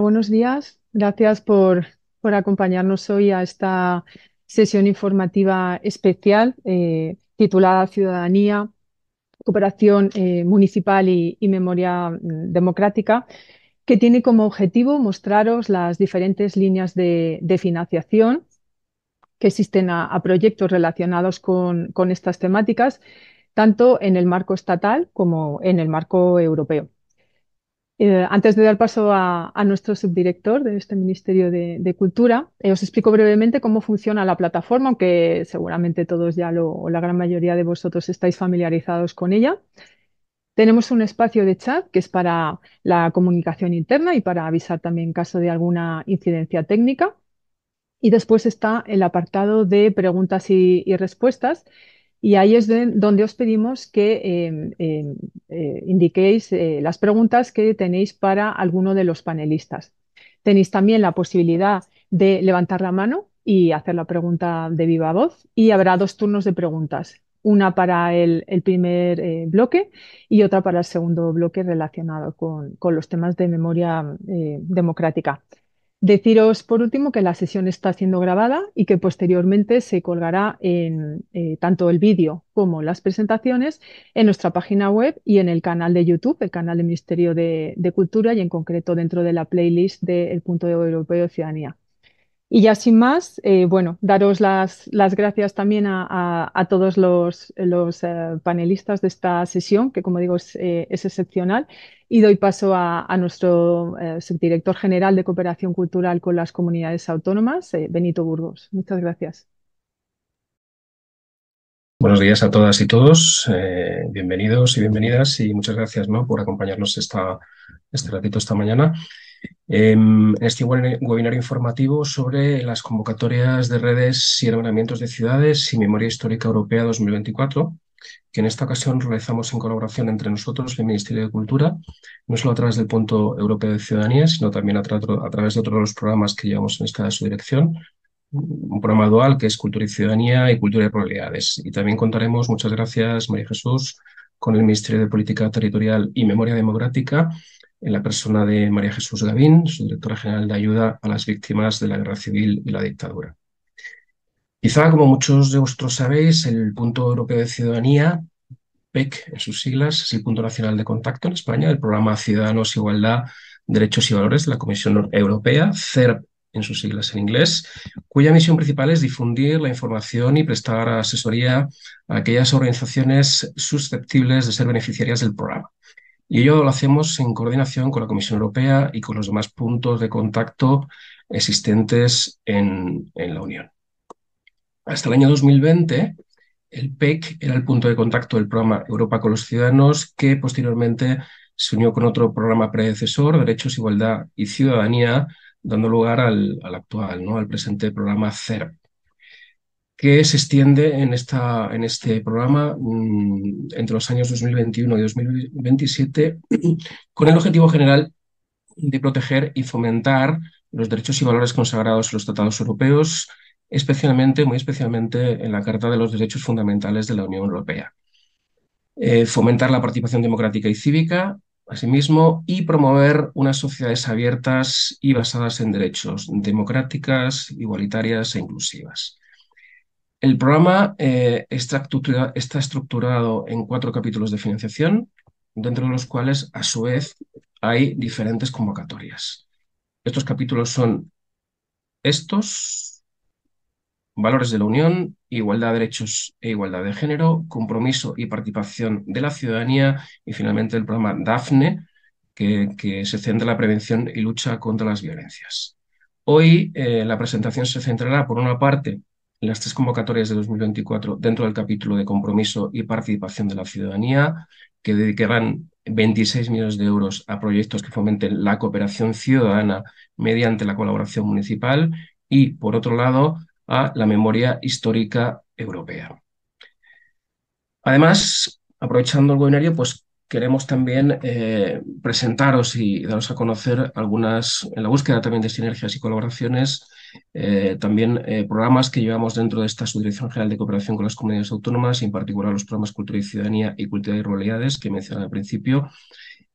buenos días. Gracias por, acompañarnos hoy a esta sesión informativa especial eh, titulada Ciudadanía, Cooperación eh, Municipal y, Memoria mm, Democrática, que tiene como objetivo mostraros las diferentes líneas de, financiación que existen a, proyectos relacionados con estas temáticas, tanto en el marco estatal como en el marco europeo. Eh, antes de dar paso a, nuestro subdirector de este Ministerio de, Cultura, eh, os explico brevemente cómo funciona la plataforma, aunque seguramente todos ya o la gran mayoría de vosotros estáis familiarizados con ella. Tenemos un espacio de chat que es para la comunicación interna y para avisar también en caso de alguna incidencia técnica. Y después está el apartado de preguntas y respuestas, y ahí es donde os pedimos que em, em, eh, indiquéis eh, las preguntas que tenéis para alguno de los panelistas. Tenéis también la posibilidad de levantar la mano y hacer la pregunta de viva voz y habrá dos turnos de preguntas, una para el, primer eh, bloque y otra para el segundo bloque relacionado con los temas de memoria democrática. Deciros por último que la sesión está siendo grabada y que posteriormente se colgará en eh, tanto el vídeo como las presentaciones en nuestra página web y en el canal de YouTube, el canal del Ministerio de, Cultura y en concreto dentro de la playlist del de Punto Europeo de Ciudadanía. Y ya sin más, eh, bueno, daros las, gracias también a, todos los, eh, panelistas de esta sesión, que como digo es excepcional, y doy paso a, nuestro eh, subdirector general de Cooperación Cultural con las Comunidades Autónomas, eh, Benito Burgos. Muchas gracias. Buenos días a todas y todos. Eh, bienvenidos y bienvenidas y muchas gracias por acompañarnos esta, este ratito esta mañana. En em, este webinar informativo sobre las convocatorias de redes y hermanamientos de ciudades y memoria histórica europea 2024 que en esta ocasión realizamos en colaboración entre nosotros el Ministerio de Cultura, no solo a través del Punto Europeo de Ciudadanía, sino también a, través de otros de los programas que llevamos en esta su dirección, un programa dual que es Cultura y Ciudadanía y Cultura y Probabilidades. Y también contaremos, muchas gracias María Jesús, con el Ministerio de Política Territorial y Memoria Democrática, en la persona de María Jesús Gavín, su directora general de ayuda a las víctimas de la guerra civil y la dictadura. Quizá, como muchos de vosotros sabéis, el Punto Europeo de Ciudadanía, PEC en sus siglas, es el punto nacional de contacto en España del programa Ciudadanos, Igualdad, Derechos y Valores de la Comisión Europea, CERP en sus siglas en inglés, cuya misión principal es difundir la información y prestar asesoría a aquellas organizaciones susceptibles de ser beneficiarias del programa. Y ello lo hacemos en coordinación con la Comisión Europea y con los demás puntos de contacto existentes en la Unión. Hasta el año 2020, el PEC era el punto de contacto del programa Europa con los Ciudadanos, que posteriormente se unió con otro programa predecesor, Derechos, Igualdad y Ciudadanía, dando lugar al, actual, ¿no? al presente programa CERP que se extiende en, esta, en este programa mm, entre los años 2021 y 2027 con el objetivo general de proteger y fomentar los derechos y valores consagrados en los tratados europeos, especialmente, muy especialmente en la Carta de los Derechos Fundamentales de la Unión Europea. Eh, fomentar la participación democrática y cívica, asimismo, y promover unas sociedades abiertas y basadas en derechos, democráticas, igualitarias e inclusivas. El programa eh, está, está estructurado en cuatro capítulos de financiación, dentro de los cuales, a su vez, hay diferentes convocatorias. Estos capítulos son estos, valores de la Unión, igualdad de derechos e igualdad de género, compromiso y participación de la ciudadanía y finalmente el programa DAFNE, que, se centra en la prevención y lucha contra las violencias. Hoy eh, la presentación se centrará, por una parte, en las tres convocatorias de 2024 dentro del capítulo de compromiso y participación de la ciudadanía, que dedicarán 26 millones de euros a proyectos que fomenten la cooperación ciudadana mediante la colaboración municipal y, por otro lado, a la memoria histórica europea. Además, aprovechando el webinario, pues queremos también eh, presentaros y daros a conocer algunas, en la búsqueda también de sinergias y colaboraciones, eh, también eh, programas que llevamos dentro de esta Subdirección General de Cooperación con las Comunidades Autónomas, y en particular los programas Cultura y Ciudadanía y Cultura y Ruralidades que mencioné al principio,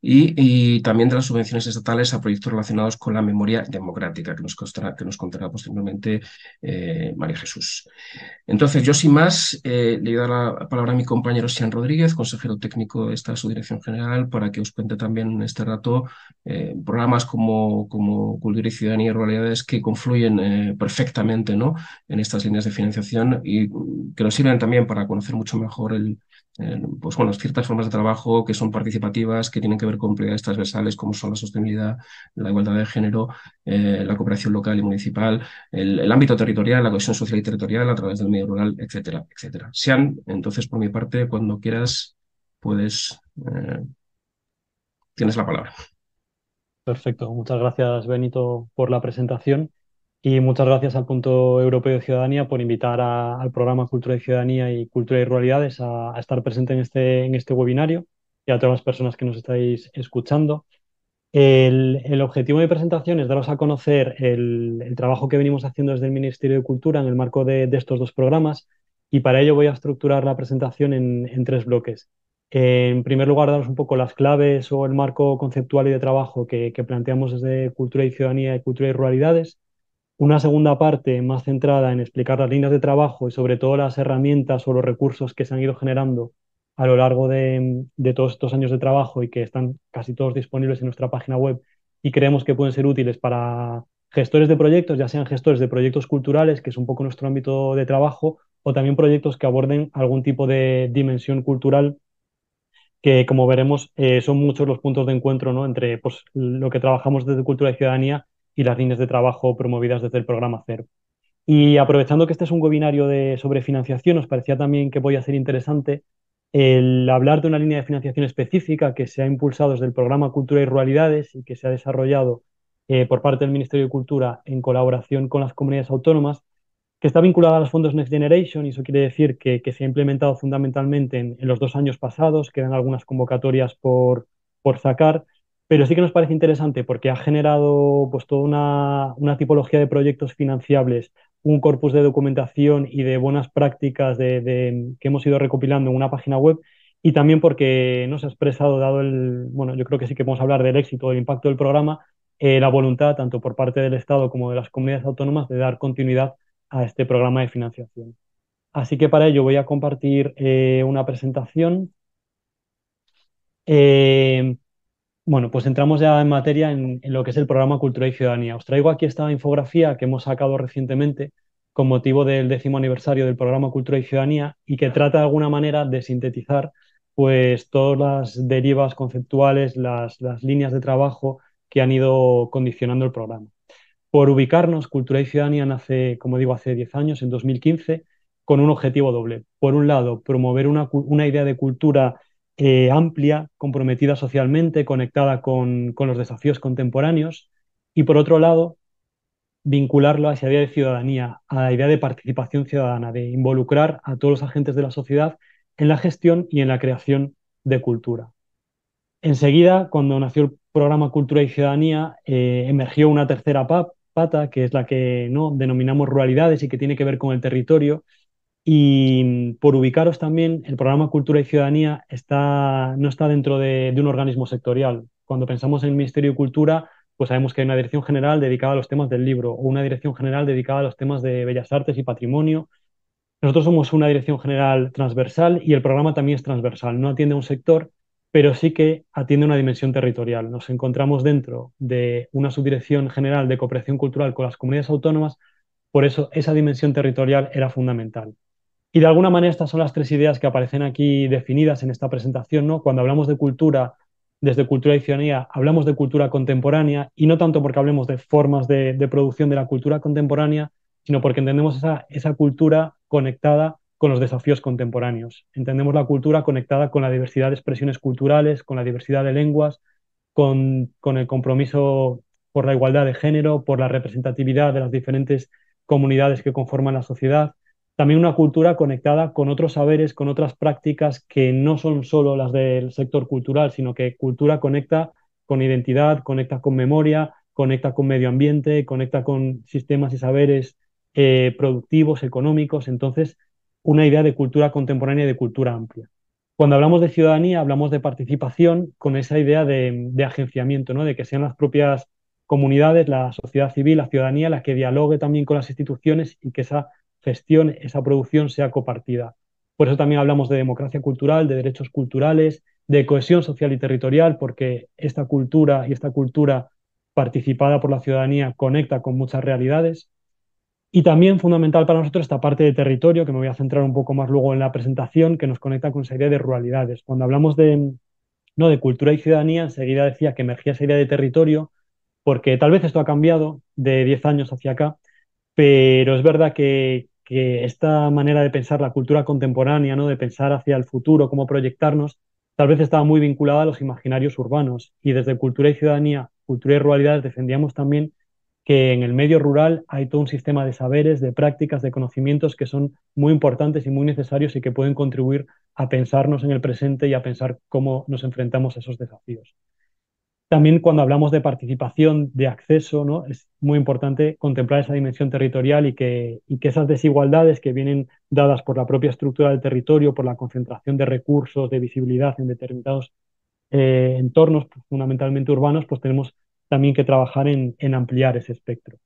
y, también de las subvenciones estatales a proyectos relacionados con la memoria democrática, que nos, contará, que nos contará posteriormente eh, María Jesús. Entonces, yo sin más, eh, le doy la palabra a mi compañero Sian Rodríguez, consejero técnico de esta subdirección general, para que os cuente también en este rato eh, programas como, como Cultura y Ciudadanía y Ruralidades que confluyen eh, perfectamente ¿no? en estas líneas de financiación y que nos sirven también para conocer mucho mejor el, eh, pues bueno, ciertas formas de trabajo que son participativas, que tienen que ver con prioridades transversales como son la sostenibilidad, la igualdad de género, eh, la cooperación local y municipal, el, ámbito territorial, la cohesión social y territorial a través del medio rural, etcétera, etcétera. Sean, entonces, por mi parte, cuando quieras, puedes, eh, tienes la palabra. Perfecto, muchas gracias Benito por la presentación. Y muchas gracias al Punto Europeo de Ciudadanía por invitar al programa Cultura y Ciudadanía y Cultura y Ruralidades a, estar presente en este, en este webinario y a todas las personas que nos estáis escuchando. El, objetivo de mi presentación es daros a conocer el, trabajo que venimos haciendo desde el Ministerio de Cultura en el marco de, estos dos programas y para ello voy a estructurar la presentación en, tres bloques. En primer lugar, daros un poco las claves o el marco conceptual y de trabajo que, que planteamos desde Cultura y Ciudadanía y Cultura y Ruralidades una segunda parte más centrada en explicar las líneas de trabajo y sobre todo las herramientas o los recursos que se han ido generando a lo largo de, todos estos años de trabajo y que están casi todos disponibles en nuestra página web y creemos que pueden ser útiles para gestores de proyectos, ya sean gestores de proyectos culturales, que es un poco nuestro ámbito de trabajo, o también proyectos que aborden algún tipo de dimensión cultural, que como veremos eh, son muchos los puntos de encuentro ¿no? entre pues, lo que trabajamos desde cultura y ciudadanía y las líneas de trabajo promovidas desde el programa CERP. Y aprovechando que este es un webinario de, sobre financiación, nos parecía también que podía ser interesante el hablar de una línea de financiación específica que se ha impulsado desde el programa Cultura y Ruralidades y que se ha desarrollado eh, por parte del Ministerio de Cultura en colaboración con las comunidades autónomas, que está vinculada a los fondos Next Generation, y eso quiere decir que, se ha implementado fundamentalmente en, los dos años pasados, quedan algunas convocatorias por, por sacar, pero sí que nos parece interesante porque ha generado pues, toda una, tipología de proyectos financiables, un corpus de documentación y de buenas prácticas que hemos ido recopilando en una página web y también porque nos ha expresado, dado el, bueno, yo creo que sí que podemos hablar del éxito, del impacto del programa, eh, la voluntad tanto por parte del Estado como de las comunidades autónomas de dar continuidad a este programa de financiación. Así que para ello voy a compartir eh, una presentación. Eh, bueno, pues entramos ya en materia en, lo que es el programa Cultura y Ciudadanía. Os traigo aquí esta infografía que hemos sacado recientemente con motivo del décimo aniversario del programa Cultura y Ciudadanía y que trata de alguna manera de sintetizar pues todas las derivas conceptuales, las, líneas de trabajo que han ido condicionando el programa. Por ubicarnos, Cultura y Ciudadanía nace, como digo, hace 10 años, en 2015, con un objetivo doble. Por un lado, promover una, una idea de cultura eh, amplia, comprometida socialmente, conectada con, los desafíos contemporáneos y, por otro lado, vincularlo a esa idea de ciudadanía, a la idea de participación ciudadana, de involucrar a todos los agentes de la sociedad en la gestión y en la creación de cultura. Enseguida, cuando nació el programa Cultura y Ciudadanía, eh, emergió una tercera pata, que es la que ¿no? denominamos ruralidades y que tiene que ver con el territorio, y por ubicaros también, el programa Cultura y Ciudadanía está, no está dentro de, un organismo sectorial. Cuando pensamos en el Ministerio de Cultura, pues sabemos que hay una dirección general dedicada a los temas del libro o una dirección general dedicada a los temas de bellas artes y patrimonio. Nosotros somos una dirección general transversal y el programa también es transversal. No atiende a un sector, pero sí que atiende a una dimensión territorial. Nos encontramos dentro de una subdirección general de cooperación cultural con las comunidades autónomas, por eso esa dimensión territorial era fundamental. Y de alguna manera estas son las tres ideas que aparecen aquí definidas en esta presentación, ¿no? Cuando hablamos de cultura, desde cultura y ciudadanía, hablamos de cultura contemporánea y no tanto porque hablemos de formas de, producción de la cultura contemporánea, sino porque entendemos esa, cultura conectada con los desafíos contemporáneos. Entendemos la cultura conectada con la diversidad de expresiones culturales, con la diversidad de lenguas, con, con el compromiso por la igualdad de género, por la representatividad de las diferentes comunidades que conforman la sociedad también una cultura conectada con otros saberes, con otras prácticas que no son solo las del sector cultural, sino que cultura conecta con identidad, conecta con memoria, conecta con medio ambiente, conecta con sistemas y saberes eh, productivos, económicos. Entonces, una idea de cultura contemporánea y de cultura amplia. Cuando hablamos de ciudadanía, hablamos de participación con esa idea de, de agenciamiento, ¿no? de que sean las propias comunidades, la sociedad civil, la ciudadanía, la que dialogue también con las instituciones y que esa gestión, esa producción sea copartida. Por eso también hablamos de democracia cultural, de derechos culturales, de cohesión social y territorial, porque esta cultura y esta cultura participada por la ciudadanía conecta con muchas realidades. Y también fundamental para nosotros esta parte de territorio, que me voy a centrar un poco más luego en la presentación, que nos conecta con esa idea de ruralidades. Cuando hablamos de, ¿no? de cultura y ciudadanía, enseguida decía que emergía esa idea de territorio, porque tal vez esto ha cambiado de 10 años hacia acá, pero es verdad que, que esta manera de pensar la cultura contemporánea, ¿no? de pensar hacia el futuro, cómo proyectarnos, tal vez estaba muy vinculada a los imaginarios urbanos. Y desde Cultura y Ciudadanía, Cultura y ruralidad defendíamos también que en el medio rural hay todo un sistema de saberes, de prácticas, de conocimientos que son muy importantes y muy necesarios y que pueden contribuir a pensarnos en el presente y a pensar cómo nos enfrentamos a esos desafíos. También cuando hablamos de participación, de acceso, ¿no? es muy importante contemplar esa dimensión territorial y que, que esas desigualdades que vienen dadas por la propia estructura del territorio, por la concentración de recursos, de visibilidad en determinados eh, entornos, pues, fundamentalmente urbanos, pues tenemos también que trabajar en, ampliar ese espectro.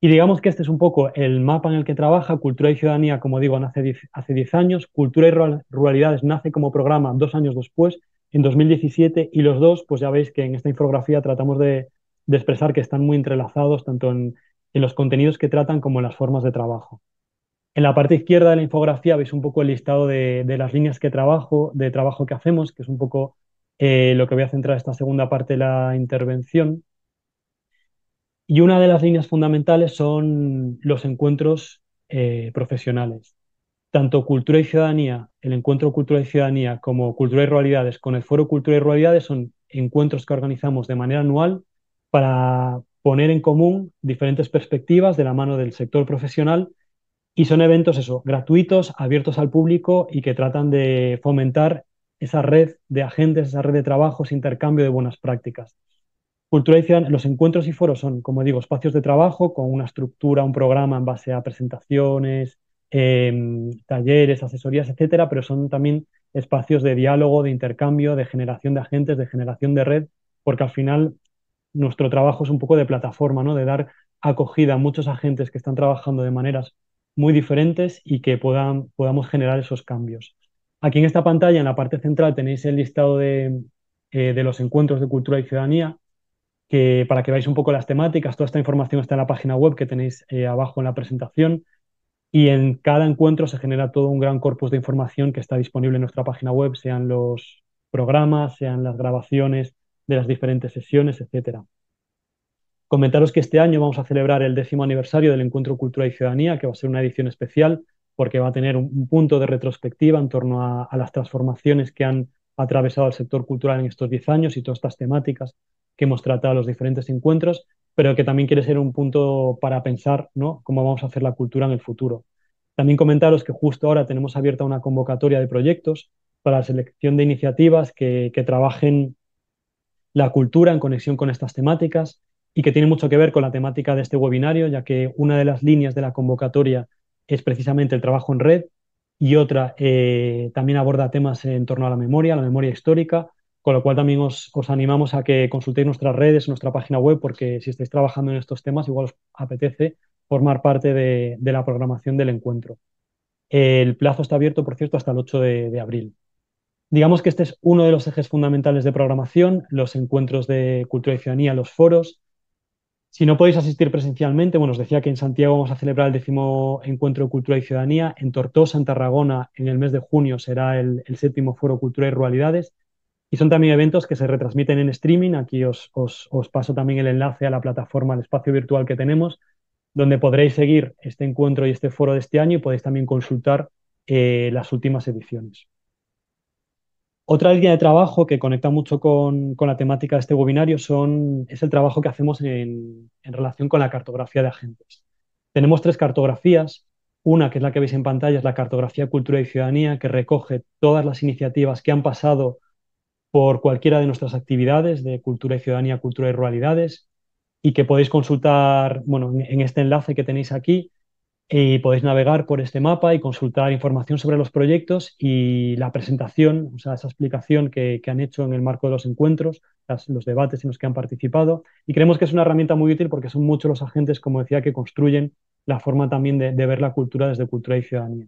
Y digamos que este es un poco el mapa en el que trabaja. Cultura y Ciudadanía, como digo, nace hace 10 años. Cultura y Ruralidades nace como programa dos años después en 2017 y los dos, pues ya veis que en esta infografía tratamos de, expresar que están muy entrelazados tanto en, los contenidos que tratan como en las formas de trabajo. En la parte izquierda de la infografía veis un poco el listado de, las líneas que trabajo, de trabajo que hacemos, que es un poco eh, lo que voy a centrar esta segunda parte de la intervención. Y una de las líneas fundamentales son los encuentros eh, profesionales tanto Cultura y Ciudadanía, el Encuentro Cultura y Ciudadanía, como Cultura y Ruralidades, con el Foro Cultura y Ruralidades son encuentros que organizamos de manera anual para poner en común diferentes perspectivas de la mano del sector profesional y son eventos eso, gratuitos, abiertos al público y que tratan de fomentar esa red de agentes, esa red de trabajos, intercambio de buenas prácticas. Cultura y los encuentros y foros son, como digo, espacios de trabajo con una estructura, un programa en base a presentaciones, Em, talleres, asesorías, etcétera, pero son también espacios de diálogo, de intercambio, de generación de agentes, de generación de red, porque al final nuestro trabajo es un poco de plataforma, ¿no? De dar acogida a muchos agentes que están trabajando de maneras muy diferentes y que puedan, podamos generar esos cambios. Aquí en esta pantalla, en la parte central, tenéis el listado de, eh, los encuentros de cultura y ciudadanía, que para que veáis un poco las temáticas, toda esta información está en la página web que tenéis eh, abajo en la presentación. Y en cada encuentro se genera todo un gran corpus de información que está disponible en nuestra página web, sean los programas, sean las grabaciones de las diferentes sesiones, etcétera. Comentaros que este año vamos a celebrar el décimo aniversario del Encuentro Cultura y Ciudadanía, que va a ser una edición especial porque va a tener un, punto de retrospectiva en torno a, las transformaciones que han atravesado el sector cultural en estos diez años y todas estas temáticas que hemos tratado en los diferentes encuentros pero que también quiere ser un punto para pensar ¿no? cómo vamos a hacer la cultura en el futuro. También comentaros que justo ahora tenemos abierta una convocatoria de proyectos para la selección de iniciativas que, trabajen la cultura en conexión con estas temáticas y que tiene mucho que ver con la temática de este webinario, ya que una de las líneas de la convocatoria es precisamente el trabajo en red y otra eh, también aborda temas en torno a la memoria, la memoria histórica, con lo cual también os, animamos a que consultéis nuestras redes, nuestra página web, porque si estáis trabajando en estos temas, igual os apetece formar parte de, la programación del encuentro. El plazo está abierto, por cierto, hasta el 8 de, abril. Digamos que este es uno de los ejes fundamentales de programación, los encuentros de cultura y ciudadanía, los foros. Si no podéis asistir presencialmente, bueno, os decía que en Santiago vamos a celebrar el décimo encuentro de cultura y ciudadanía, en Tortosa, en Tarragona, en el mes de junio será el, el séptimo foro cultura y ruralidades, y son también eventos que se retransmiten en streaming. Aquí os, paso también el enlace a la plataforma, al espacio virtual que tenemos, donde podréis seguir este encuentro y este foro de este año y podéis también consultar eh, las últimas ediciones. Otra línea de trabajo que conecta mucho con, la temática de este webinario son, es el trabajo que hacemos en, en relación con la cartografía de agentes. Tenemos tres cartografías. Una, que es la que veis en pantalla, es la cartografía cultura y ciudadanía, que recoge todas las iniciativas que han pasado por cualquiera de nuestras actividades de cultura y ciudadanía, cultura y ruralidades, y que podéis consultar, bueno, en este enlace que tenéis aquí, y podéis navegar por este mapa y consultar información sobre los proyectos y la presentación, o sea, esa explicación que, han hecho en el marco de los encuentros, los debates en los que han participado. Y creemos que es una herramienta muy útil porque son muchos los agentes, como decía, que construyen la forma también de ver la cultura desde cultura y ciudadanía.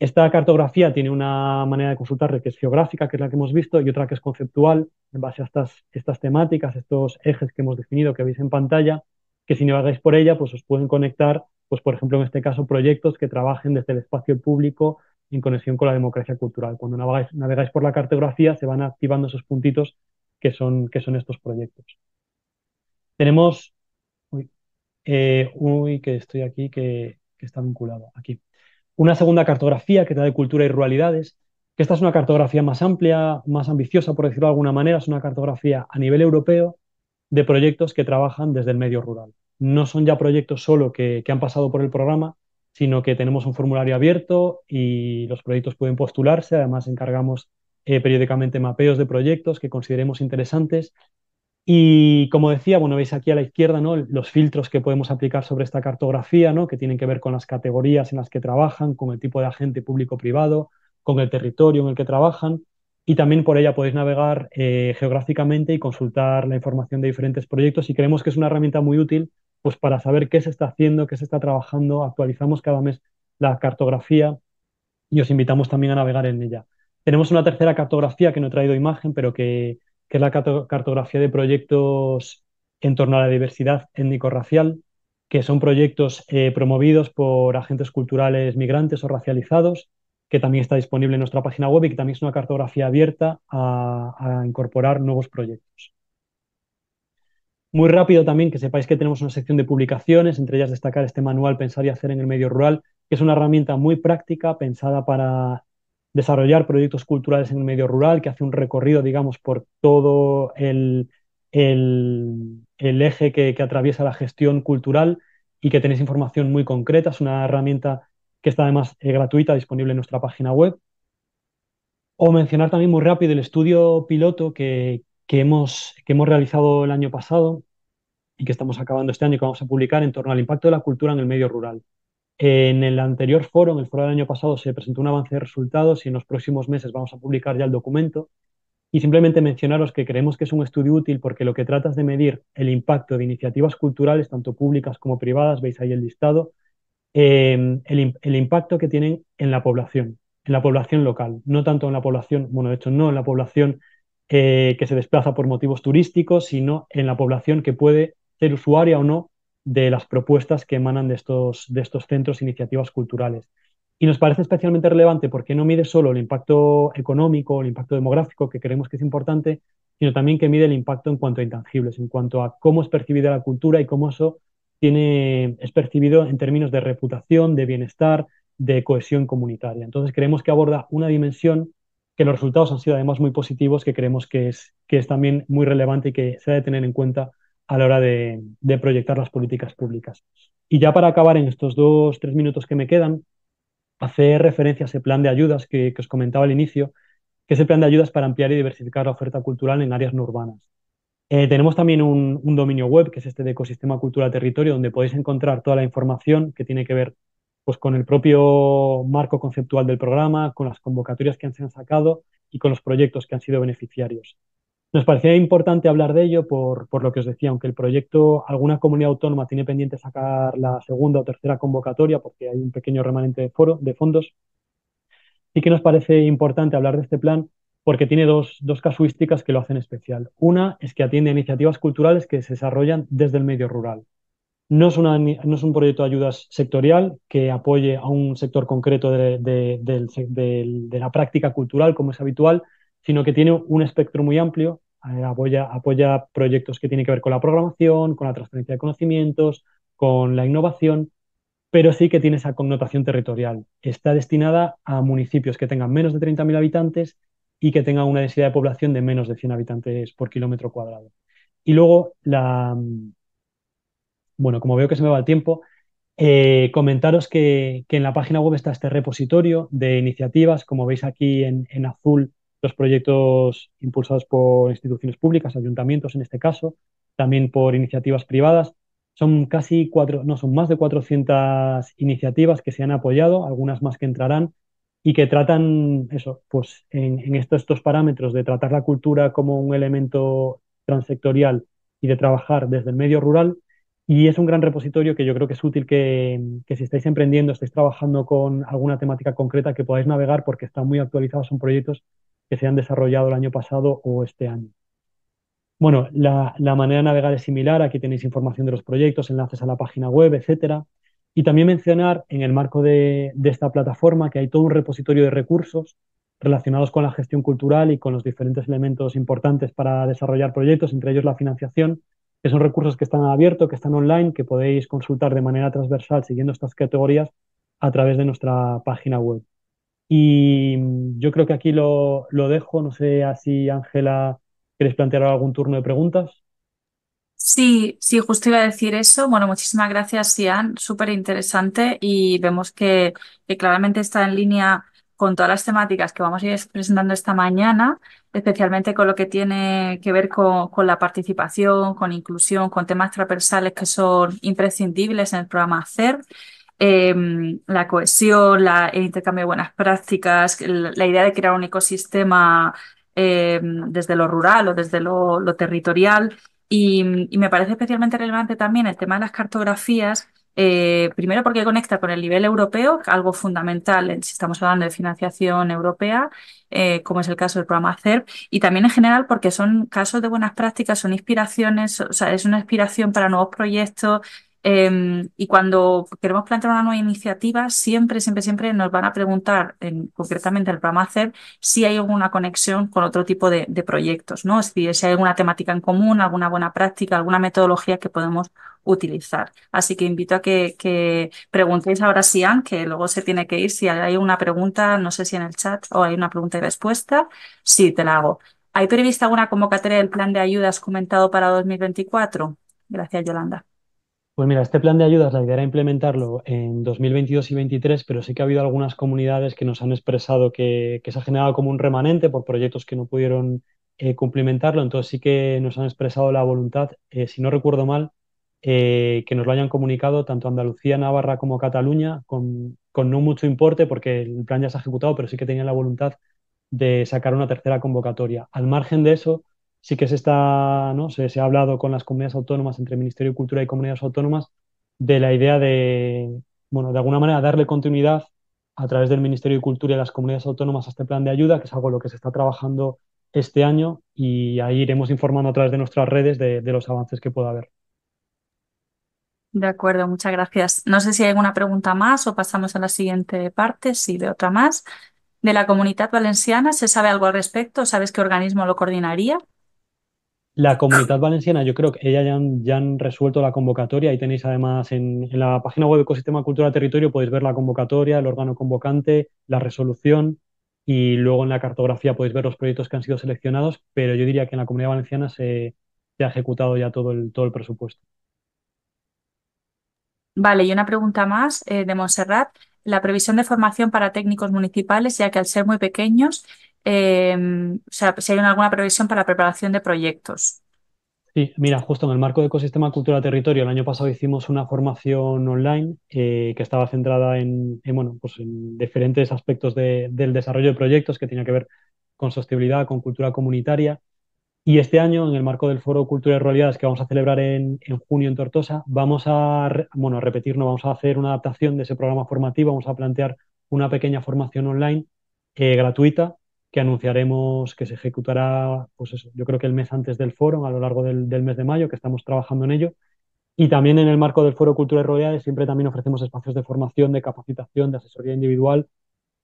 Esta cartografía tiene una manera de consultar que es geográfica, que es la que hemos visto, y otra que es conceptual, en base a estas, estas temáticas, estos ejes que hemos definido, que veis en pantalla, que si navegáis por ella, pues os pueden conectar, pues por ejemplo, en este caso, proyectos que trabajen desde el espacio público en conexión con la democracia cultural. Cuando navegáis, por la cartografía, se van activando esos puntitos que son, que son estos proyectos. Tenemos... Uy, eh, que estoy aquí, que está vinculado, aquí. Una segunda cartografía que trae de cultura y ruralidades, que esta es una cartografía más amplia, más ambiciosa, por decirlo de alguna manera, es una cartografía a nivel europeo de proyectos que trabajan desde el medio rural. No son ya proyectos solo que, han pasado por el programa, sino que tenemos un formulario abierto y los proyectos pueden postularse. Además, encargamos eh, periódicamente mapeos de proyectos que consideremos interesantes y como decía, bueno, veis aquí a la izquierda ¿no? los filtros que podemos aplicar sobre esta cartografía, ¿no? que tienen que ver con las categorías en las que trabajan, con el tipo de agente público-privado, con el territorio en el que trabajan. Y también por ella podéis navegar eh, geográficamente y consultar la información de diferentes proyectos. Y creemos que es una herramienta muy útil pues, para saber qué se está haciendo, qué se está trabajando. Actualizamos cada mes la cartografía y os invitamos también a navegar en ella. Tenemos una tercera cartografía que no he traído imagen, pero que que es la cartografía de proyectos en torno a la diversidad étnico-racial, que son proyectos eh, promovidos por agentes culturales migrantes o racializados, que también está disponible en nuestra página web y que también es una cartografía abierta a, a incorporar nuevos proyectos. Muy rápido también que sepáis que tenemos una sección de publicaciones, entre ellas destacar este manual Pensar y hacer en el medio rural, que es una herramienta muy práctica pensada para desarrollar proyectos culturales en el medio rural, que hace un recorrido, digamos, por todo el, eje que, atraviesa la gestión cultural y que tenéis información muy concreta. Es una herramienta que está además eh, gratuita, disponible en nuestra página web. O mencionar también muy rápido el estudio piloto que, que, hemos, que hemos realizado el año pasado y que estamos acabando este año y que vamos a publicar en torno al impacto de la cultura en el medio rural. En el anterior foro, en el foro del año pasado, se presentó un avance de resultados y en los próximos meses vamos a publicar ya el documento. Y simplemente mencionaros que creemos que es un estudio útil porque lo que trata es de medir el impacto de iniciativas culturales, tanto públicas como privadas, veis ahí el listado, em, el, impacto que tienen en la población, en la población local, no tanto en la población, bueno, de hecho no en la población eh, que se desplaza por motivos turísticos, sino en la población que puede ser usuaria o no de las propuestas que emanan de estos, de estos centros e iniciativas culturales. Y nos parece especialmente relevante porque no mide solo el impacto económico, el impacto demográfico, que creemos que es importante, sino también que mide el impacto en cuanto a intangibles, en cuanto a cómo es percibida la cultura y cómo eso tiene, es percibido en términos de reputación, de bienestar, de cohesión comunitaria. Entonces creemos que aborda una dimensión que los resultados han sido además muy positivos, que creemos que es, que es también muy relevante y que se ha de tener en cuenta a la hora de, proyectar las políticas públicas. Y ya para acabar en estos dos, tres minutos que me quedan, hacer referencia a ese plan de ayudas que, os comentaba al inicio, que es el plan de ayudas para ampliar y diversificar la oferta cultural en áreas no urbanas. Eh, tenemos también un, dominio web, que es este de Ecosistema Cultura Territorio, donde podéis encontrar toda la información que tiene que ver pues, con el propio marco conceptual del programa, con las convocatorias que se han sacado y con los proyectos que han sido beneficiarios. Nos parecía importante hablar de ello por, lo que os decía, aunque el proyecto, alguna comunidad autónoma tiene pendiente sacar la segunda o tercera convocatoria porque hay un pequeño remanente de, foro, de fondos, y que nos parece importante hablar de este plan porque tiene dos, casuísticas que lo hacen especial. Una es que atiende a iniciativas culturales que se desarrollan desde el medio rural. No es, no es un proyecto de ayudas sectorial que apoye a un sector concreto de, de la práctica cultural, como es habitual, sino que tiene un espectro muy amplio, eh, apoya, proyectos que tienen que ver con la programación, con la transferencia de conocimientos, con la innovación, pero sí que tiene esa connotación territorial. Está destinada a municipios que tengan menos de 30.000 habitantes y que tengan una densidad de población de menos de 100 habitantes por kilómetro cuadrado. Y luego, la, bueno, como veo que se me va el tiempo, eh, comentaros que, en la página web está este repositorio de iniciativas, como veis aquí en, en azul los proyectos impulsados por instituciones públicas, ayuntamientos en este caso, también por iniciativas privadas. Son casi cuatro, no, son más de 400 iniciativas que se han apoyado, algunas más que entrarán y que tratan eso, pues en, estos, estos parámetros de tratar la cultura como un elemento transectorial y de trabajar desde el medio rural. Y es un gran repositorio que yo creo que es útil que, que, si estáis emprendiendo, estáis trabajando con alguna temática concreta, que podáis navegar porque están muy actualizados, son proyectos que se han desarrollado el año pasado o este año. Bueno, la, manera de navegar es similar, aquí tenéis información de los proyectos, enlaces a la página web, etcétera. Y también mencionar en el marco de, de, esta plataforma que hay todo un repositorio de recursos relacionados con la gestión cultural y con los diferentes elementos importantes para desarrollar proyectos, entre ellos la financiación, que son recursos que están abiertos, que están online, que podéis consultar de manera transversal siguiendo estas categorías a través de nuestra página web. Y mm, yo creo que aquí lo, lo dejo. No sé así, Ángela, ¿quieres plantear algún turno de preguntas? Sí, sí, justo iba a decir eso. Bueno, muchísimas gracias, Ian. Súper interesante y vemos que, claramente está en línea con todas las temáticas que vamos a ir presentando esta mañana, especialmente con lo que tiene que ver con, la participación, con inclusión, con temas transversales que son imprescindibles en el programa CER. Em, la cohesión, el intercambio de buenas prácticas, la idea de crear un ecosistema em, desde lo rural o desde lo, territorial. Y, me parece especialmente relevante también el tema de las cartografías, eh, primero porque conecta con el nivel europeo, algo fundamental si estamos hablando de financiación europea, eh, como es el caso del programa CERP, y también en general porque son casos de buenas prácticas, son inspiraciones, o sea, es una inspiración para nuevos proyectos, Em, y cuando queremos plantear una nueva iniciativa, siempre, siempre, siempre nos van a preguntar, en, concretamente en el programa e si hay alguna conexión con otro tipo de, proyectos, ¿no? si hay alguna temática en común, alguna buena práctica, alguna metodología que podemos utilizar. Así que invito a que, preguntéis ahora si han, que luego se tiene que ir, si hay una pregunta, no sé si en el chat o hay una pregunta y respuesta, sí, te la hago. ¿Hay prevista alguna convocatoria del plan de ayudas comentado para 2024? Gracias, Yolanda. Pues mira, este plan de ayudas, la idea era implementarlo en 2022 y 2023, pero sí que ha habido algunas comunidades que nos han expresado que, se ha generado como un remanente por proyectos que no pudieron eh, cumplimentarlo, entonces sí que nos han expresado la voluntad, eh, si no recuerdo mal, eh, que nos lo hayan comunicado tanto Andalucía, Navarra como Cataluña, con, con no mucho importe, porque el plan ya se ha ejecutado, pero sí que tenían la voluntad de sacar una tercera convocatoria. Al margen de eso, sí que se está, ¿no? Se, ha hablado con las comunidades autónomas, entre Ministerio de Cultura y comunidades autónomas, de la idea de, bueno, de alguna manera darle continuidad a través del Ministerio de Cultura y las comunidades autónomas a este plan de ayuda, que es algo en lo que se está trabajando este año y ahí iremos informando a través de nuestras redes de, los avances que pueda haber. De acuerdo, muchas gracias. No sé si hay alguna pregunta más o pasamos a la siguiente parte, si de otra más. ¿De la comunidad valenciana se sabe algo al respecto? ¿Sabes qué organismo lo coordinaría? La comunidad valenciana, yo creo que ella ya han, resuelto la convocatoria. y tenéis además en, la página web Ecosistema Cultura Territorio, podéis ver la convocatoria, el órgano convocante, la resolución y luego en la cartografía podéis ver los proyectos que han sido seleccionados. Pero yo diría que en la comunidad valenciana se, ha ejecutado ya todo el, todo el presupuesto. Vale, y una pregunta más eh, de Montserrat. La previsión de formación para técnicos municipales, ya que al ser muy pequeños, Em, o sea, si hay alguna previsión para la preparación de proyectos. Sí, mira, justo en el marco de Ecosistema Cultura Territorio, el año pasado hicimos una formación online eh, que estaba centrada en, bueno, pues en diferentes aspectos del desarrollo de proyectos que tenía que ver con sostenibilidad, con cultura comunitaria. Y este año, en el marco del Foro Cultura y Ruralidades que vamos a celebrar en, junio en Tortosa, vamos a, bueno, a repetirnos, vamos a hacer una adaptación de ese programa formativo, vamos a plantear una pequeña formación online eh, gratuita que anunciaremos que se ejecutará, pues eso, yo creo que el mes antes del foro, a lo largo del, mes de mayo, que estamos trabajando en ello. Y también en el marco del foro Cultura y Rodeades siempre también ofrecemos espacios de formación, de capacitación, de asesoría individual.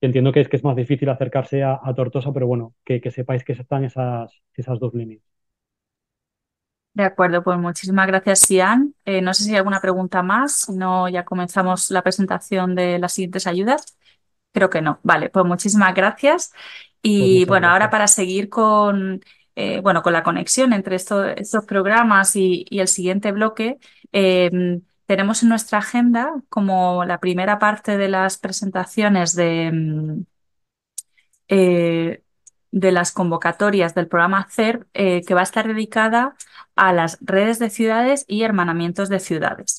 entiendo que es, que es más difícil acercarse a, a Tortosa, pero bueno, que, que, sepáis que están esas, esas dos líneas. De acuerdo, pues muchísimas gracias, Sian. Eh, no sé si hay alguna pregunta más, no, ya comenzamos la presentación de las siguientes ayudas. Creo que no. Vale, pues muchísimas gracias pues y bueno, ahora para seguir con, eh, bueno, con la conexión entre estos, programas y, el siguiente bloque, em, tenemos en nuestra agenda como la primera parte de las presentaciones de, em, eh, de las convocatorias del programa CERP, eh, que va a estar dedicada a las redes de ciudades y hermanamientos de ciudades.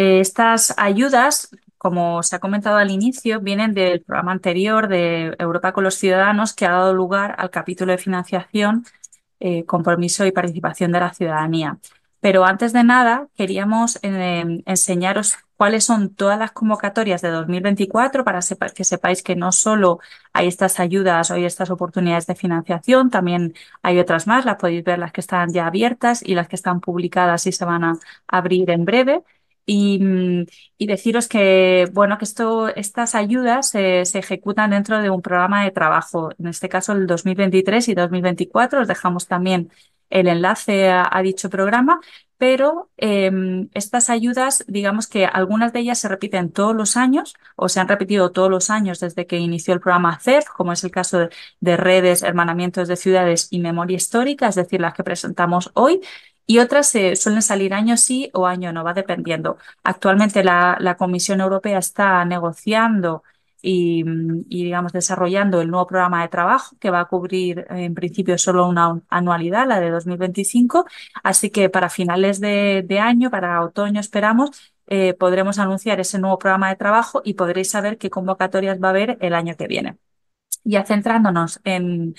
estas ayudas como se ha comentado al inicio, vienen del programa anterior de Europa con los Ciudadanos, que ha dado lugar al capítulo de financiación, eh, compromiso y participación de la ciudadanía. Pero antes de nada, queríamos eh, enseñaros cuáles son todas las convocatorias de 2024 para que sepáis que no solo hay estas ayudas o estas oportunidades de financiación, también hay otras más, las podéis ver las que están ya abiertas y las que están publicadas y se van a abrir en breve. Mm, y, deciros que, bueno, que esto, estas ayudas se ejecutan dentro de un programa de trabajo, en este caso el 2023 y 2024. Os dejamos también el enlace a, dicho programa, pero em, estas ayudas, digamos que algunas de ellas se repiten todos los años o se han repetido todos los años desde que inició el programa CERF, como es el caso de redes, hermanamientos de ciudades y memoria histórica, es decir, las que presentamos hoy y otras eh, suelen salir año sí o año no, va dependiendo. Actualmente la, Comisión Europea está negociando mm, y, digamos, desarrollando el nuevo programa de trabajo que va a cubrir en principio solo una anualidad, la de 2025. Así que para finales de, año, para otoño esperamos, eh, podremos anunciar ese nuevo programa de trabajo y podréis saber qué convocatorias va a haber el año que viene. Ya centrándonos en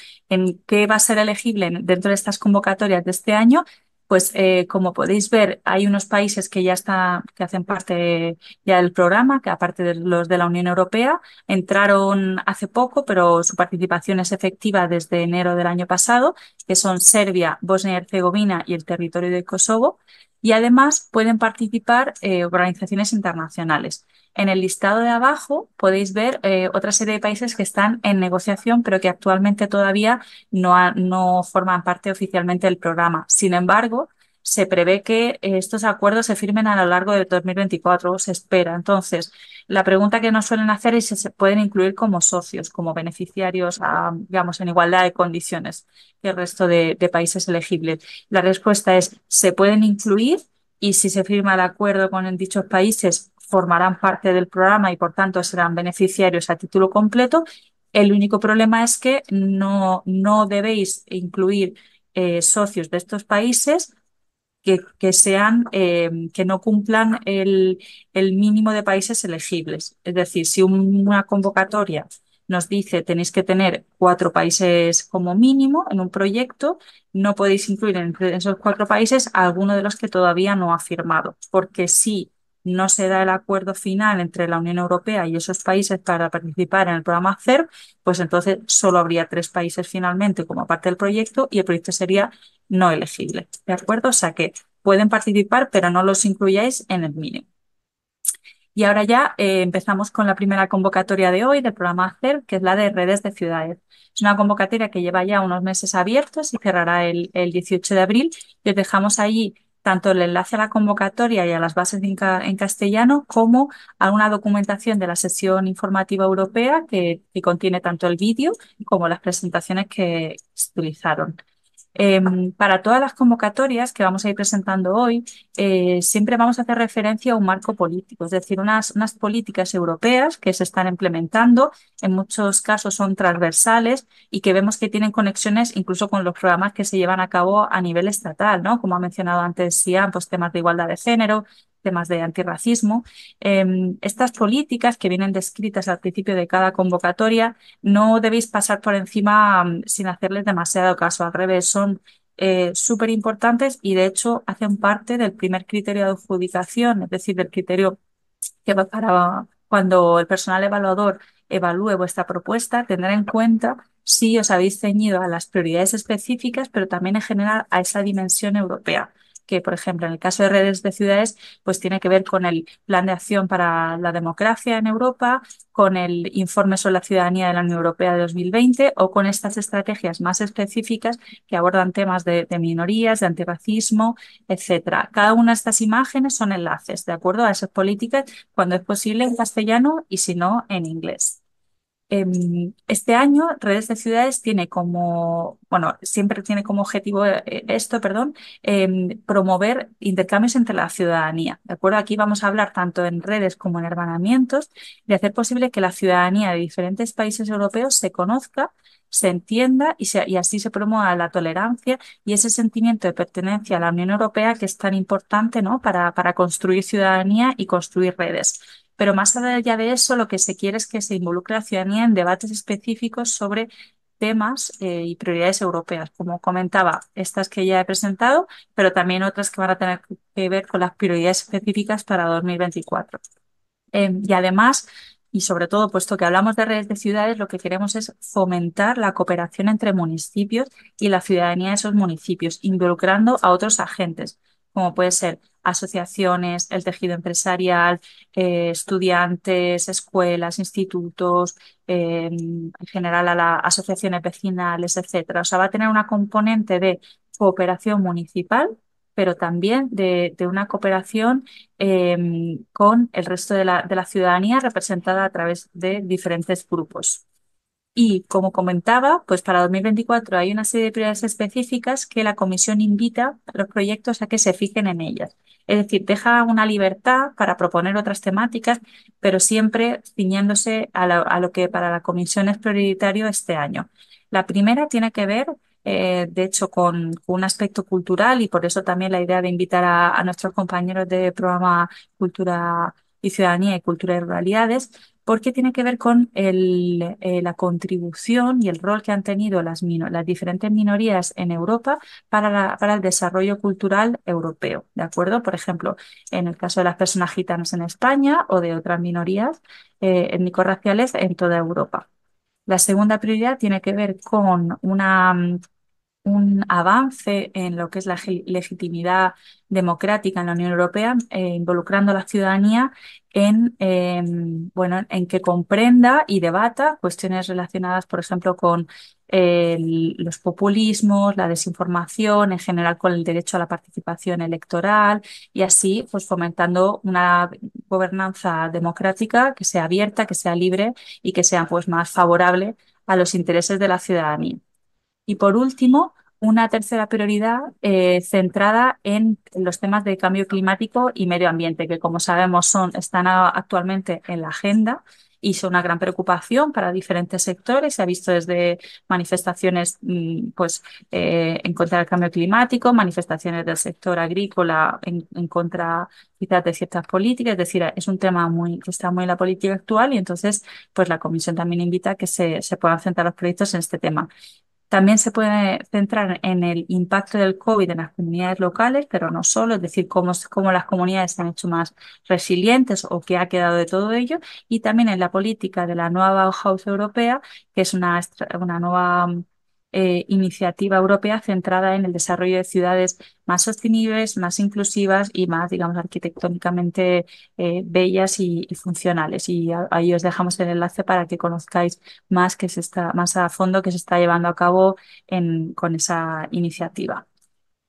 qué va a ser elegible dentro de estas convocatorias de este año, pues eh, como podéis ver, hay unos países que ya está, que hacen parte ya del programa, que aparte de los de la Unión Europea, entraron hace poco, pero su participación es efectiva desde enero del año pasado, que son Serbia, Bosnia y Herzegovina y el territorio de Kosovo y además pueden participar eh, organizaciones internacionales. En el listado de abajo podéis ver eh, otra serie de países que están en negociación, pero que actualmente todavía no, no forman parte oficialmente del programa. Sin embargo, se prevé que estos acuerdos se firmen a lo largo de 2024, se espera. Entonces, la pregunta que nos suelen hacer es si se pueden incluir como socios, como beneficiarios, digamos, en igualdad de condiciones que el resto de, países elegibles. La respuesta es, se pueden incluir y si se firma el acuerdo con dichos países, formarán parte del programa y, por tanto, serán beneficiarios a título completo. El único problema es que no, no debéis incluir eh, socios de estos países que, sean, em, que no cumplan el, el, mínimo de países elegibles. Es decir, si una convocatoria nos dice tenéis que tener cuatro países como mínimo en un proyecto, no podéis incluir en esos cuatro países alguno de los que todavía no ha firmado, porque si no se da el acuerdo final entre la Unión Europea y esos países para participar en el programa CERP, pues entonces solo habría tres países finalmente como parte del proyecto y el proyecto sería no elegible. ¿De acuerdo? O sea que pueden participar, pero no los incluyáis en el mínimo. Y ahora ya eh, empezamos con la primera convocatoria de hoy del programa CER, que es la de redes de ciudades. Es una convocatoria que lleva ya unos meses abiertos y cerrará el, el 18 de abril. Les dejamos ahí tanto el enlace a la convocatoria y a las bases en, castellano, como a una documentación de la sesión informativa europea que, que contiene tanto el vídeo como las presentaciones que se utilizaron. Em, para todas las convocatorias que vamos a ir presentando hoy, eh, siempre vamos a hacer referencia a un marco político, es decir, unas, unas políticas europeas que se están implementando, en muchos casos son transversales y que vemos que tienen conexiones incluso con los programas que se llevan a cabo a nivel estatal, ¿no? Como ha mencionado antes Sian, pues temas de igualdad de género, temas de antirracismo, em, estas políticas que vienen descritas al principio de cada convocatoria no debéis pasar por encima mm, sin hacerles demasiado caso. Al revés, son eh, súper importantes y de hecho hacen parte del primer criterio de adjudicación, es decir, del criterio que va para cuando el personal evaluador evalúe vuestra propuesta, tener en cuenta si os habéis ceñido a las prioridades específicas, pero también en general a esa dimensión europea que, por ejemplo, en el caso de redes de ciudades, pues tiene que ver con el plan de acción para la democracia en Europa, con el informe sobre la ciudadanía de la Unión Europea de 2020 o con estas estrategias más específicas que abordan temas de, minorías, de antirracismo, etcétera. Cada una de estas imágenes son enlaces, ¿de acuerdo? A esas políticas, cuando es posible en castellano y si no, en inglés. Em, este año, Redes de Ciudades tiene como, bueno, siempre tiene como objetivo eh, esto, perdón, em, promover intercambios entre la ciudadanía. ¿De acuerdo? Aquí vamos a hablar tanto en redes como en hermanamientos de hacer posible que la ciudadanía de diferentes países europeos se conozca, se entienda y, así se promueva la tolerancia y ese sentimiento de pertenencia a la Unión Europea que es tan importante, ¿no? Para, para construir ciudadanía y construir redes. Pero más allá de eso, lo que se quiere es que se involucre la ciudadanía en debates específicos sobre temas eh, y prioridades europeas, como comentaba, estas que ya he presentado, pero también otras que van a tener que ver con las prioridades específicas para 2024. Em, y además, y sobre todo, puesto que hablamos de redes de ciudades, lo que queremos es fomentar la cooperación entre municipios y la ciudadanía de esos municipios, involucrando a otros agentes, como puede ser asociaciones, el tejido empresarial, eh, estudiantes, escuelas, institutos, eh, en general a las asociaciones vecinales, etcétera. O sea, va a tener una componente de cooperación municipal, pero también de, una cooperación em, con el resto de la ciudadanía representada a través de diferentes grupos. Y como comentaba, pues para 2024 hay una serie de prioridades específicas que la Comisión invita a los proyectos a que se fijen en ellas. Es decir, deja una libertad para proponer otras temáticas, pero siempre ciñéndose a, lo que para la Comisión es prioritario este año. La primera tiene que ver eh, de hecho, con, un aspecto cultural y por eso también la idea de invitar a, a nuestros compañeros de programa Cultura y Ciudadanía y Cultura y Ruralidades, porque tiene que ver con el, eh, la contribución y el rol que han tenido las, diferentes minorías en Europa para, para, el desarrollo cultural europeo, ¿de acuerdo? Por ejemplo, en el caso de las personas gitanas en España o de otras minorías eh, étnico-raciales en toda Europa. La segunda prioridad tiene que ver con una mm, un avance en lo que es la legitimidad democrática en la Unión Europea, eh, involucrando a la ciudadanía en, em, bueno, en que comprenda y debata cuestiones relacionadas, por ejemplo, con los populismos, la desinformación, en general con el derecho a la participación electoral y así pues, fomentando una gobernanza democrática que sea abierta, que sea libre y que sea pues, más favorable a los intereses de la ciudadanía. Y por último, una tercera prioridad eh, centrada en los temas de cambio climático y medio ambiente, que como sabemos son, están actualmente en la agenda y son una gran preocupación para diferentes sectores. Se ha visto desde manifestaciones mm, pues, eh, en contra del cambio climático, manifestaciones del sector agrícola en, contra quizás de ciertas políticas. Es decir, es un tema muy, que está muy en la política actual y entonces pues, la Comisión también invita a que se, se puedan centrar los proyectos en este tema. También se puede centrar en el impacto del COVID en las comunidades locales, pero no solo, es decir, cómo, cómo las comunidades se han hecho más resilientes o qué ha quedado de todo ello, y también en la política de la nueva House europea, que es una, una nueva eh, iniciativa europea centrada en el desarrollo de ciudades más sostenibles, más inclusivas y más, digamos, arquitectónicamente eh, bellas y, funcionales. Y ahí os dejamos el enlace para que conozcáis más que se está, más a fondo que se está llevando a cabo en, con esa iniciativa.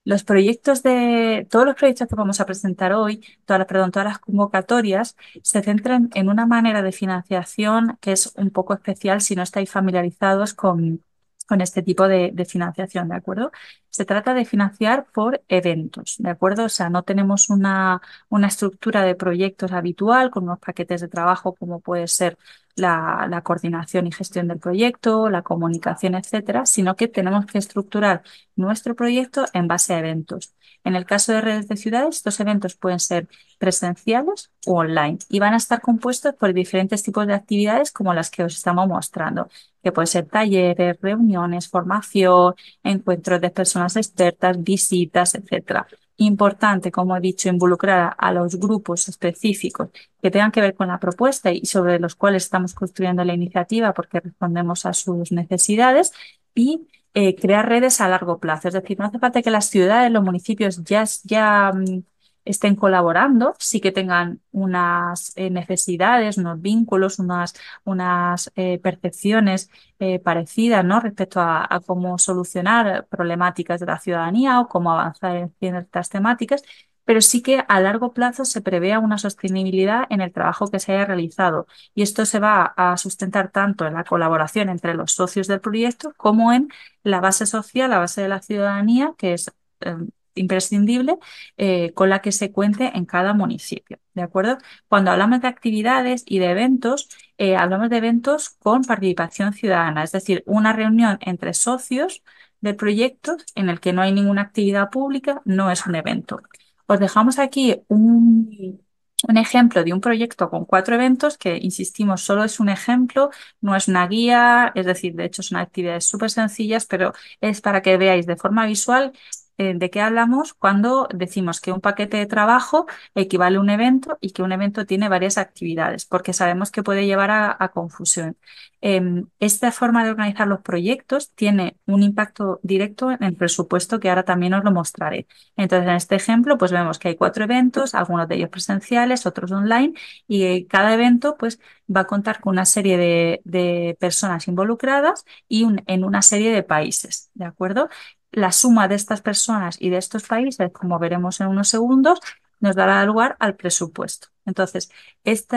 Los proyectos de todos los proyectos que vamos a presentar hoy, todas todas las convocatorias se centran en una manera de financiación que es un poco especial si no estáis familiarizados con con este tipo de, financiación, ¿de acuerdo? Se trata de financiar por eventos, ¿de acuerdo? O sea, no tenemos una, una estructura de proyectos habitual con unos paquetes de trabajo como puede ser la, coordinación y gestión del proyecto, la comunicación, etcétera, sino que tenemos que estructurar nuestro proyecto en base a eventos. En el caso de redes de ciudades, estos eventos pueden ser presenciales o online y van a estar compuestos por diferentes tipos de actividades como las que os estamos mostrando, que pueden ser talleres, reuniones, formación, encuentros de personas expertas, visitas, etcétera importante, como he dicho, involucrar a los grupos específicos que tengan que ver con la propuesta y sobre los cuales estamos construyendo la iniciativa porque respondemos a sus necesidades y eh, crear redes a largo plazo. Es decir, no hace falta que las ciudades, los municipios ya, ya mm, estén colaborando, sí que tengan unas eh, necesidades, unos vínculos, unas, unas eh, percepciones eh, parecidas ¿no? respecto a, a, cómo solucionar problemáticas de la ciudadanía o cómo avanzar en ciertas temáticas, pero sí que a largo plazo se prevea una sostenibilidad en el trabajo que se haya realizado. Y esto se va a sustentar tanto en la colaboración entre los socios del proyecto como en la base social, la base de la ciudadanía, que es em, imprescindible eh, con la que se cuente en cada municipio. ¿De acuerdo? Cuando hablamos de actividades y de eventos, eh, hablamos de eventos con participación ciudadana, es decir, una reunión entre socios del proyecto en el que no hay ninguna actividad pública, no es un evento. Os dejamos aquí un, un ejemplo de un proyecto con cuatro eventos que, insistimos, solo es un ejemplo, no es una guía, es decir, de hecho son actividades súper sencillas, pero es para que veáis de forma visual eh, de qué hablamos cuando decimos que un paquete de trabajo equivale a un evento y que un evento tiene varias actividades, porque sabemos que puede llevar a, confusión. Em, esta forma de organizar los proyectos tiene un impacto directo en el presupuesto que ahora también os lo mostraré. Entonces, en este ejemplo, pues vemos que hay cuatro eventos, algunos de ellos presenciales, otros online, y eh, cada evento pues va a contar con una serie de, personas involucradas y en una serie de países, ¿de acuerdo? la suma de estas personas y de estos países, como veremos en unos segundos, nos dará lugar al presupuesto. Entonces, este,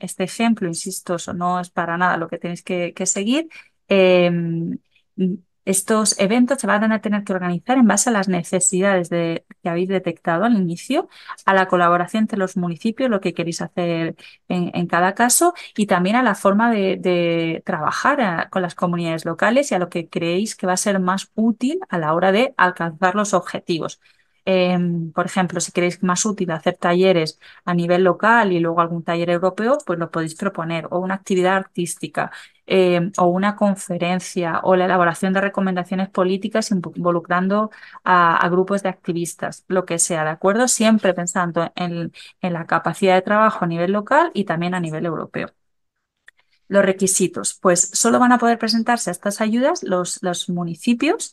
este ejemplo, insisto, eso no es para nada lo que tenéis que, seguir. Em, estos eventos se van a tener que organizar en base a las necesidades que habéis detectado al inicio, a la colaboración entre los municipios, lo que queréis hacer en, cada caso, y también a la forma de, trabajar eh, con las comunidades locales y a lo que creéis que va a ser más útil a la hora de alcanzar los objetivos. Em, por ejemplo, si queréis más útil hacer talleres a nivel local y luego algún taller europeo, pues lo podéis proponer, o una actividad artística, em, o una conferencia, o la elaboración de recomendaciones políticas involucrando a, grupos de activistas, lo que sea, ¿de acuerdo? Siempre pensando en, la capacidad de trabajo a nivel local y también a nivel europeo. Los requisitos, pues solo van a poder presentarse a estas ayudas los municipios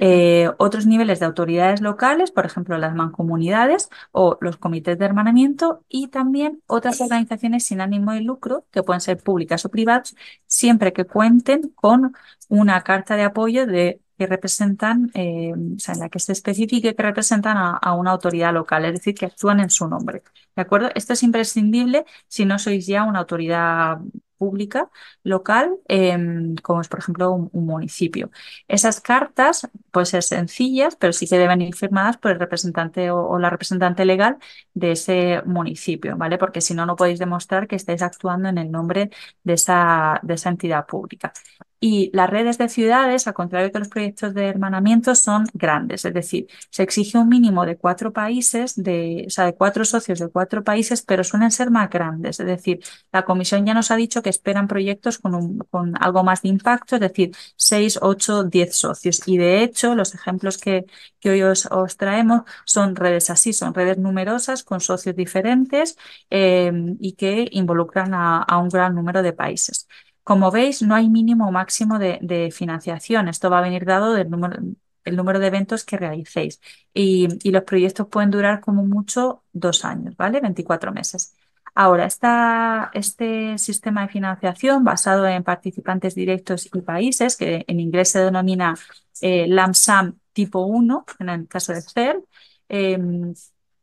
eh, otros niveles de autoridades locales, por ejemplo, las mancomunidades o los comités de hermanamiento y también otras organizaciones sin ánimo de lucro que pueden ser públicas o privadas, siempre que cuenten con una carta de apoyo de que representan, eh, o sea, en la que se especifique que representan a, a, una autoridad local, es decir, que actúan en su nombre. ¿De acuerdo? Esto es imprescindible si no sois ya una autoridad pública local, em, como es por ejemplo un, municipio. Esas cartas pueden ser sencillas, pero sí que deben ir firmadas por el representante o, la representante legal de ese municipio, ¿vale? Porque si no, no podéis demostrar que estáis actuando en el nombre de esa, de esa entidad pública. Y las redes de ciudades, al contrario que los proyectos de hermanamiento, son grandes, es decir, se exige un mínimo de cuatro países, de, o sea, de cuatro socios de cuatro países, pero suelen ser más grandes. Es decir, la Comisión ya nos ha dicho que esperan proyectos con, con algo más de impacto, es decir, seis, ocho, diez socios. Y de hecho, los ejemplos que, hoy os, traemos son redes así, son redes numerosas con socios diferentes eh, y que involucran a, a un gran número de países. Como veis, no hay mínimo o máximo de, financiación. Esto va a venir dado del número, de eventos que realicéis. Y, los proyectos pueden durar como mucho dos años, ¿vale? 24 meses. Ahora, está este sistema de financiación basado en participantes directos y países, que en inglés se denomina eh, LAMSAM tipo 1, en el caso de CERN, eh,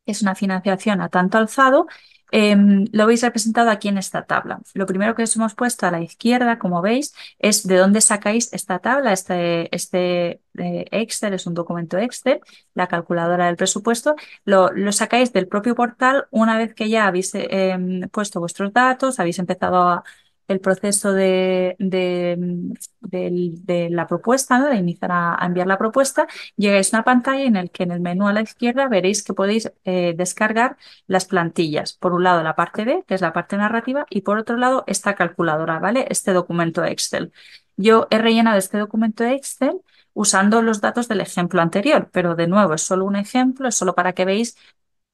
es una financiación a tanto alzado Em, lo veis representado aquí en esta tabla. Lo primero que os hemos puesto a la izquierda, como veis, es de dónde sacáis esta tabla, este, este eh, Excel, es un documento Excel, la calculadora del presupuesto, lo, sacáis del propio portal una vez que ya habéis em, puesto vuestros datos, habéis empezado a el proceso de, la propuesta, de iniciar a, enviar la propuesta, llegáis a una pantalla en la que en el menú a la izquierda veréis que podéis eh, descargar las plantillas. Por un lado la parte B, que es la parte narrativa, y por otro lado esta calculadora, ¿vale? Este documento de Excel. Yo he rellenado este documento de Excel usando los datos del ejemplo anterior, pero de nuevo es solo un ejemplo, es solo para que veáis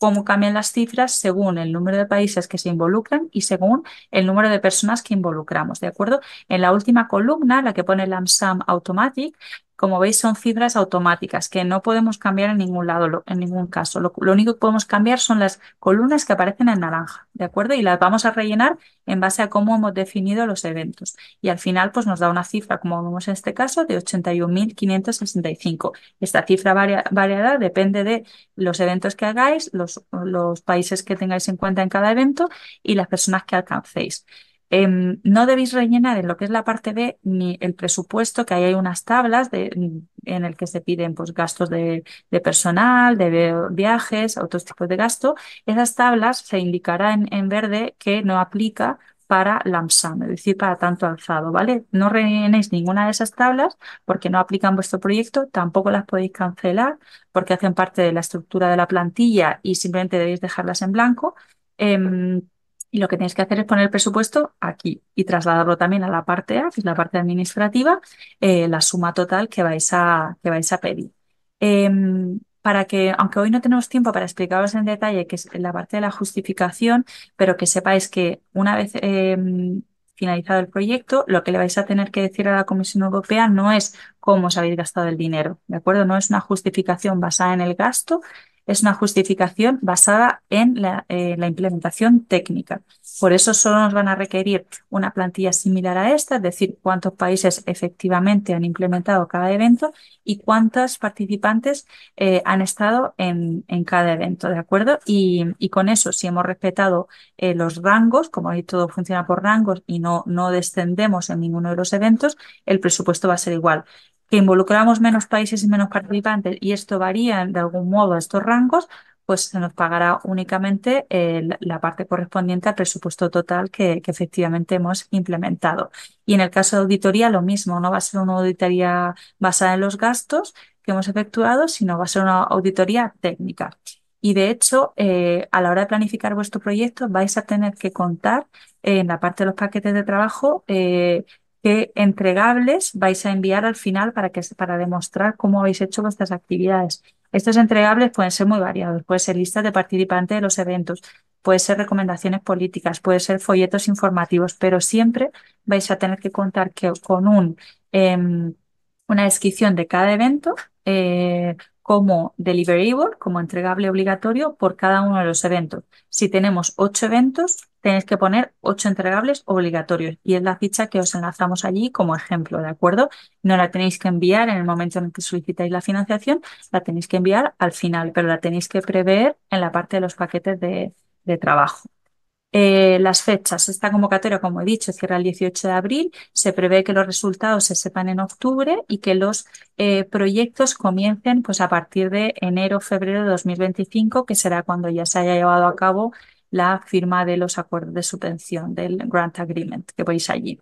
cómo cambian las cifras según el número de países que se involucran y según el número de personas que involucramos, ¿de acuerdo? En la última columna, la que pone la AMSAM Automatic, como veis, son cifras automáticas que no podemos cambiar en ningún lado, en ningún caso. Lo, único que podemos cambiar son las columnas que aparecen en naranja, ¿de acuerdo? Y las vamos a rellenar en base a cómo hemos definido los eventos. Y al final, pues nos da una cifra, como vemos en este caso, de 81.565. Esta cifra variada depende de los eventos que hagáis, los, los países que tengáis en cuenta en cada evento y las personas que alcancéis. Em, no debéis rellenar en lo que es la parte B ni el presupuesto, que ahí hay unas tablas mm, en el que se piden pues, gastos de, personal, de viajes, otros tipos de gasto. Esas tablas se indicará en, verde que no aplica para LAMSAM, es decir, para tanto alzado, ¿vale? No rellenéis ninguna de esas tablas porque no aplican vuestro proyecto, tampoco las podéis cancelar porque hacen parte de la estructura de la plantilla y simplemente debéis dejarlas en blanco. Em, y lo que tenéis que hacer es poner el presupuesto aquí y trasladarlo también a la parte A, la parte administrativa, eh, la suma total que vais a, que vais a pedir. Em, para que, aunque hoy no tenemos tiempo para explicaros en detalle que es la parte de la justificación, pero que sepáis que una vez em, finalizado el proyecto, lo que le vais a tener que decir a la Comisión Europea no es cómo os habéis gastado el dinero, ¿de acuerdo? No es una justificación basada en el gasto, es una justificación basada en eh, la, implementación técnica. Por eso solo nos van a requerir una plantilla similar a esta, es decir, cuántos países efectivamente han implementado cada evento y cuántos participantes eh, han estado en, en, cada evento, ¿de acuerdo? Y, con eso, si hemos respetado eh, los rangos, como ahí todo funciona por rangos y no, no descendemos en ninguno de los eventos, el presupuesto va a ser igual que involucramos menos países y menos participantes y esto varía de algún modo estos rangos, pues se nos pagará únicamente eh, la parte correspondiente al presupuesto total que, efectivamente hemos implementado. Y en el caso de auditoría, lo mismo, no va a ser una auditoría basada en los gastos que hemos efectuado, sino va a ser una auditoría técnica. Y de hecho, eh, a la hora de planificar vuestro proyecto, vais a tener que contar eh, en la parte de los paquetes de trabajo qué entregables vais a enviar al final para, que, para demostrar cómo habéis hecho vuestras actividades. Estos entregables pueden ser muy variados, puede ser listas de participantes de los eventos, pueden ser recomendaciones políticas, pueden ser folletos informativos, pero siempre vais a tener que contar que, con un, em, una descripción de cada evento, eh, como deliverable, como entregable obligatorio por cada uno de los eventos. Si tenemos ocho eventos, tenéis que poner ocho entregables obligatorios y es la ficha que os enlazamos allí como ejemplo, ¿de acuerdo? No la tenéis que enviar en el momento en el que solicitáis la financiación, la tenéis que enviar al final, pero la tenéis que prever en la parte de los paquetes de, de trabajo. Eh, las fechas. Esta convocatoria, como he dicho, cierra el 18 de abril. Se prevé que los resultados se sepan en octubre y que los eh, proyectos comiencen pues, a partir de enero, febrero de 2025, que será cuando ya se haya llevado a cabo la firma de los acuerdos de subvención del Grant Agreement que veis allí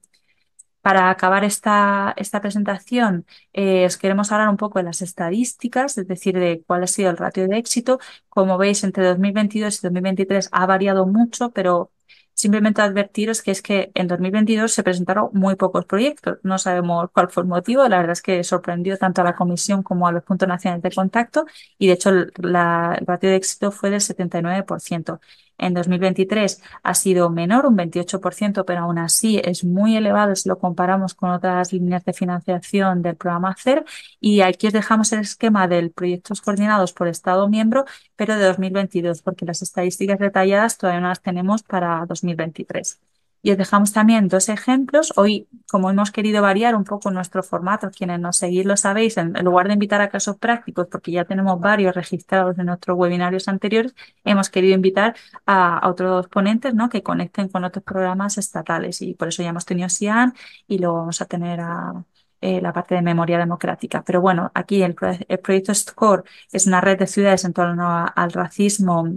para acabar esta, esta presentación, eh, os queremos hablar un poco de las estadísticas, es decir, de cuál ha sido el ratio de éxito. Como veis, entre 2022 y 2023 ha variado mucho, pero simplemente advertiros que es que en 2022 se presentaron muy pocos proyectos. No sabemos cuál fue el motivo. La verdad es que sorprendió tanto a la comisión como a los puntos nacionales de contacto y de hecho la, el ratio de éxito fue del 79%. En 2023 ha sido menor, un 28%, pero aún así es muy elevado si lo comparamos con otras líneas de financiación del programa CER. Y aquí os dejamos el esquema de proyectos coordinados por Estado miembro, pero de 2022, porque las estadísticas detalladas todavía no las tenemos para 2023. Y os dejamos también dos ejemplos. Hoy, como hemos querido variar un poco nuestro formato, quienes nos seguís lo sabéis, en lugar de invitar a casos prácticos, porque ya tenemos varios registrados en nuestros webinarios anteriores, hemos querido invitar a, otros ponentes ¿no? que conecten con otros programas estatales. Y por eso ya hemos tenido SIAN y luego vamos a tener a, eh, la parte de memoria democrática. Pero bueno, aquí el, el proyecto SCORE es una red de ciudades en torno al racismo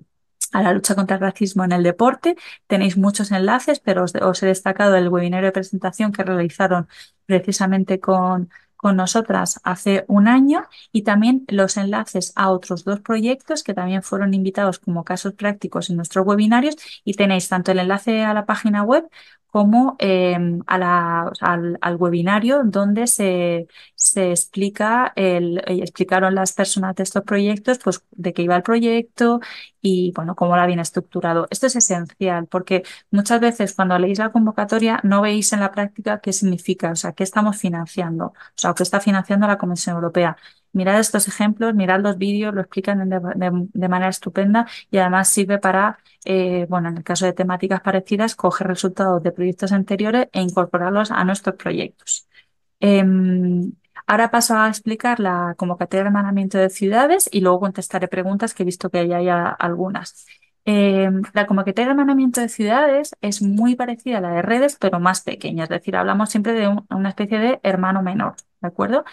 a la lucha contra el racismo en el deporte. Tenéis muchos enlaces, pero os, he destacado el webinario de presentación que realizaron precisamente con, con nosotras hace un año y también los enlaces a otros dos proyectos que también fueron invitados como casos prácticos en nuestros webinarios y tenéis tanto el enlace a la página web como em, al, al, webinario donde se, se explica, el, eh, explicaron las personas de estos proyectos, pues de qué iba el proyecto y bueno, cómo la habían estructurado. Esto es esencial porque muchas veces cuando leéis la convocatoria no veis en la práctica qué significa, o sea, qué estamos financiando, o sea, qué está financiando la Comisión Europea. Mirad estos ejemplos, mirad los vídeos, lo explican de, manera estupenda y además sirve para, eh, bueno, en el caso de temáticas parecidas, coger resultados de proyectos anteriores e incorporarlos a nuestros proyectos. Em, ahora paso a explicar la convocatoria de hermanamiento de ciudades y luego contestaré preguntas que he visto que ya hay algunas. Em, la convocatoria de hermanamiento de ciudades es muy parecida a la de redes, pero más pequeña. Es decir, hablamos siempre de una especie de hermano menor, ¿de acuerdo?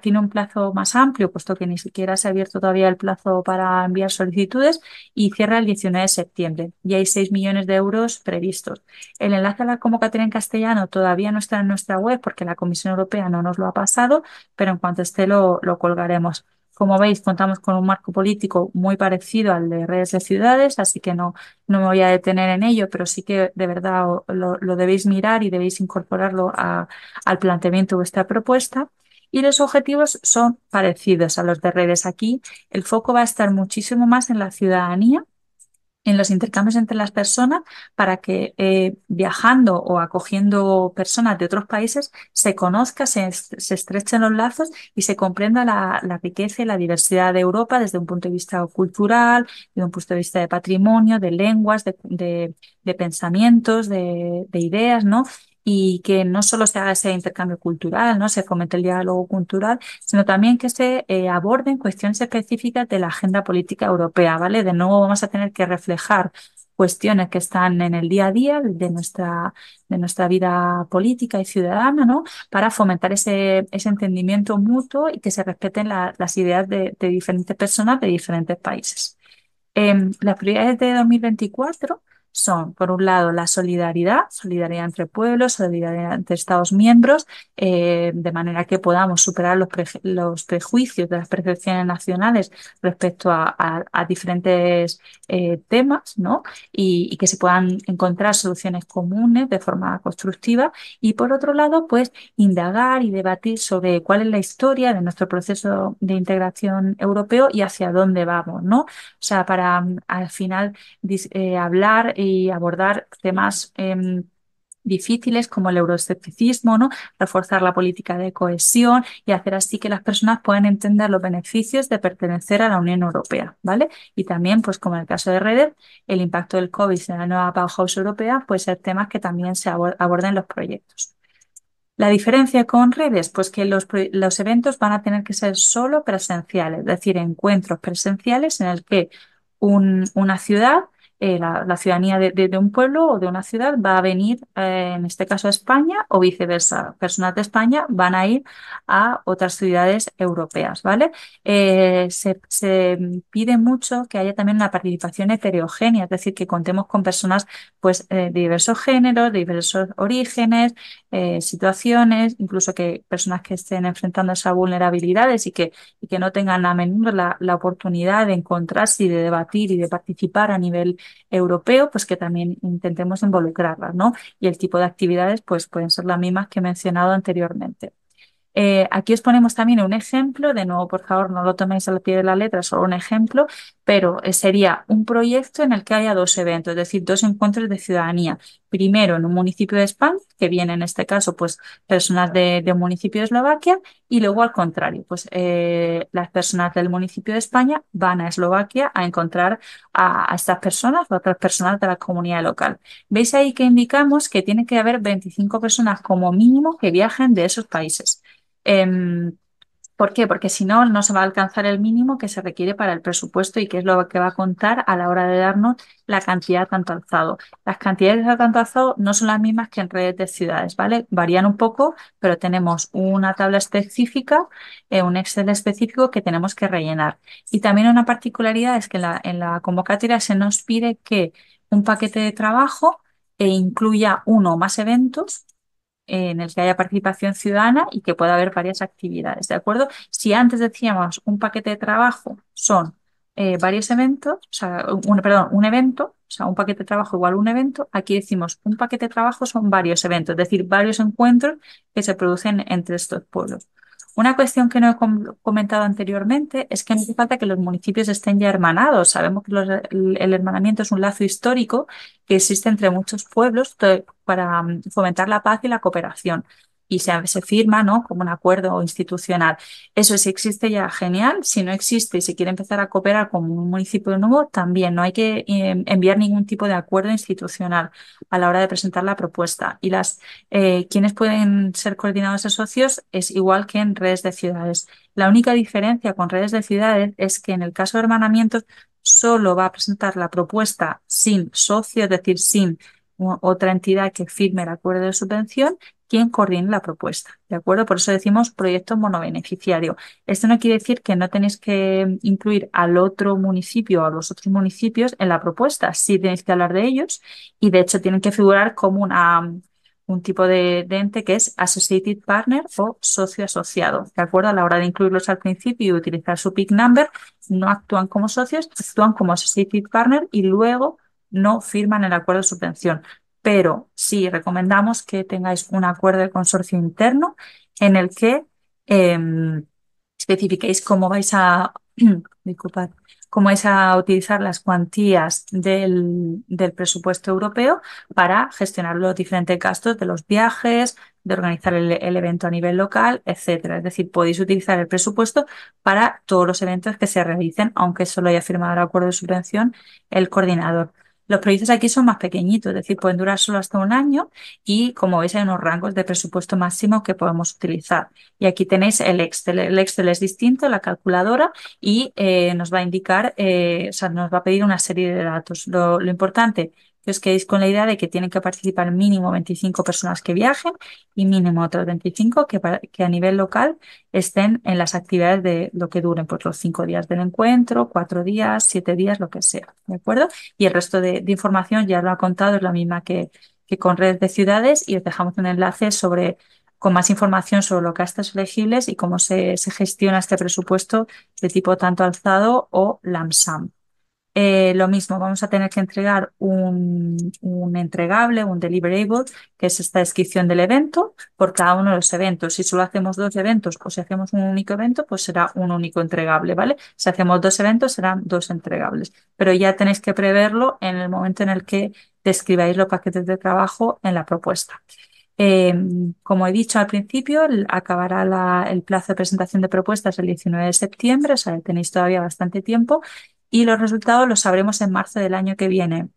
tiene un plazo más amplio, puesto que ni siquiera se ha abierto todavía el plazo para enviar solicitudes y cierra el 19 de septiembre y hay 6 millones de euros previstos. El enlace a la convocatoria en castellano todavía no está en nuestra web porque la Comisión Europea no nos lo ha pasado, pero en cuanto esté lo, colgaremos. Como veis, contamos con un marco político muy parecido al de redes de ciudades, así que no, no me voy a detener en ello, pero sí que de verdad lo, debéis mirar y debéis incorporarlo al planteamiento de vuestra propuesta y los objetivos son parecidos a los de redes. Aquí el foco va a estar muchísimo más en la ciudadanía, en los intercambios entre las personas, para que eh, viajando o acogiendo personas de otros países se conozca, se, se estrechen los lazos y se comprenda la, riqueza y la diversidad de Europa desde un punto de vista cultural, desde un punto de vista de patrimonio, de lenguas, de, de pensamientos, de, de ideas, ¿no? y que no solo se haga ese intercambio cultural, ¿no? se fomente el diálogo cultural, sino también que se eh, aborden cuestiones específicas de la agenda política europea, ¿vale? De nuevo vamos a tener que reflejar cuestiones que están en el día a día de nuestra, de nuestra vida política y ciudadana, ¿no? Para fomentar ese, ese entendimiento mutuo y que se respeten las ideas de, diferentes personas de diferentes países. Em, las prioridades de 2024 son, por un lado, la solidaridad, solidaridad entre pueblos, solidaridad entre Estados miembros, eh, de manera que podamos superar los, los, prejuicios de las percepciones nacionales respecto a, diferentes eh, temas, ¿no? Y, que se puedan encontrar soluciones comunes de forma constructiva. Y por otro lado, pues, indagar y debatir sobre cuál es la historia de nuestro proceso de integración europeo y hacia dónde vamos, ¿no? O sea, para mm, al final eh, hablar y abordar temas em, difíciles como el euroescepticismo, ¿no? reforzar la política de cohesión y hacer así que las personas puedan entender los beneficios de pertenecer a la Unión Europea, ¿vale? Y también, pues como en el caso de redes, el impacto del COVID en la nueva Bauhaus europea puede ser temas que también se aborden los proyectos. La diferencia con redes, pues que los, eventos van a tener que ser solo presenciales, es decir, encuentros presenciales en el que una ciudad eh, la, ciudadanía de, un pueblo o de una ciudad va a venir, eh, en este caso a España, o viceversa. Personas de España van a ir a otras ciudades europeas, ¿vale? Eh, se, pide mucho que haya también una participación heterogénea, es decir, que contemos con personas pues, de diversos géneros, de diversos orígenes, situaciones, incluso que personas que estén enfrentando esas vulnerabilidades y que, y que no tengan a menudo la, la oportunidad de encontrarse y de debatir y de participar a nivel europeo, pues que también intentemos involucrarla ¿no? Y el tipo de actividades, pues pueden ser las mismas que he mencionado anteriormente. Eh, aquí os ponemos también un ejemplo, de nuevo, por favor, no lo toméis al pie de la letra, solo un ejemplo pero eh, sería un proyecto en el que haya dos eventos, es decir, dos encuentros de ciudadanía. Primero en un municipio de España, que vienen en este caso pues personas de, un municipio de Eslovaquia, y luego al contrario, pues eh, las personas del municipio de España van a Eslovaquia a encontrar a, estas personas o a otras personas de la comunidad local. Veis ahí que indicamos que tiene que haber 25 personas como mínimo que viajen de esos países. Em, ¿Por qué? Porque si no, no se va a alcanzar el mínimo que se requiere para el presupuesto y que es lo que va a contar a la hora de darnos la cantidad tanto alzado. Las cantidades de tanto alzado no son las mismas que en redes de ciudades, ¿vale? Varían un poco, pero tenemos una tabla específica, eh, un Excel específico que tenemos que rellenar. Y también una particularidad es que en la, en la convocatoria se nos pide que un paquete de trabajo e incluya uno o más eventos en el que haya participación ciudadana y que pueda haber varias actividades, ¿de acuerdo? Si antes decíamos un paquete de trabajo son eh, varios eventos, o sea, un, perdón, un evento, o sea, un paquete de trabajo igual un evento, aquí decimos un paquete de trabajo son varios eventos, es decir, varios encuentros que se producen entre estos pueblos. Una cuestión que no he comentado anteriormente es que no hace falta que los municipios estén ya hermanados. Sabemos que el hermanamiento es un lazo histórico que existe entre muchos pueblos para mm, fomentar la paz y la cooperación y se, firma ¿no? como un acuerdo institucional. Eso si existe ya, genial. Si no existe y se quiere empezar a cooperar con un municipio nuevo, también no hay que em, enviar ningún tipo de acuerdo institucional a la hora de presentar la propuesta. Y las eh, quienes pueden ser coordinados de socios es igual que en redes de ciudades. La única diferencia con redes de ciudades es que en el caso de hermanamientos solo va a presentar la propuesta sin socio, es decir, sin otra entidad que firme el acuerdo de subvención quien coordine la propuesta, ¿de acuerdo? Por eso decimos proyecto monobeneficiario. Esto no quiere decir que no tenéis que incluir al otro municipio o a los otros municipios en la propuesta, sí tenéis que hablar de ellos y de hecho tienen que figurar como un tipo de, ente que es associated partner o socio asociado, ¿de acuerdo? A la hora de incluirlos al principio y utilizar su pick number, no actúan como socios, actúan como associated partner y luego no firman el acuerdo de subvención, pero sí recomendamos que tengáis un acuerdo de consorcio interno en el que eh, especifiquéis cómo vais a cómo vais a utilizar las cuantías del, presupuesto europeo para gestionar los diferentes gastos de los viajes, de organizar el, el, evento a nivel local, etcétera. Es decir, podéis utilizar el presupuesto para todos los eventos que se realicen, aunque solo haya firmado el acuerdo de subvención el coordinador. Los proyectos aquí son más pequeñitos, es decir, pueden durar solo hasta un año y como veis hay unos rangos de presupuesto máximo que podemos utilizar. Y aquí tenéis el Excel. El Excel es distinto, la calculadora, y eh, nos va a indicar, eh, o sea, nos va a pedir una serie de datos. Lo, lo importante que quedéis con la idea de que tienen que participar mínimo 25 personas que viajen y mínimo otros 25 que, a nivel local estén en las actividades de lo que duren, pues los cinco días del encuentro, cuatro días, siete días, lo que sea, ¿de acuerdo? Y el resto de, información ya lo ha contado, es la misma que, con redes de ciudades y os dejamos un enlace sobre con más información sobre que haces elegibles y cómo se, se gestiona este presupuesto de tipo tanto alzado o LAMSAM. Eh, lo mismo, vamos a tener que entregar un, entregable, un deliverable, que es esta descripción del evento, por cada uno de los eventos. Si solo hacemos dos eventos o si hacemos un único evento, pues será un único entregable, ¿vale? Si hacemos dos eventos, serán dos entregables. Pero ya tenéis que preverlo en el momento en el que describáis los paquetes de trabajo en la propuesta. Eh, como he dicho al principio, acabará el plazo de presentación de propuestas el 19 de septiembre, o sea, tenéis todavía bastante tiempo y los resultados los sabremos en marzo del año que viene.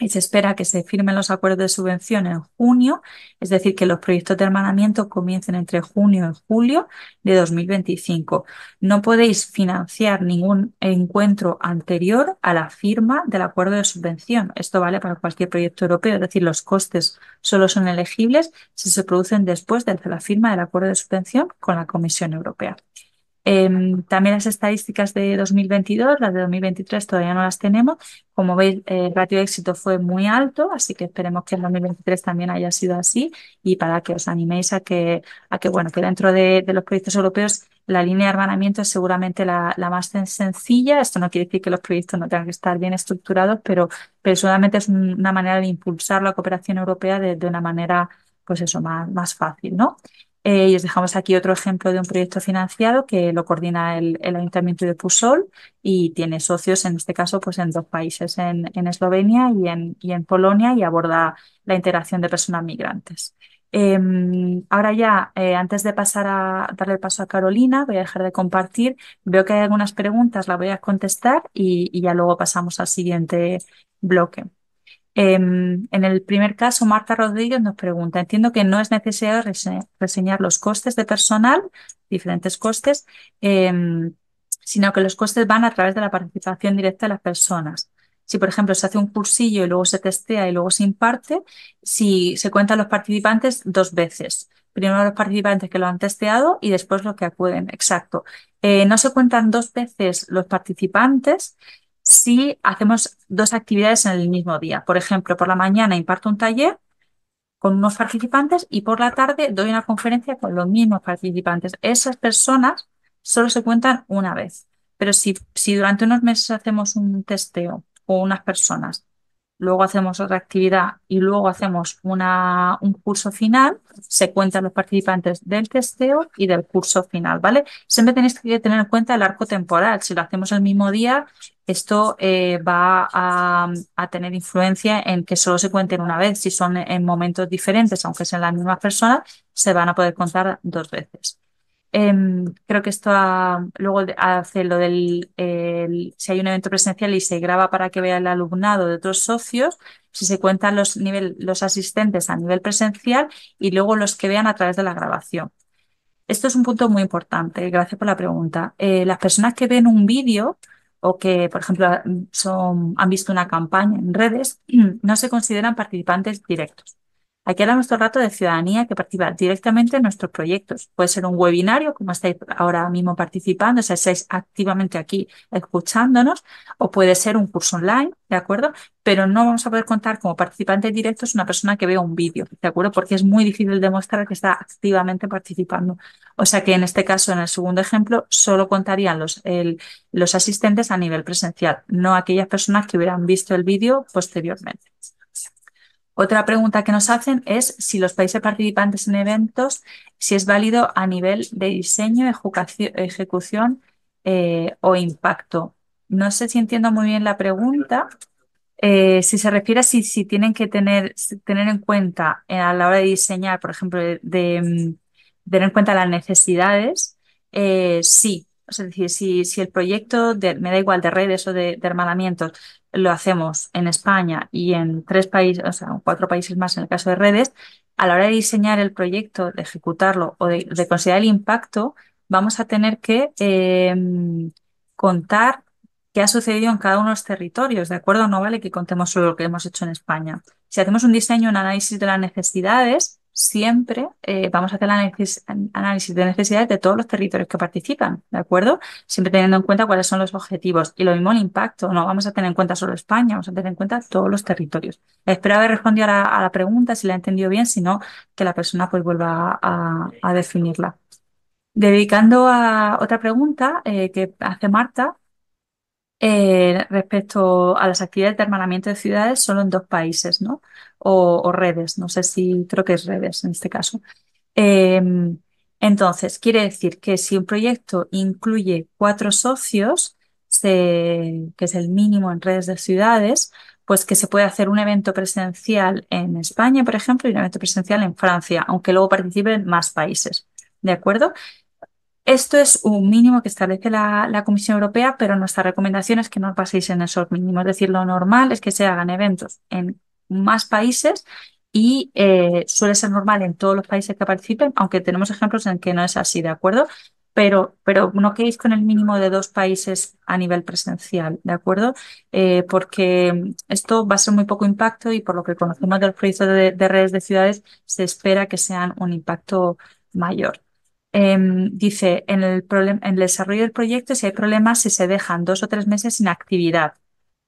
Y se espera que se firmen los acuerdos de subvención en junio, es decir, que los proyectos de hermanamiento comiencen entre junio y julio de 2025. No podéis financiar ningún encuentro anterior a la firma del acuerdo de subvención. Esto vale para cualquier proyecto europeo, es decir, los costes solo son elegibles si se producen después de la firma del acuerdo de subvención con la Comisión Europea. Em, también las estadísticas de 2022, las de 2023 todavía no las tenemos. Como veis, eh, el ratio de éxito fue muy alto, así que esperemos que en 2023 también haya sido así y para que os animéis a que, bueno, que dentro de, los proyectos europeos la línea de hermanamiento es seguramente la, más sencilla. Esto no quiere decir que los proyectos no tengan que estar bien estructurados, pero, personalmente es una manera de impulsar la cooperación europea de, una manera pues eso, más, más fácil, ¿no? Eh, y os dejamos aquí otro ejemplo de un proyecto financiado que lo coordina el, Ayuntamiento de Pusol y tiene socios, en este caso, pues en dos países, en, Eslovenia y en, y en, Polonia, y aborda la integración de personas migrantes. Em, ahora ya, eh, antes de pasar a darle el paso a Carolina, voy a dejar de compartir. Veo que hay algunas preguntas, las voy a contestar y, y ya luego pasamos al siguiente bloque. Em, en el primer caso, Marta Rodríguez nos pregunta, entiendo que no es necesario reseñar los costes de personal, diferentes costes, em, sino que los costes van a través de la participación directa de las personas. Si, por ejemplo, se hace un cursillo y luego se testea y luego se imparte, si se cuentan los participantes dos veces. Primero los participantes que lo han testeado y después los que acuden. Exacto. Eh, no se cuentan dos veces los participantes, si hacemos dos actividades en el mismo día. Por ejemplo, por la mañana imparto un taller con unos participantes y por la tarde doy una conferencia con los mismos participantes. Esas personas solo se cuentan una vez. Pero si, durante unos meses hacemos un testeo con unas personas luego hacemos otra actividad y luego hacemos una, un curso final, se cuentan los participantes del testeo y del curso final, ¿vale? Siempre tenéis que tener en cuenta el arco temporal. Si lo hacemos el mismo día, esto eh, va a, a, tener influencia en que solo se cuenten una vez. Si son en momentos diferentes, aunque sean las mismas personas, se van a poder contar dos veces. Em, creo que esto luego hace lo del si hay un evento presencial y se graba para que vea el alumnado de otros socios, si se cuentan los nivel, los asistentes a nivel presencial y luego los que vean a través de la grabación. Esto es un punto muy importante. Gracias por la pregunta. Eh, las personas que ven un vídeo o que, por ejemplo, son, han visto una campaña en redes, no se consideran participantes directos. Aquí hablamos todo el rato de ciudadanía que participa directamente en nuestros proyectos. Puede ser un webinario, como estáis ahora mismo participando, o sea, estáis activamente aquí escuchándonos, o puede ser un curso online, ¿de acuerdo? Pero no vamos a poder contar como participante directo es una persona que vea un vídeo, ¿de acuerdo? Porque es muy difícil demostrar que está activamente participando. O sea que en este caso, en el segundo ejemplo, solo contarían los, los asistentes a nivel presencial, no aquellas personas que hubieran visto el vídeo posteriormente. Otra pregunta que nos hacen es si los países participantes en eventos, si es válido a nivel de diseño, ejecución eh, o impacto. No sé si entiendo muy bien la pregunta. Eh, si se refiere a si, tienen que tener, tener en cuenta eh, a la hora de diseñar, por ejemplo, de mm, tener en cuenta las necesidades, sí, es decir, si, si el proyecto, me da igual de redes o de, hermanamientos, lo hacemos en España y en tres países, o sea, cuatro países más en el caso de redes, a la hora de diseñar el proyecto, de ejecutarlo o de, considerar el impacto, vamos a tener que em, contar qué ha sucedido en cada uno de los territorios, ¿de acuerdo? No vale que contemos solo lo que hemos hecho en España. Si hacemos un diseño, un análisis de las necesidades, siempre eh, vamos a hacer análisis, análisis de necesidades de todos los territorios que participan, ¿de acuerdo? Siempre teniendo en cuenta cuáles son los objetivos y lo mismo el impacto, no vamos a tener en cuenta solo España, vamos a tener en cuenta todos los territorios. Espero haber respondido a la, pregunta, si la he entendido bien, si no, que la persona pues vuelva a, definirla. Dedicando a otra pregunta eh, que hace Marta, eh, respecto a las actividades de hermanamiento de ciudades solo en dos países, ¿no? O, redes, no sé si creo que es redes en este caso. Em, entonces, quiere decir que si un proyecto incluye cuatro socios, que es el mínimo en redes de ciudades, pues que se puede hacer un evento presencial en España, por ejemplo, y un evento presencial en Francia, aunque luego participen más países. ¿De acuerdo? Esto es un mínimo que establece la, Comisión Europea, pero nuestra recomendación es que no paséis en esos mínimos. Es decir, lo normal es que se hagan eventos en más países y eh, suele ser normal en todos los países que participen, aunque tenemos ejemplos en que no es así, ¿de acuerdo? Pero, no quedéis con el mínimo de dos países a nivel presencial, ¿de acuerdo? Eh, porque esto va a ser muy poco impacto y por lo que conocemos del proyecto de, de redes de ciudades, se espera que sean un impacto mayor. Em, dice, en el, en el desarrollo del proyecto, si hay problemas, si se dejan dos o tres meses sin actividad.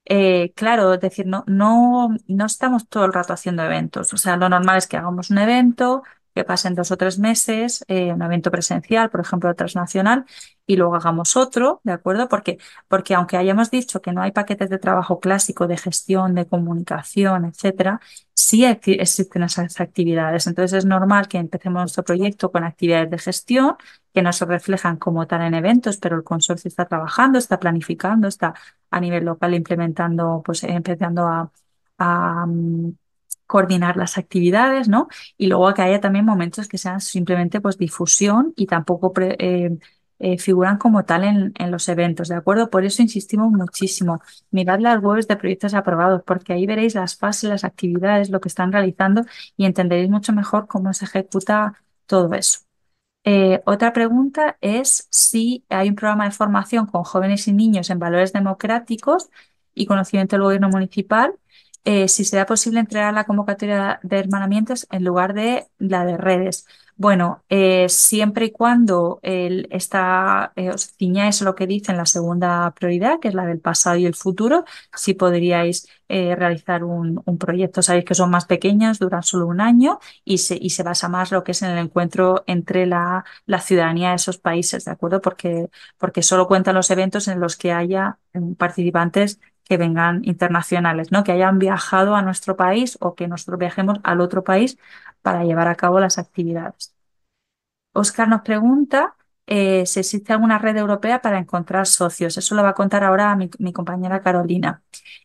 Eh, claro, es decir, no, no, no estamos todo el rato haciendo eventos. O sea, lo normal es que hagamos un evento, que pasen dos o tres meses, eh, un evento presencial, por ejemplo, transnacional, y luego hagamos otro, ¿de acuerdo? Porque, porque aunque hayamos dicho que no hay paquetes de trabajo clásico de gestión, de comunicación, etcétera, sí existen esas actividades. Entonces es normal que empecemos nuestro proyecto con actividades de gestión que no se reflejan como tal en eventos, pero el consorcio está trabajando, está planificando, está a nivel local implementando, pues empezando a mm, coordinar las actividades, ¿no? Y luego que haya también momentos que sean simplemente pues difusión y tampoco eh, eh, figuran como tal en, los eventos, ¿de acuerdo? Por eso insistimos muchísimo. Mirad las webs de proyectos aprobados, porque ahí veréis las fases, las actividades, lo que están realizando y entenderéis mucho mejor cómo se ejecuta todo eso. Eh, otra pregunta es si hay un programa de formación con jóvenes y niños en valores democráticos y conocimiento del gobierno municipal eh, si será posible entregar la convocatoria de hermanamientos en lugar de la de redes. Bueno, eh, siempre y cuando esta eh, os ciñáis lo que dice en la segunda prioridad, que es la del pasado y el futuro, si podríais realizar un, proyecto. Sabéis que son más pequeñas, duran solo un año y se, y se basa más lo que es en el encuentro entre la, ciudadanía de esos países, ¿de acuerdo? Porque, porque solo cuentan los eventos en los que haya mm, participantes que vengan internacionales, ¿no? que hayan viajado a nuestro país o que nosotros viajemos al otro país para llevar a cabo las actividades. Oscar nos pregunta eh, si existe alguna red europea para encontrar socios. Eso lo va a contar ahora mi, compañera Carolina.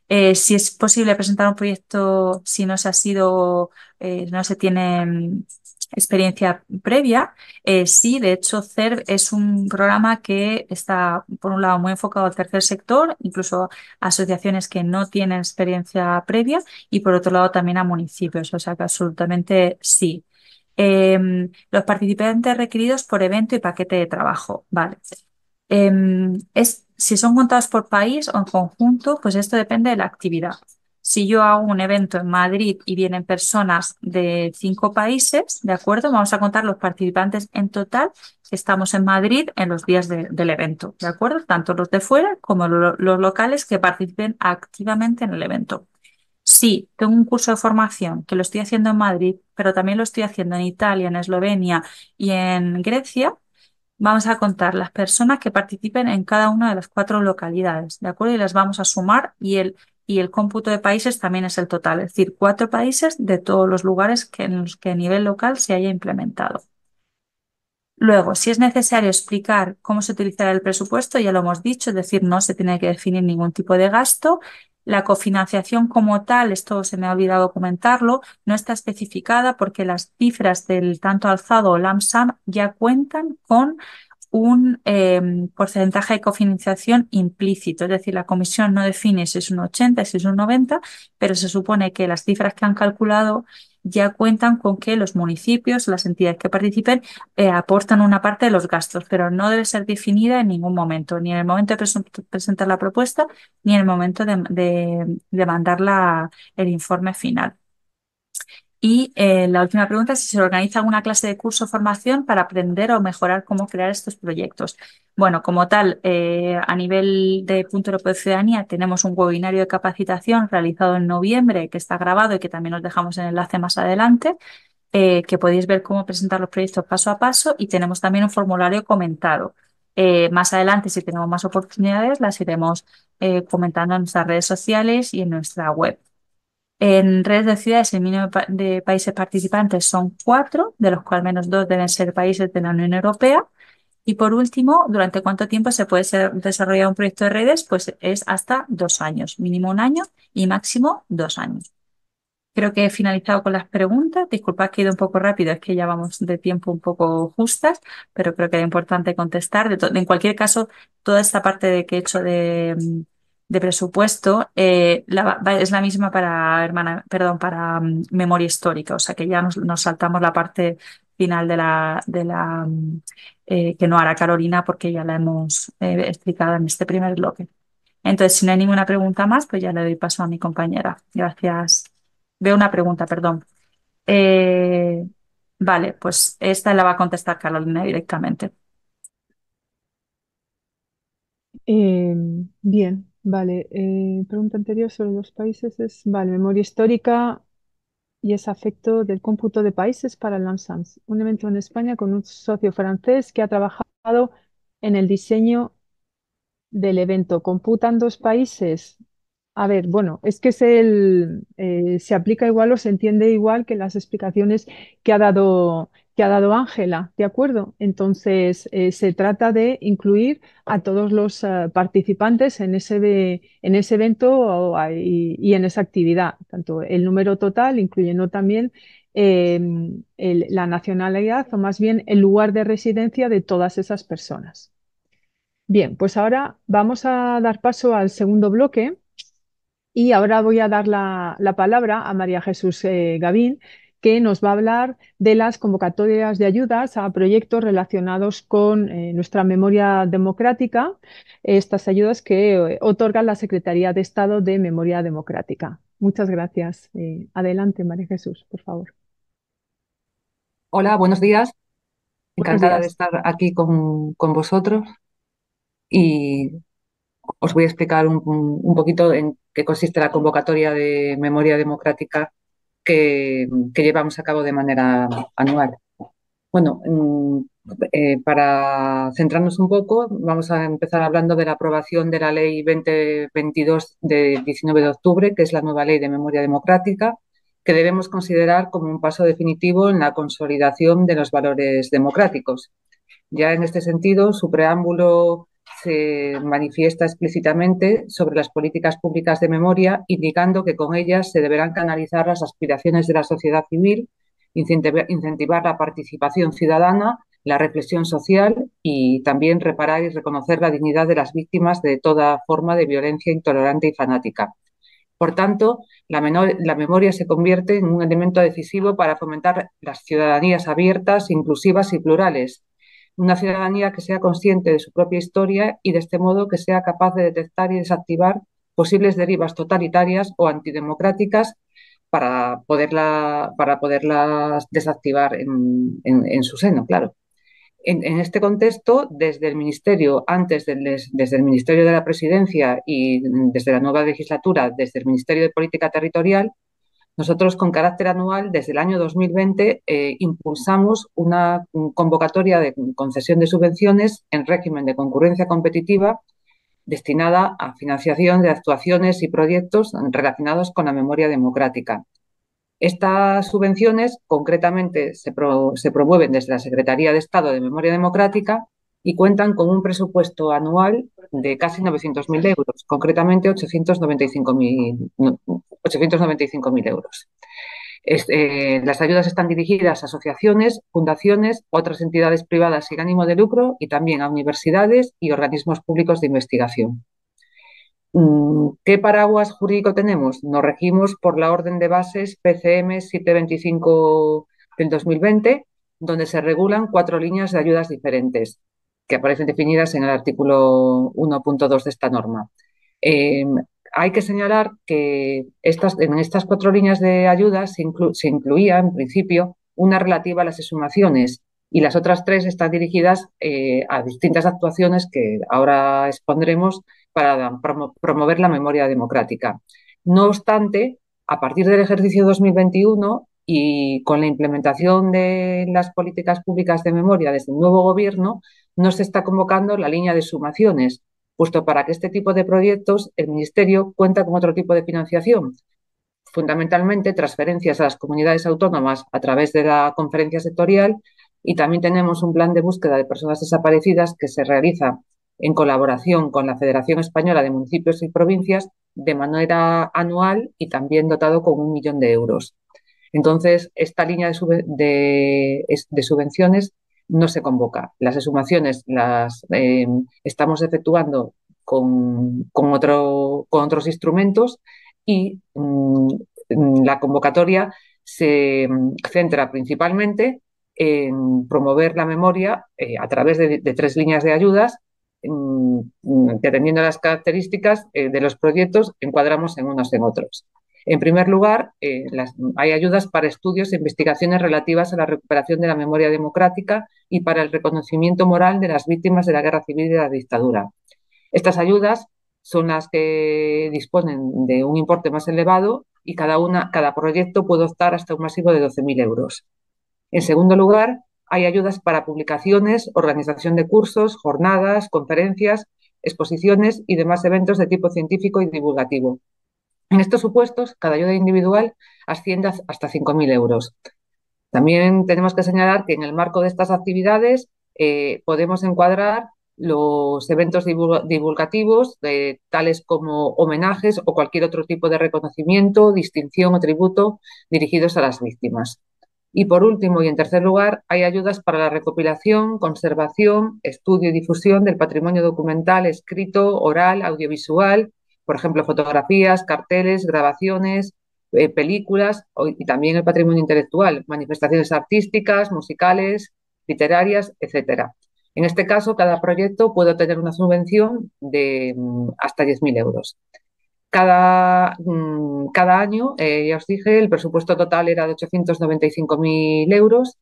Eh, si es posible presentar un proyecto si no se ha sido, eh, no se tiene experiencia previa. Eh, sí, de hecho, CERB es un programa que está, por un lado, muy enfocado al tercer sector, incluso asociaciones que no tienen experiencia previa, y por otro lado también a municipios. O sea que absolutamente sí. Em, los participantes requeridos por evento y paquete de trabajo. Vale. Em, es, si son contados por país o en conjunto, pues esto depende de la actividad. Si yo hago un evento en Madrid y vienen personas de cinco países, ¿de acuerdo? Vamos a contar los participantes en total que estamos en Madrid en los días del evento, ¿de acuerdo? Tanto los de fuera como los locales que participen activamente en el evento. Si tengo un curso de formación que lo estoy haciendo en Madrid, pero también lo estoy haciendo en Italia, en Eslovenia y en Grecia, vamos a contar las personas que participen en cada una de las cuatro localidades, ¿de acuerdo? Y las vamos a sumar y el y el cómputo de países también es el total, es decir, cuatro países de todos los lugares que, en los que a nivel local se haya implementado. Luego, si es necesario explicar cómo se utilizará el presupuesto, ya lo hemos dicho, es decir, no se tiene que definir ningún tipo de gasto. La cofinanciación como tal, esto se me ha olvidado comentarlo, no está especificada porque las cifras del tanto alzado o LAMSAM ya cuentan con un em, porcentaje de cofinanciación implícito, es decir, la comisión no define si es un 80, si es un 90, pero se supone que las cifras que han calculado ya cuentan con que los municipios, las entidades que participen, eh, aportan una parte de los gastos, pero no debe ser definida en ningún momento, ni en el momento de presentar la propuesta, ni en el momento de, mandar la, el informe final. Y eh, la última pregunta es si se organiza alguna clase de curso o formación para aprender o mejorar cómo crear estos proyectos. Bueno, como tal, eh, a nivel de Punto Europeo de Ciudadanía tenemos un webinario de capacitación realizado en noviembre que está grabado y que también os dejamos el enlace más adelante. Eh, que podéis ver cómo presentar los proyectos paso a paso y tenemos también un formulario comentado. más adelante, si tenemos más oportunidades, las iremos comentando en nuestras redes sociales y en nuestra web. En redes de ciudades el mínimo de países participantes son cuatro, de los cuales menos dos deben ser países de la Unión Europea. Y por último, ¿durante cuánto tiempo se puede desarrollar un proyecto de redes? Pues es hasta dos años, mínimo un año y máximo dos años. Creo que he finalizado con las preguntas. Disculpad que he ido un poco rápido, es que ya vamos de tiempo un poco justas, pero creo que era importante contestar. en cualquier caso, toda esta parte de que he hecho de de presupuesto eh, es la misma para hermana, perdón, para mm, memoria histórica, o sea que ya nos, saltamos la parte final de la, de la mm, eh, que no hará Carolina porque ya la hemos eh, explicado en este primer bloque. Entonces, si no hay ninguna pregunta más, pues ya le doy paso a mi compañera. Gracias. Veo una pregunta, perdón. vale, pues esta la va a contestar Carolina directamente. bien, Vale, eh, pregunta anterior sobre los países es, vale, memoria histórica y es afecto del cómputo de países para el un evento en España con un socio francés que ha trabajado en el diseño del evento. ¿Computan dos países? A ver, bueno, es que eh, se aplica igual o se entiende igual que las explicaciones que ha dado que ha dado Ángela, ¿de acuerdo? Entonces, eh, se trata de incluir a todos los eh, participantes en ese, en ese evento y, en esa actividad, tanto el número total, incluyendo también em, la nacionalidad o más bien el lugar de residencia de todas esas personas. Bien, pues ahora vamos a dar paso al segundo bloque y ahora voy a dar la, palabra a María Jesús eh, Gavín que nos va a hablar de las convocatorias de ayudas a proyectos relacionados con eh, nuestra memoria democrática, estas ayudas que eh, otorga la Secretaría de Estado de Memoria Democrática. Muchas gracias. Eh, adelante, María Jesús, por favor. Hola, buenos días. Encantada de estar aquí con, vosotros y os voy a explicar un, un, poquito en qué consiste la convocatoria de memoria democrática que, llevamos a cabo de manera anual. Bueno, mm, eh, para centrarnos un poco, vamos a empezar hablando de la aprobación de la Ley 2022 de 19 de octubre, que es la nueva Ley de Memoria Democrática, que debemos considerar como un paso definitivo en la consolidación de los valores democráticos. Ya en este sentido, su preámbulo se manifiesta explícitamente sobre las políticas públicas de memoria, indicando que con ellas se deberán canalizar las aspiraciones de la sociedad civil, incentivar la participación ciudadana, la reflexión social y también reparar y reconocer la dignidad de las víctimas de toda forma de violencia intolerante y fanática. Por tanto, la, la, memoria se convierte en un elemento decisivo para fomentar las ciudadanías abiertas, inclusivas y plurales, una ciudadanía que sea consciente de su propia historia y de este modo que sea capaz de detectar y desactivar posibles derivas totalitarias o antidemocráticas para, poderla, para poderlas desactivar en, su seno, claro. En, este contexto, desde el Ministerio, antes desde el Ministerio de la Presidencia y desde la nueva legislatura, desde el Ministerio de Política Territorial, nosotros con carácter anual, desde el año 2020, eh, impulsamos una convocatoria de concesión de subvenciones en régimen de concurrencia competitiva destinada a financiación de actuaciones y proyectos relacionados con la memoria democrática. Estas subvenciones concretamente se, promueven desde la Secretaría de Estado de Memoria Democrática y cuentan con un presupuesto anual de casi 900.000 euros, concretamente 895.000 895.000 euros. Eh, las ayudas están dirigidas a asociaciones, fundaciones, otras entidades privadas sin ánimo de lucro y también a universidades y organismos públicos de investigación. Mm, ¿Qué paraguas jurídico tenemos? Nos regimos por la orden de bases PCM 725 del 2020, donde se regulan cuatro líneas de ayudas diferentes que aparecen definidas en el artículo 1.2 de esta norma. Em, hay que señalar que estas, en estas cuatro líneas de ayuda se, incluía, en principio, una relativa a las sumaciones y las otras tres están dirigidas eh, a distintas actuaciones que ahora expondremos para promover la memoria democrática. No obstante, a partir del ejercicio 2021 y con la implementación de las políticas públicas de memoria desde el nuevo gobierno, no se está convocando la línea de sumaciones, puesto para que este tipo de proyectos el Ministerio cuenta con otro tipo de financiación, fundamentalmente transferencias a las comunidades autónomas a través de la conferencia sectorial y también tenemos un plan de búsqueda de personas desaparecidas que se realiza en colaboración con la Federación Española de Municipios y Provincias de manera anual y también dotado con un millón de euros. Entonces, esta línea de, de subvenciones no se convoca. Las exhumaciones las em, estamos efectuando con, otros instrumentos y mm, mm, la convocatoria se mm, centra principalmente en promover la memoria eh, a través de, tres líneas de ayudas. dependiendo de las características eh, de los proyectos, encuadramos en unos en otros. En primer lugar, eh, hay ayudas para estudios e investigaciones relativas a la recuperación de la memoria democrática y para el reconocimiento moral de las víctimas de la guerra civil y de la dictadura. Estas ayudas son las que disponen de un importe más elevado y cada, cada proyecto puede optar hasta un máximo de 12.000 euros. En segundo lugar, hay ayudas para publicaciones, organización de cursos, jornadas, conferencias, exposiciones y demás eventos de tipo científico y divulgativo. En estos supuestos, cada ayuda individual asciende hasta 5.000 euros. También tenemos que señalar que en el marco de estas actividades eh, podemos encuadrar los eventos divulgativos, tales como homenajes o cualquier otro tipo de reconocimiento, distinción o tributo dirigidos a las víctimas. Y por último y en tercer lugar, hay ayudas para la recopilación, conservación, estudio y difusión del patrimonio documental, escrito, oral, audiovisual, por ejemplo, fotografías, carteles, grabaciones, eh, películas y también el patrimonio intelectual, manifestaciones artísticas, musicales, literarias, etc. En este caso, cada proyecto puede tener una subvención de mm, hasta 10.000 euros. Cada, mm, cada año, eh, ya os dije, el presupuesto total era de 895.000 euros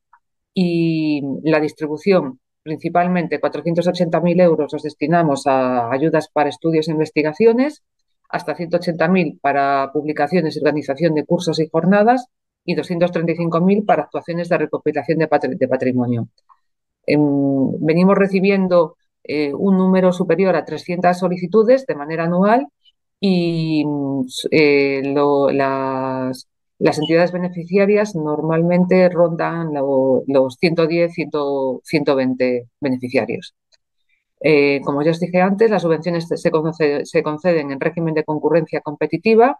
y la distribución, principalmente 480.000 euros, los destinamos a ayudas para estudios e investigaciones hasta 180.000 para publicaciones y organización de cursos y jornadas y 235.000 para actuaciones de recopilación de, patrimonio. Em, venimos recibiendo eh, un número superior a 300 solicitudes de manera anual y mm, eh, las, entidades beneficiarias normalmente rondan los 110, 120 beneficiarios. Eh, como ya os dije antes, las subvenciones se, conceden, en régimen de concurrencia competitiva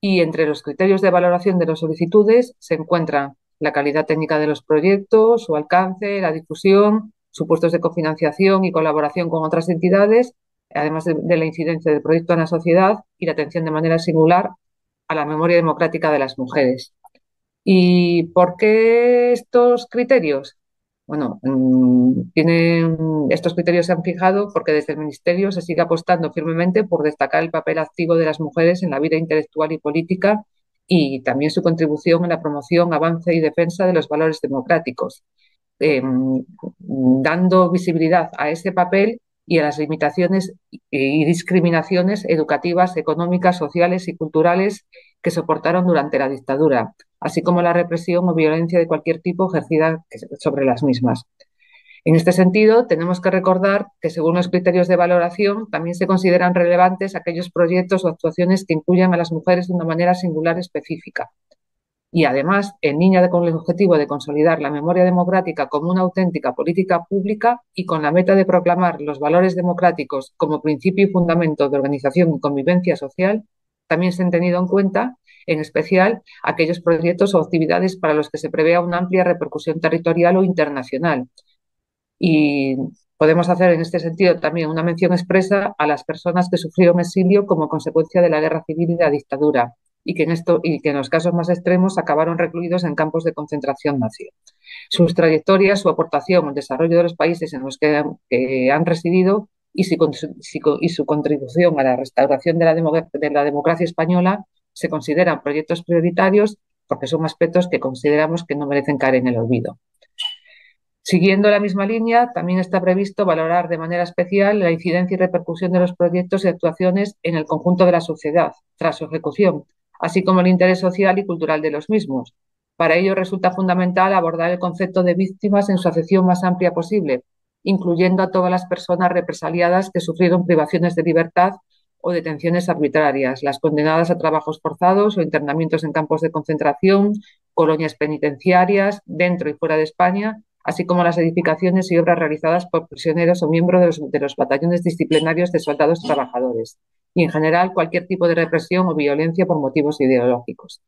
y entre los criterios de valoración de las solicitudes se encuentran la calidad técnica de los proyectos, su alcance, la difusión, supuestos de cofinanciación y colaboración con otras entidades, además de, de, la incidencia del proyecto en la sociedad y la atención de manera singular a la memoria democrática de las mujeres. ¿Y por qué estos criterios? bueno, mm, mm, estos criterios se han fijado porque desde el Ministerio se sigue apostando firmemente por destacar el papel activo de las mujeres en la vida intelectual y política y también su contribución en la promoción, avance y defensa de los valores democráticos, em, dando visibilidad a ese papel y a las limitaciones y discriminaciones educativas, económicas, sociales y culturales que soportaron durante la dictadura, así como la represión o violencia de cualquier tipo ejercida sobre las mismas. En este sentido, tenemos que recordar que según los criterios de valoración también se consideran relevantes aquellos proyectos o actuaciones que incluyan a las mujeres de una manera singular específica. Y además, en línea con el objetivo de consolidar la memoria democrática como una auténtica política pública y con la meta de proclamar los valores democráticos como principio y fundamento de organización y convivencia social, también se han tenido en cuenta, en especial, aquellos proyectos o actividades para los que se prevea una amplia repercusión territorial o internacional. Y podemos hacer en este sentido también una mención expresa a las personas que sufrieron exilio como consecuencia de la guerra civil y la dictadura, y que en, esto, y que en los casos más extremos acabaron recluidos en campos de concentración nazi. Sus trayectorias, su aportación el desarrollo de los países en los que han residido y su, contribución a la restauración de la, democracia española se consideran proyectos prioritarios porque son aspectos que consideramos que no merecen caer en el olvido. Siguiendo la misma línea, también está previsto valorar de manera especial la incidencia y repercusión de los proyectos y actuaciones en el conjunto de la sociedad tras su ejecución, así como el interés social y cultural de los mismos. Para ello resulta fundamental abordar el concepto de víctimas en su acepción más amplia posible, incluyendo a todas las personas represaliadas que sufrieron privaciones de libertad o detenciones arbitrarias, las condenadas a trabajos forzados o internamientos en campos de concentración, colonias penitenciarias dentro y fuera de España, así como las edificaciones y obras realizadas por prisioneros o miembros de los, batallones disciplinarios de soldados trabajadores, y en general cualquier tipo de represión o violencia por motivos ideológicos.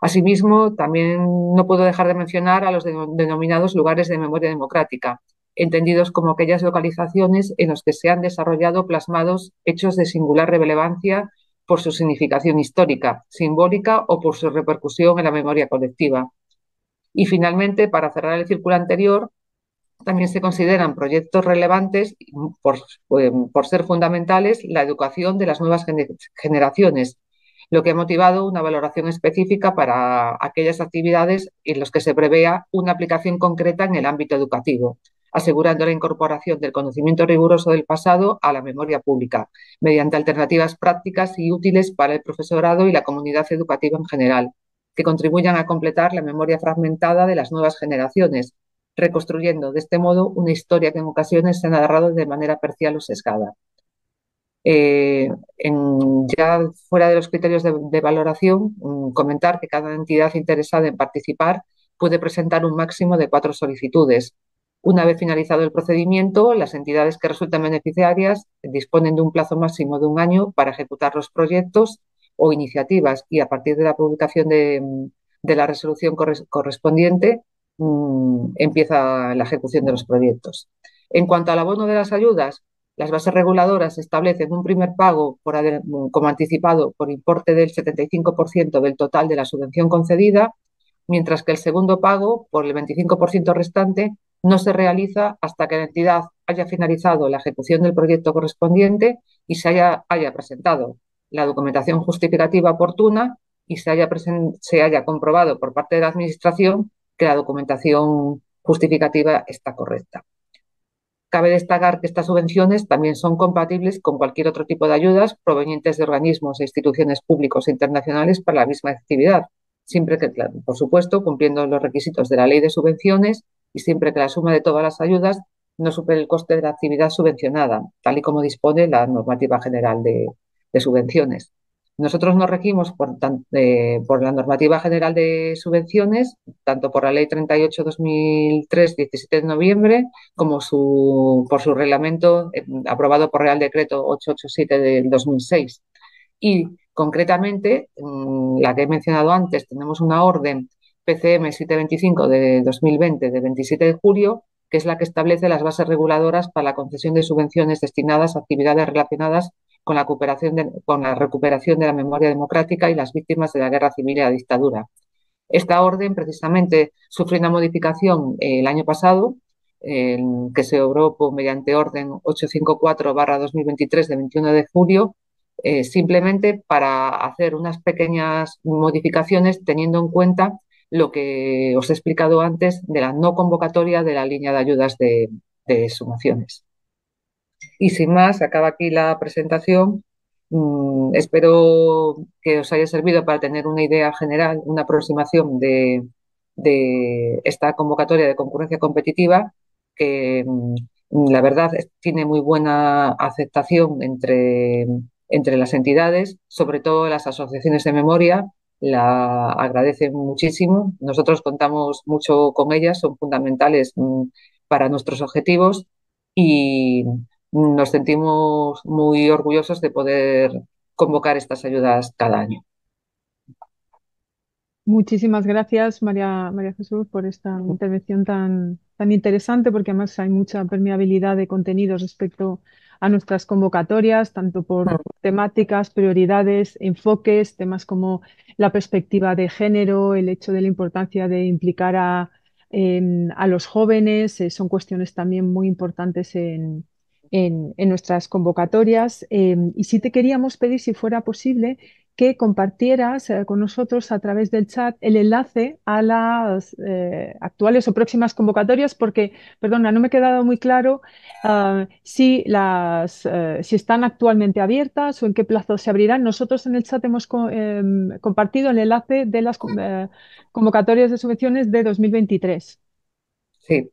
Asimismo, también no puedo dejar de mencionar a los denominados lugares de memoria democrática, entendidos como aquellas localizaciones en las que se han desarrollado plasmados hechos de singular relevancia por su significación histórica, simbólica o por su repercusión en la memoria colectiva. Y finalmente, para cerrar el círculo anterior, también se consideran proyectos relevantes por, eh, ser fundamentales la educación de las nuevas generaciones, lo que ha motivado una valoración específica para aquellas actividades en las que se prevea una aplicación concreta en el ámbito educativo asegurando la incorporación del conocimiento riguroso del pasado a la memoria pública, mediante alternativas prácticas y útiles para el profesorado y la comunidad educativa en general, que contribuyan a completar la memoria fragmentada de las nuevas generaciones, reconstruyendo de este modo una historia que en ocasiones se ha narrado de manera parcial o sesgada. Eh, ya fuera de los criterios de valoración, mm, comentar que cada entidad interesada en participar puede presentar un máximo de cuatro solicitudes, una vez finalizado el procedimiento, las entidades que resultan beneficiarias disponen de un plazo máximo de un año para ejecutar los proyectos o iniciativas y a partir de la publicación de, mm, la resolución correspondiente mm, empieza la ejecución de los proyectos. En cuanto al abono de las ayudas, las bases reguladoras establecen un primer pago mm, como anticipado por importe del 75% del total de la subvención concedida, mientras que el segundo pago, por el 25% restante, no se realiza hasta que la entidad haya finalizado la ejecución del proyecto correspondiente y se haya, presentado la documentación justificativa oportuna y se haya, se haya comprobado por parte de la Administración que la documentación justificativa está correcta. Cabe destacar que estas subvenciones también son compatibles con cualquier otro tipo de ayudas provenientes de organismos e instituciones públicos e internacionales para la misma actividad, siempre que, por supuesto, cumpliendo los requisitos de la Ley de Subvenciones y siempre que la suma de todas las ayudas no supere el coste de la actividad subvencionada, tal y como dispone la normativa general de, subvenciones. Nosotros nos regimos eh, por, la normativa general de subvenciones, tanto por la ley 38-2003, 17 de noviembre, como su, por su reglamento eh, aprobado por Real Decreto 887 del 2006. Y concretamente, mm, la que he mencionado antes, tenemos una orden PCM 725 de 2020 de 27 de julio, que es la que establece las bases reguladoras para la concesión de subvenciones destinadas a actividades relacionadas con la, cooperación con la recuperación de la memoria democrática y las víctimas de la guerra civil y la dictadura. Esta orden precisamente sufrió una modificación eh, el año pasado, que se obró mediante orden 854-2023 de 21 de julio, eh, simplemente para hacer unas pequeñas modificaciones teniendo en cuenta lo que os he explicado antes de la no convocatoria de la línea de ayudas de, sumaciones. Y sin más, acaba aquí la presentación. Mm, espero que os haya servido para tener una idea general, una aproximación de, de esta convocatoria de concurrencia competitiva que mm, la verdad tiene muy buena aceptación entre, entre las entidades, sobre todo las asociaciones de memoria, la agradecen muchísimo. Nosotros contamos mucho con ellas, son fundamentales mm, para nuestros objetivos y nos sentimos muy orgullosos de poder convocar estas ayudas cada año. Muchísimas gracias, María, María Jesús, por esta intervención tan, tan interesante, porque además hay mucha permeabilidad de contenidos respecto a a nuestras convocatorias, tanto por mm. temáticas, prioridades, enfoques, temas como la perspectiva de género, el hecho de la importancia de implicar a, em, los jóvenes, eh, son cuestiones también muy importantes en, nuestras convocatorias. Em, y si te queríamos pedir, si fuera posible, que compartieras eh, con nosotros a través del chat el enlace a las eh, actuales o próximas convocatorias, porque, perdona, no me he quedado muy claro ah, si, las, eh, si están actualmente abiertas o en qué plazo se abrirán. Nosotros en el chat hemos em, compartido el enlace de las convocatorias de subvenciones de 2023. Sí.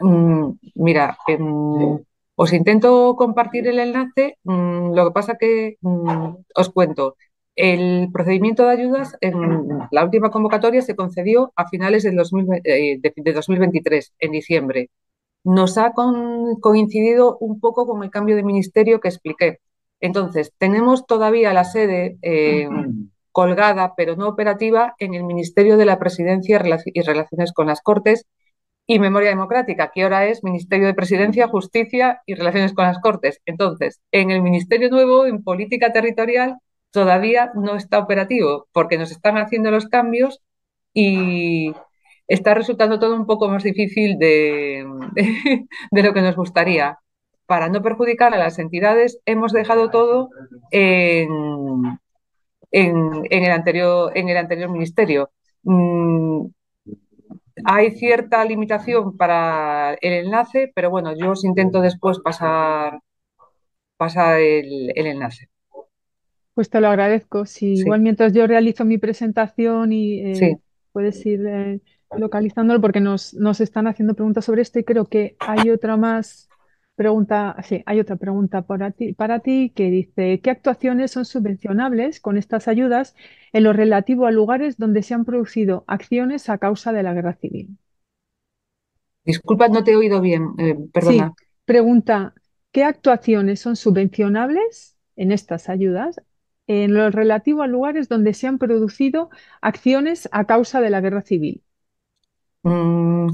Mm, mira, em, Os intento compartir el enlace, mm, lo que pasa que mm, os cuento, el procedimiento de ayudas en la última convocatoria se concedió a finales eh, de, 2023, en diciembre. Nos ha coincidido un poco con el cambio de ministerio que expliqué. Entonces, tenemos todavía la sede eh, colgada, pero no operativa, en el Ministerio de la Presidencia y Relaciones con las Cortes y Memoria Democrática, que ahora es Ministerio de Presidencia, Justicia y Relaciones con las Cortes. Entonces, en el Ministerio Nuevo, en Política Territorial, todavía no está operativo porque nos están haciendo los cambios y está resultando todo un poco más difícil de, lo que nos gustaría. Para no perjudicar a las entidades, hemos dejado todo en, en, el, anterior, en el anterior ministerio. Mm, hay cierta limitación para el enlace, pero bueno, yo os intento después pasar, pasar el enlace. Pues te lo agradezco. Si igual mientras yo realizo mi presentación y eh, puedes ir eh, localizándolo porque nos, nos, están haciendo preguntas sobre esto y creo que hay otra más pregunta, sí, hay otra pregunta para ti, para ti que dice, ¿qué actuaciones son subvencionables con estas ayudas en lo relativo a lugares donde se han producido acciones a causa de la guerra civil? Disculpa, no te he oído bien, eh, perdona. pregunta, ¿qué actuaciones son subvencionables en estas ayudas en lo relativo a lugares donde se han producido acciones a causa de la guerra civil. Mm,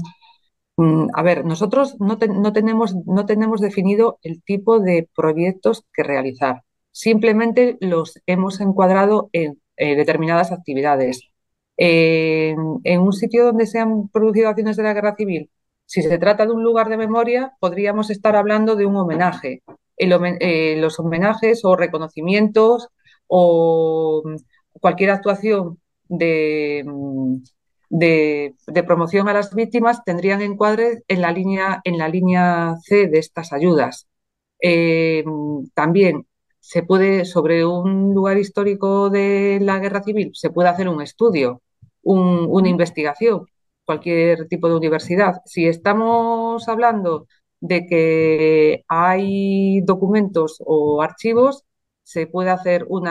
mm, a ver, nosotros no, tenemos, no tenemos definido el tipo de proyectos que realizar. Simplemente los hemos encuadrado en eh, determinadas actividades. en un sitio donde se han producido acciones de la guerra civil, si se trata de un lugar de memoria, podríamos estar hablando de un homenaje. Eh, los homenajes o reconocimientos o mm, cualquier actuación mm, de, de, promoción a las víctimas tendrían encuadre en la línea, en la línea C de estas ayudas. Eh, mm, también se puede, sobre un lugar histórico de la guerra civil, se puede hacer un estudio, una investigación, cualquier tipo de universidad. Si estamos hablando de que hay documentos o archivos, se puede hacer un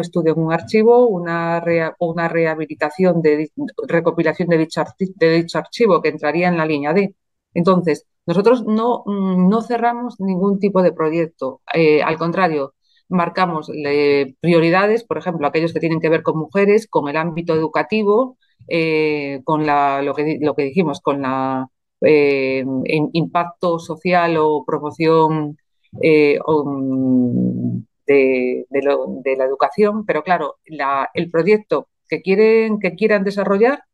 estudio en un archivo, una, una rehabilitación de recopilación de dicho, de dicho archivo que entraría en la línea D. Entonces, nosotros no, mm, cerramos ningún tipo de proyecto, eh, al contrario, marcamos eh, prioridades, por ejemplo, aquellos que tienen que ver con mujeres, con el ámbito educativo, eh, con lo, que, lo que dijimos, con la impacto social o promoción. Mm, de, la educación, pero claro, el proyecto que, quieren, que quieran desarrollar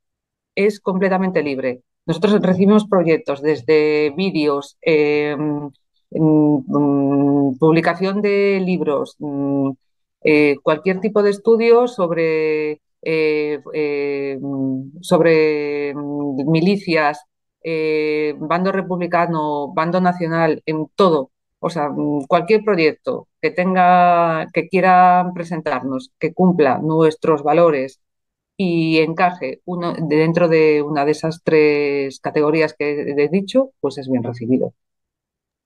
es completamente libre. Nosotros recibimos proyectos desde vídeos, em, mm, publicación de libros, mm, eh, cualquier tipo de estudio sobre, eh, em, sobre mm, milicias, eh, bando republicano, bando nacional, en todo. O sea, mm, cualquier proyecto que tenga, que quiera presentarnos, que cumpla nuestros valores y encaje uno, dentro de una de esas tres categorías que he dicho, pues es bien recibido.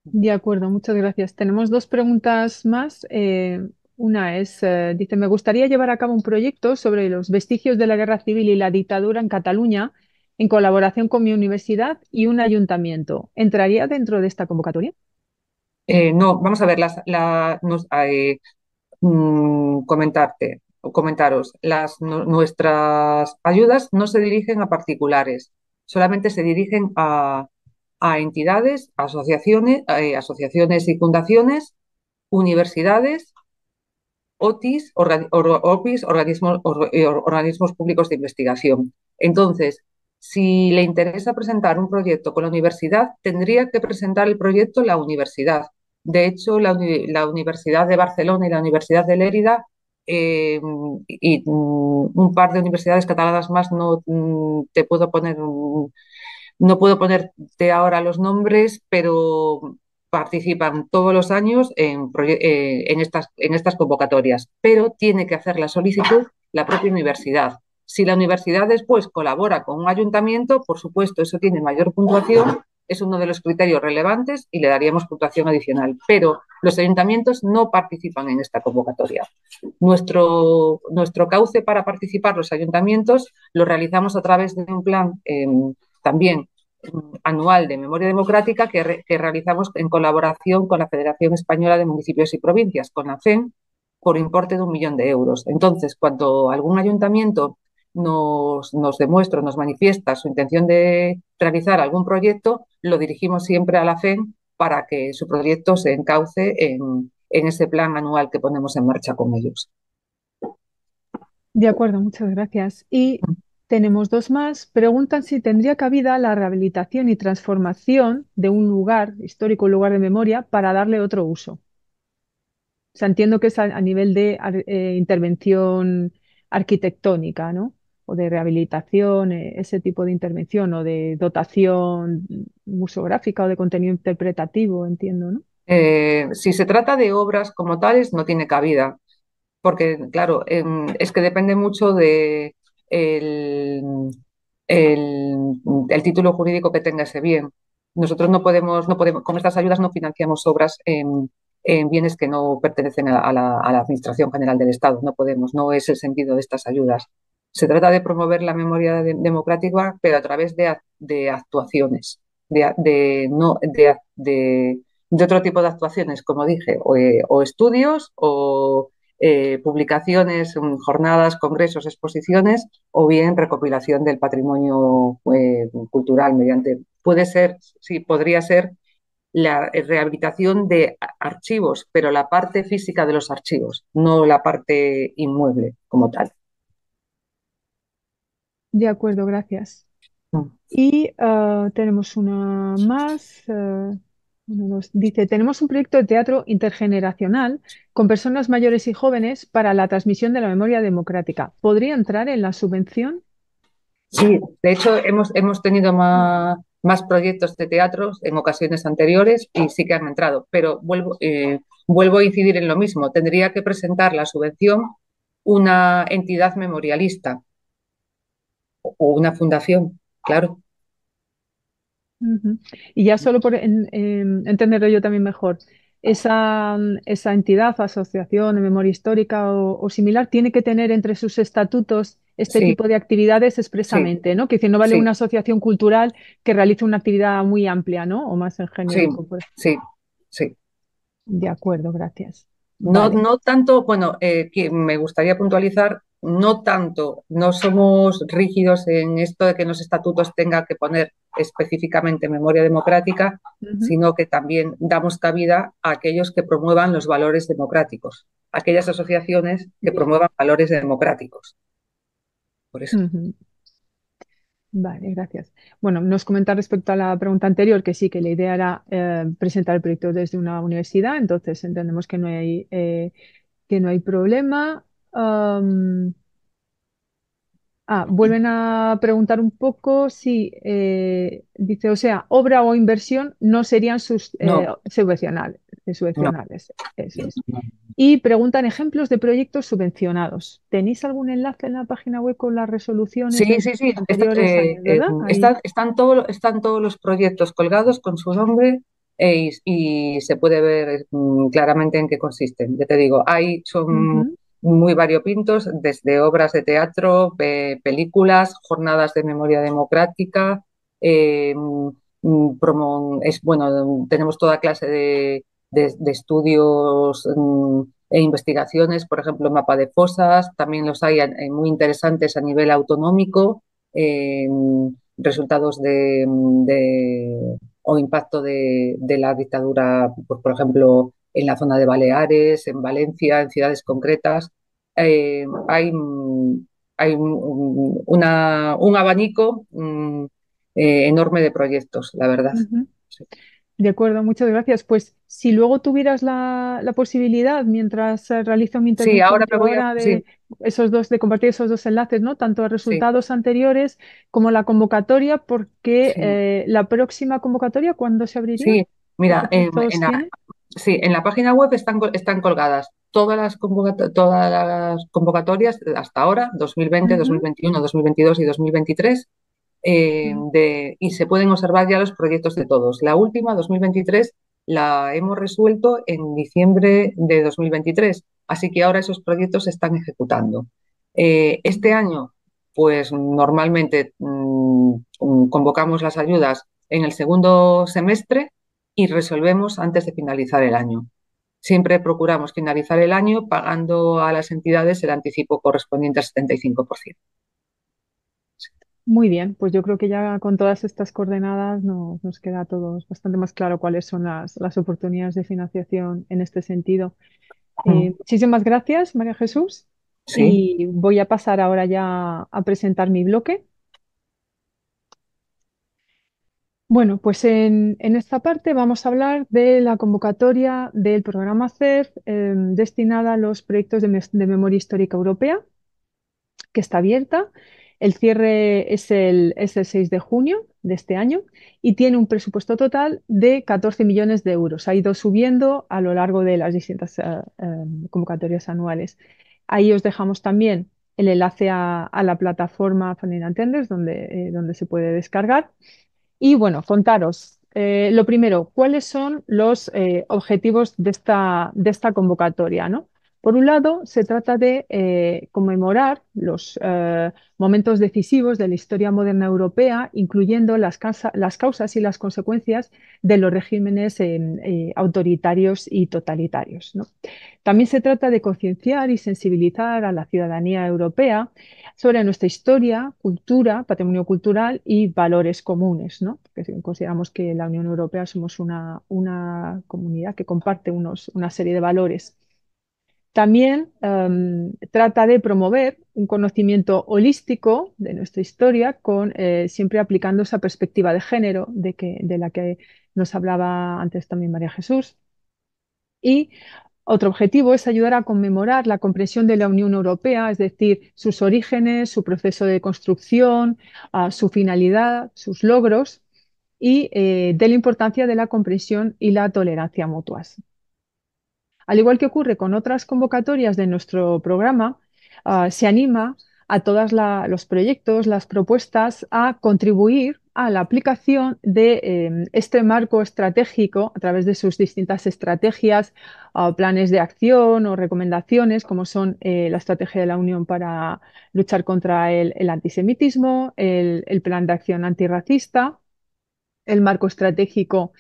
De acuerdo, muchas gracias. Tenemos dos preguntas más. Eh, una es, eh, dice, me gustaría llevar a cabo un proyecto sobre los vestigios de la guerra civil y la dictadura en Cataluña en colaboración con mi universidad y un ayuntamiento. ¿Entraría dentro de esta convocatoria? Eh, no, vamos a ver, las, la, nos, eh, mm, comentaros, las, nuestras ayudas no se dirigen a particulares, solamente se dirigen a, a entidades, asociaciones, eh, asociaciones y fundaciones, universidades, OTIS, OPIS, organismos, organismos públicos de investigación. Entonces, si le interesa presentar un proyecto con la universidad, tendría que presentar el proyecto la universidad. De hecho, la, Universidad de Barcelona y la Universidad de Lérida eh, y mm, un par de universidades catalanas más no mm, te puedo poner no puedo ponerte ahora los nombres pero participan todos los años en eh, estas convocatorias pero tiene que hacer la solicitud la propia universidad si la universidad después colabora con un ayuntamiento, por supuesto, eso tiene mayor puntuación, es uno de los criterios relevantes y le daríamos puntuación adicional. Pero los ayuntamientos no participan en esta convocatoria. Nuestro, nuestro cauce para participar los ayuntamientos lo realizamos a través de un plan em, también mm, anual de memoria democrática que, realizamos en colaboración con la Federación Española de Municipios y Provincias, con la por importe de un millón de euros. Entonces, cuando algún ayuntamiento nos, nos demuestra, nos manifiesta su intención de realizar algún proyecto, lo dirigimos siempre a la FEN para que su proyecto se encauce en, ese plan anual que ponemos en marcha con ellos. De acuerdo, muchas gracias. Y tenemos dos más. Preguntan si tendría cabida la rehabilitación y transformación de un lugar, histórico lugar de memoria, para darle otro uso. O entiendo que es a, nivel de eh, intervención arquitectónica, ¿no? de rehabilitación, eh, ese tipo de intervención o de dotación museográfica o de contenido interpretativo, entiendo, ¿no? Eh, si se trata de obras como tales, no tiene cabida, porque claro, em, es que depende mucho del el, título jurídico que tenga ese bien. Nosotros no podemos, no podemos, con estas ayudas no financiamos obras en, bienes que no pertenecen a la Administración General del Estado. No podemos, no es el sentido de estas ayudas. Se trata de promover la memoria democrática, pero a través de, actuaciones, de, no, de, otro tipo de actuaciones, como dije, o, eh, estudios o eh, publicaciones, jornadas, congresos, exposiciones, o bien recopilación del patrimonio eh, cultural mediante. Puede ser, sí, podría ser la rehabilitación de archivos, pero la parte física de los archivos, no la parte inmueble como tal. De acuerdo, gracias. Y eh, tenemos una más. Eh, Dice, tenemos un proyecto de teatro intergeneracional con personas mayores y jóvenes para la transmisión de la memoria democrática. ¿Podría entrar en la subvención? Sí, de hecho hemos, hemos tenido más, más proyectos de teatro en ocasiones anteriores y sí que han entrado, pero vuelvo, eh, vuelvo a incidir en lo mismo. Tendría que presentar la subvención una entidad memorialista o una fundación, claro. Y ya solo por em, entenderlo yo también mejor, esa, entidad asociación de memoria histórica o, similar tiene que tener entre sus estatutos este tipo de actividades expresamente, ¿no? Que decir, no vale una asociación cultural que realice una actividad muy amplia, ¿no? O más en general Sí, sí, De acuerdo, gracias. No, tanto, bueno, eh, que me gustaría puntualizar no tanto, no somos rígidos en esto de que los estatutos tenga que poner específicamente memoria democrática, sino que también damos cabida a aquellos que promuevan los valores democráticos, aquellas asociaciones que promuevan valores democráticos. Por eso. Vale, gracias. Bueno, nos comenta respecto a la pregunta anterior que sí, que la idea era eh, presentar el proyecto desde una universidad, entonces entendemos que no hay, eh, que no hay problema ah, vuelven a preguntar un poco si, eh, dice, o sea, obra o inversión no serían eh, subvencionales. Eh, y preguntan ejemplos de proyectos subvencionados. ¿Tenéis algún enlace en la página web con las resoluciones Sí, sí, sí. están, están todos los proyectos colgados con su nombre y, se puede ver mm, claramente en qué consisten. Ya te digo, hay, son muy variopintos, desde obras de teatro, películas, jornadas de memoria democrática, eh, mm, es, bueno, tenemos toda clase de, de, estudios mm, e investigaciones, por ejemplo, mapa de fosas, también los hay eh, muy interesantes a nivel autonómico, eh, resultados de, o impacto de, de la dictadura, por ejemplo, en la zona de Baleares, en Valencia, en ciudades concretas. Eh, hay, un, abanico mm, eh, enorme de proyectos, la verdad. De acuerdo, muchas gracias. Pues si luego tuvieras la, posibilidad, mientras realizo mi intervención, sí, de, esos dos, de compartir esos dos enlaces, ¿no? Tanto a resultados anteriores como la convocatoria, porque eh, la próxima convocatoria, ¿cuándo se abriría? Sí, mira, en, Sí, en la página web están, están colgadas todas las, convocatorias hasta ahora, 2020, 2021, 2022 y 2023, eh, y se pueden observar ya los proyectos de todos. La última, 2023, la hemos resuelto en diciembre de 2023, así que ahora esos proyectos se están ejecutando. Eh, este año, pues normalmente mm, convocamos las ayudas en el segundo semestre y resolvemos antes de finalizar el año. Siempre procuramos finalizar el año pagando a las entidades el anticipo correspondiente al 75%. Muy bien, pues yo creo que ya con todas estas coordenadas nos, nos queda a todos bastante más claro cuáles son las, oportunidades de financiación en este sentido. Mm. Eh, muchísimas gracias, María Jesús. Y voy a pasar ahora ya a presentar mi bloque. Bueno, pues en, esta parte vamos a hablar de la convocatoria del programa CERF eh, destinada a los proyectos de, memoria histórica europea, que está abierta. El cierre es el, 6 de junio de este año y tiene un presupuesto total de 14 millones de euros. Ha ido subiendo a lo largo de las distintas eh, eh, convocatorias anuales. Ahí os dejamos también el enlace a, la plataforma Funding Tenders, donde se puede descargar. Y bueno, contaros, eh, lo primero, ¿cuáles son los eh, objetivos de esta, de esta convocatoria? ¿no? Por un lado, se trata de eh, conmemorar los eh, momentos decisivos de la historia moderna europea, incluyendo las, causas y las consecuencias de los regímenes em, eh, autoritarios y totalitarios. También se trata de concienciar y sensibilizar a la ciudadanía europea sobre nuestra historia, cultura, patrimonio cultural y valores comunes, porque consideramos que la Unión Europea somos una, comunidad que comparte una serie de valores. También em, trata de promover un conocimiento holístico de nuestra historia, con, eh, siempre aplicando esa perspectiva de género de, la que nos hablaba antes también María Jesús. Y otro objetivo es ayudar a conmemorar la comprensión de la Unión Europea, es decir, sus orígenes, su proceso de construcción, ah, su finalidad, sus logros y eh, de la importancia de la comprensión y la tolerancia mutuas. Al igual que ocurre con otras convocatorias de nuestro programa, ah, se anima a todos los proyectos, las propuestas, a contribuir a la aplicación de em, este marco estratégico a través de sus distintas estrategias, ah, planes de acción o recomendaciones, como son eh, la estrategia de la Unión para luchar contra el, antisemitismo, el, plan de acción antirracista, el marco estratégico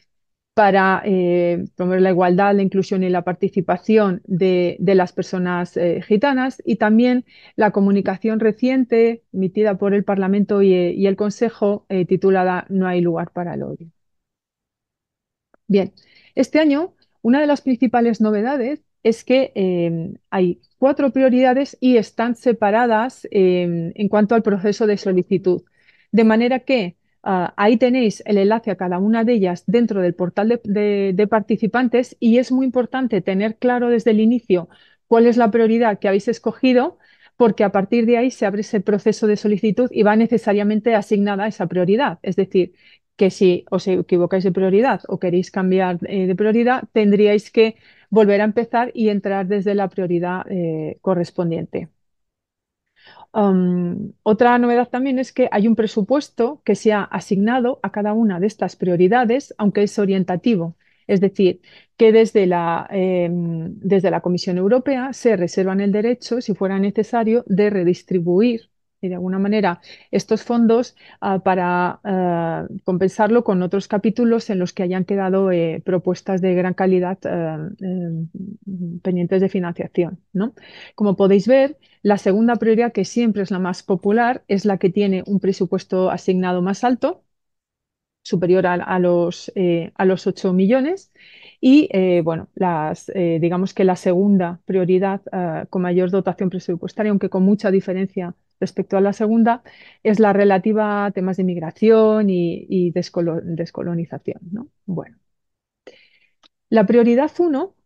para eh, promover la igualdad, la inclusión y la participación de, las personas eh, gitanas y también la comunicación reciente emitida por el Parlamento y, eh, el Consejo titulada No hay lugar para el odio. Bien, este año una de las principales novedades es que hay cuatro prioridades y están separadas en cuanto al proceso de solicitud, de manera que Ah, ahí tenéis el enlace a cada una de ellas dentro del portal de, participantes y es muy importante tener claro desde el inicio cuál es la prioridad que habéis escogido porque a partir de ahí se abre ese proceso de solicitud y va necesariamente asignada esa prioridad. Es decir, que si os equivocáis de prioridad o queréis cambiar eh, de prioridad, tendríais que volver a empezar y entrar desde la prioridad eh, correspondiente otra novedad también es que hay un presupuesto que se ha asignado a cada una de estas prioridades, aunque es orientativo. Es decir, que desde la, em, Comisión Europea se reservan el derecho, si fuera necesario, de redistribuir de alguna manera estos fondos ah, para ah, compensarlo con otros capítulos en los que hayan quedado eh, propuestas de gran calidad ah, em, pendientes de financiación. Como podéis ver, la segunda prioridad, que siempre es la más popular, es la que tiene un presupuesto asignado más alto, superior a, los, eh, a los 8 millones. Y eh, bueno, las, eh, digamos que la segunda prioridad con mayor dotación presupuestaria, aunque con mucha diferencia respecto a la segunda, es la relativa a temas de migración y, descolonización. Bueno. La prioridad 1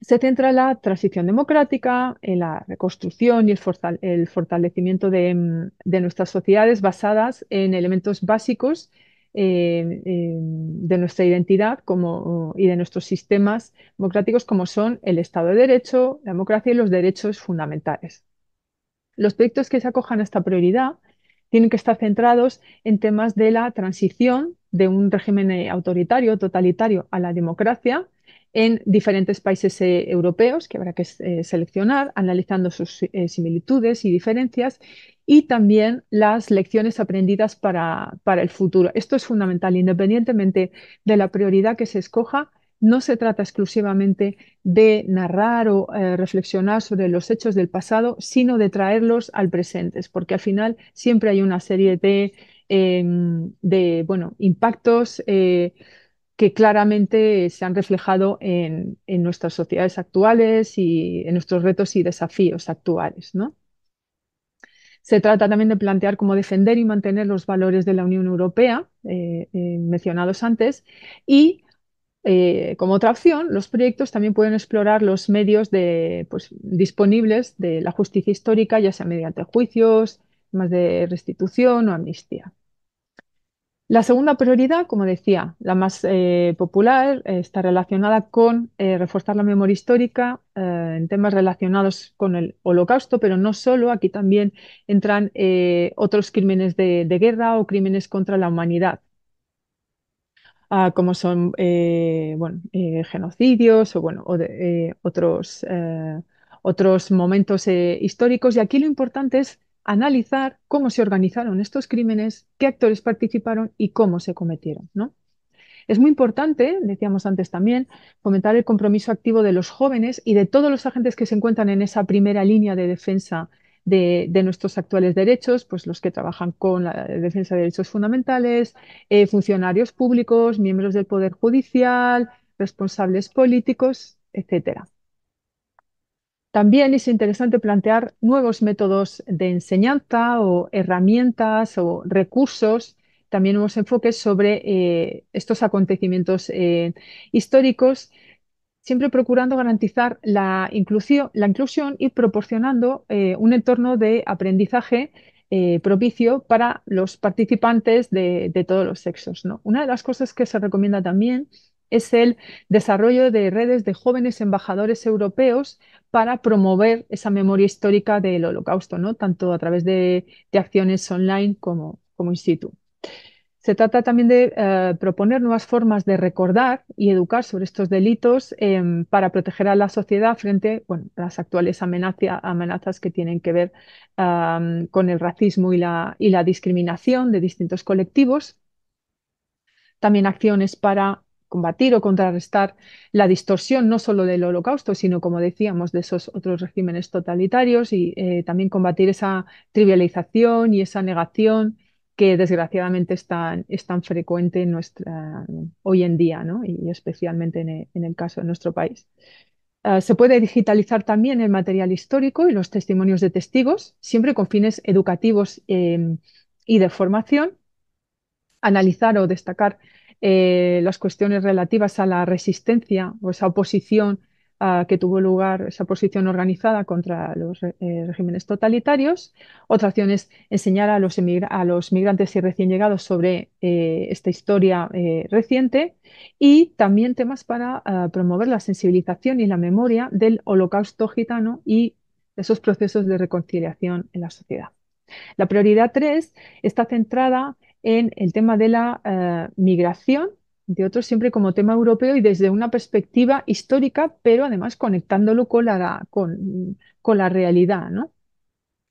se centra en la transición democrática, en la reconstrucción y el, fortalecimiento mm, de, nuestras sociedades basadas en elementos básicos eh, eh, de nuestra identidad como, y de nuestros sistemas democráticos como son el Estado de Derecho, la democracia y los derechos fundamentales. Los proyectos que se acojan a esta prioridad tienen que estar centrados en temas de la transición de un régimen eh, autoritario, totalitario, a la democracia en diferentes países eh, europeos que habrá que eh, seleccionar, analizando sus eh, similitudes y diferencias, y también las lecciones aprendidas para, para el futuro. Esto es fundamental, independientemente de la prioridad que se escoja, no se trata exclusivamente de narrar o reflexionar sobre los hechos del pasado, sino de traerlos al presente, porque al final siempre hay una serie de, em, de bueno, impactos que claramente se han reflejado en, nuestras sociedades actuales y en nuestros retos y desafíos actuales. Se trata también de plantear cómo defender y mantener los valores de la Unión Europea, eh, eh, mencionados antes, y eh, como otra opción, los proyectos también pueden explorar los medios de, pues, disponibles de la justicia histórica, ya sea mediante juicios, más de restitución o amnistía. La segunda prioridad, como decía, la más eh, popular, eh, está relacionada con eh, reforzar la memoria histórica en temas relacionados con el holocausto, pero no solo, aquí también entran otros crímenes de, guerra o crímenes contra la humanidad, ah, como son genocidios o, bueno, otros, otros momentos históricos. Y aquí lo importante es analizar cómo se organizaron estos crímenes, qué actores participaron y cómo se cometieron. ¿no? Es muy importante, decíamos antes también, fomentar el compromiso activo de los jóvenes y de todos los agentes que se encuentran en esa primera línea de defensa de, nuestros actuales derechos, pues los que trabajan con la defensa de derechos fundamentales, eh, funcionarios públicos, miembros del Poder Judicial, responsables políticos, etcétera. También es interesante plantear nuevos métodos de enseñanza o herramientas o recursos, también nuevos enfoques sobre eh, estos acontecimientos eh, históricos, siempre procurando garantizar la, inclusión, y proporcionando eh, un entorno de aprendizaje propicio para los participantes de, todos los sexos. Una de las cosas que se recomienda también es el desarrollo de redes de jóvenes embajadores europeos para promover esa memoria histórica del holocausto, ¿no? tanto a través de, acciones online como, como in situ. Se trata también de eh, proponer nuevas formas de recordar y educar sobre estos delitos em, para proteger a la sociedad frente bueno, a las actuales amenazas que tienen que ver con el racismo y la, y la discriminación de distintos colectivos. También acciones para combatir o contrarrestar la distorsión no solo del holocausto, sino, como decíamos, de esos otros regímenes totalitarios y eh, también combatir esa trivialización y esa negación que desgraciadamente es tan, frecuente en nuestra, hoy en día y especialmente e, en el, caso de nuestro país. Ah, se puede digitalizar también el material histórico y los testimonios de testigos, siempre con fines educativos em, y de formación. Analizar o destacar eh, las cuestiones relativas a la resistencia o esa oposición ah, que tuvo lugar, esa oposición organizada contra los eh, regímenes totalitarios. Otra acción es enseñar a los, a los migrantes y recién llegados sobre eh, esta historia reciente y también temas para ah, promover la sensibilización y la memoria del holocausto gitano y esos procesos de reconciliación en la sociedad. La prioridad tres está centrada en el tema de la eh, migración de otros siempre como tema europeo y desde una perspectiva histórica, pero además conectándolo con la, con, la realidad, ¿no?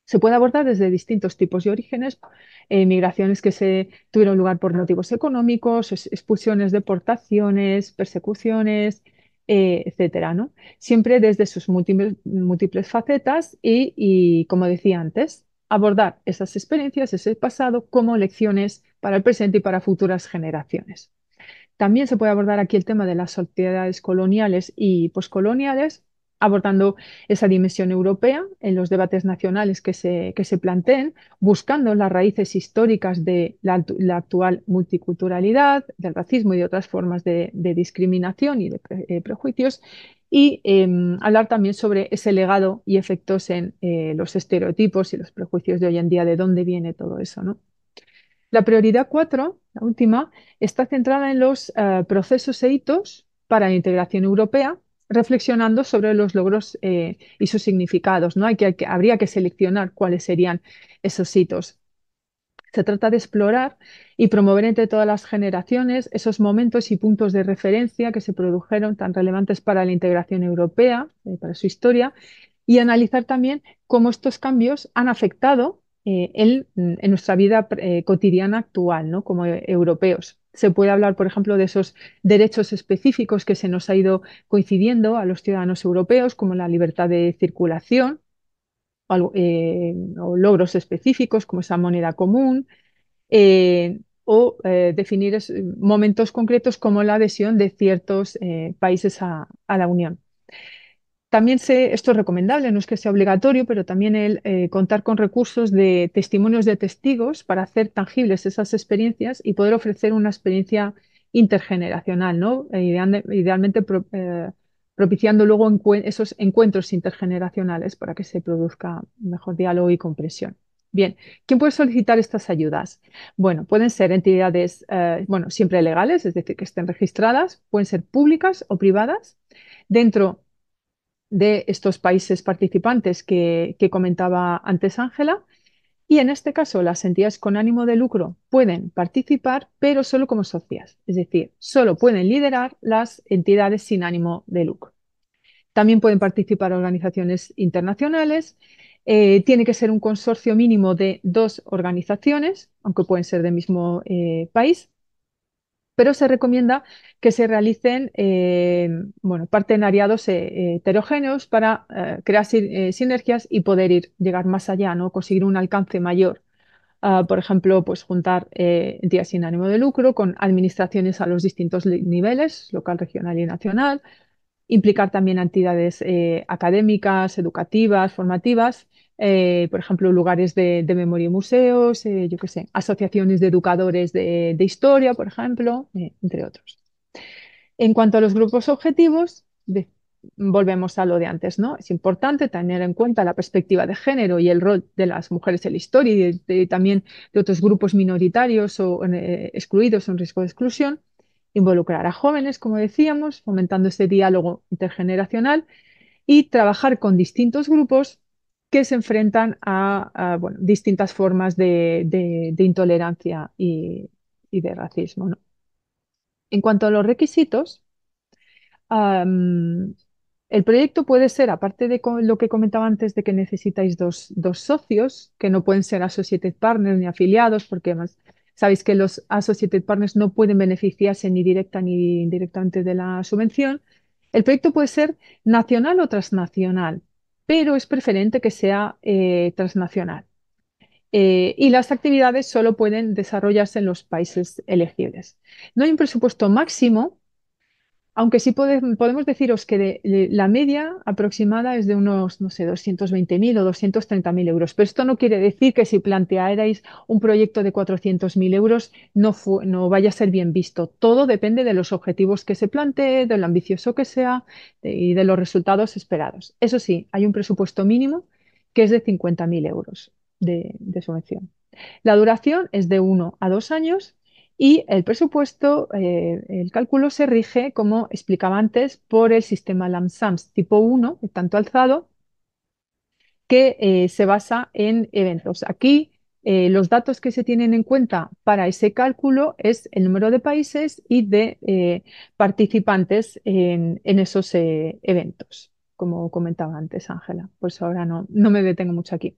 Se puede abordar desde distintos tipos y orígenes, eh, migraciones que se tuvieron lugar por motivos económicos, expulsiones, deportaciones, persecuciones, etc. Eh, etcétera, ¿no? Siempre desde sus múltiples, múltiples facetas y, como decía antes, abordar esas experiencias, ese pasado, como lecciones para el presente y para futuras generaciones. También se puede abordar aquí el tema de las sociedades coloniales y poscoloniales, abordando esa dimensión europea en los debates nacionales que se, que se planteen, buscando las raíces históricas de la, actual multiculturalidad, del racismo y de otras formas de, discriminación y de eh, prejuicios, y em, hablar también sobre ese legado y efectos en eh, los estereotipos y los prejuicios de hoy en día, de dónde viene todo eso. ¿no? La prioridad cuatro, la última, está centrada en los eh, procesos e hitos para la integración europea reflexionando sobre los logros eh, y sus significados. ¿no? Hay que, habría que seleccionar cuáles serían esos hitos. Se trata de explorar y promover entre todas las generaciones esos momentos y puntos de referencia que se produjeron tan relevantes para la integración europea, eh, para su historia, y analizar también cómo estos cambios han afectado eh, en nuestra vida cotidiana actual, ¿no? como europeos se puede hablar, por ejemplo, de esos derechos específicos que se nos ha ido coincidiendo a los ciudadanos europeos, como la libertad de circulación, eh, o, logros específicos, como esa moneda común, eh, o eh, definir momentos concretos como la adhesión de ciertos países a la Unión. También esto es recomendable, no es que sea obligatorio, pero también el eh, contar con recursos de testimonios de testigos para hacer tangibles esas experiencias y poder ofrecer una experiencia intergeneracional, ¿no? Eh, idealmente eh, propiciando luego esos encuentros intergeneracionales para que se produzca mejor diálogo y comprensión. Bien, ¿quién puede solicitar estas ayudas? Bueno, pueden ser entidades, bueno, siempre legales, es decir, que estén registradas, pueden ser públicas o privadas. Dentro de estos países participantes que, comentaba antes Ángela. Y en este caso, las entidades con ánimo de lucro pueden participar, pero solo como socias, es decir, solo pueden liderar las entidades sin ánimo de lucro. También pueden participar organizaciones internacionales. Eh, tiene que ser un consorcio mínimo de dos organizaciones, aunque pueden ser del mismo eh, país pero se recomienda que se realicen eh, bueno, partenariados eh, heterogéneos para eh, crear sinergias y poder ir, llegar más allá, ¿no? conseguir un alcance mayor. Ah, por ejemplo, pues juntar entidades sin ánimo de lucro con administraciones a los distintos niveles, local, regional y nacional, implicar también entidades académicas, educativas, formativas eh, por ejemplo, lugares de, memoria y museos, eh, yo qué sé, asociaciones de educadores de, historia, por ejemplo, eh, entre otros. En cuanto a los grupos objetivos, volvemos a lo de antes, ¿no? Es importante tener en cuenta la perspectiva de género y el rol de las mujeres en la historia y también de otros grupos minoritarios o excluidos o en riesgo de exclusión. Involucrar a jóvenes, como decíamos, fomentando ese diálogo intergeneracional y trabajar con distintos grupos que se enfrentan a, distintas formas de, intolerancia y, de racismo. En cuanto a los requisitos, el proyecto puede ser, aparte de lo que comentaba antes de que necesitáis dos, socios, que no pueden ser associated partners ni afiliados, porque sabéis que los associated partners no pueden beneficiarse ni directa ni indirectamente de la subvención. El proyecto puede ser nacional o transnacional pero es preferente que sea eh, transnacional. Eh, y las actividades solo pueden desarrollarse en los países elegibles. No hay un presupuesto máximo, aunque sí podemos deciros que la media aproximada es de unos, no sé, 220.000 o 230.000 euros. Pero esto no quiere decir que si planteáis un proyecto de 400.000 euros no, vaya a ser bien visto. Todo depende de los objetivos que se plantee, de lo ambicioso que sea y de los resultados esperados. Eso sí, hay un presupuesto mínimo que es de 50.000 euros de subvención. La duración es de 1 a dos años y el presupuesto, eh, el cálculo se rige, como explicaba antes, por el sistema LAMSAMS tipo 1, tanto alzado, que eh, se basa en eventos. Aquí eh, los datos que se tienen en cuenta para ese cálculo es el número de países y de participantes en, esos eventos, como comentaba antes Ángela. Pues ahora no me detengo mucho aquí.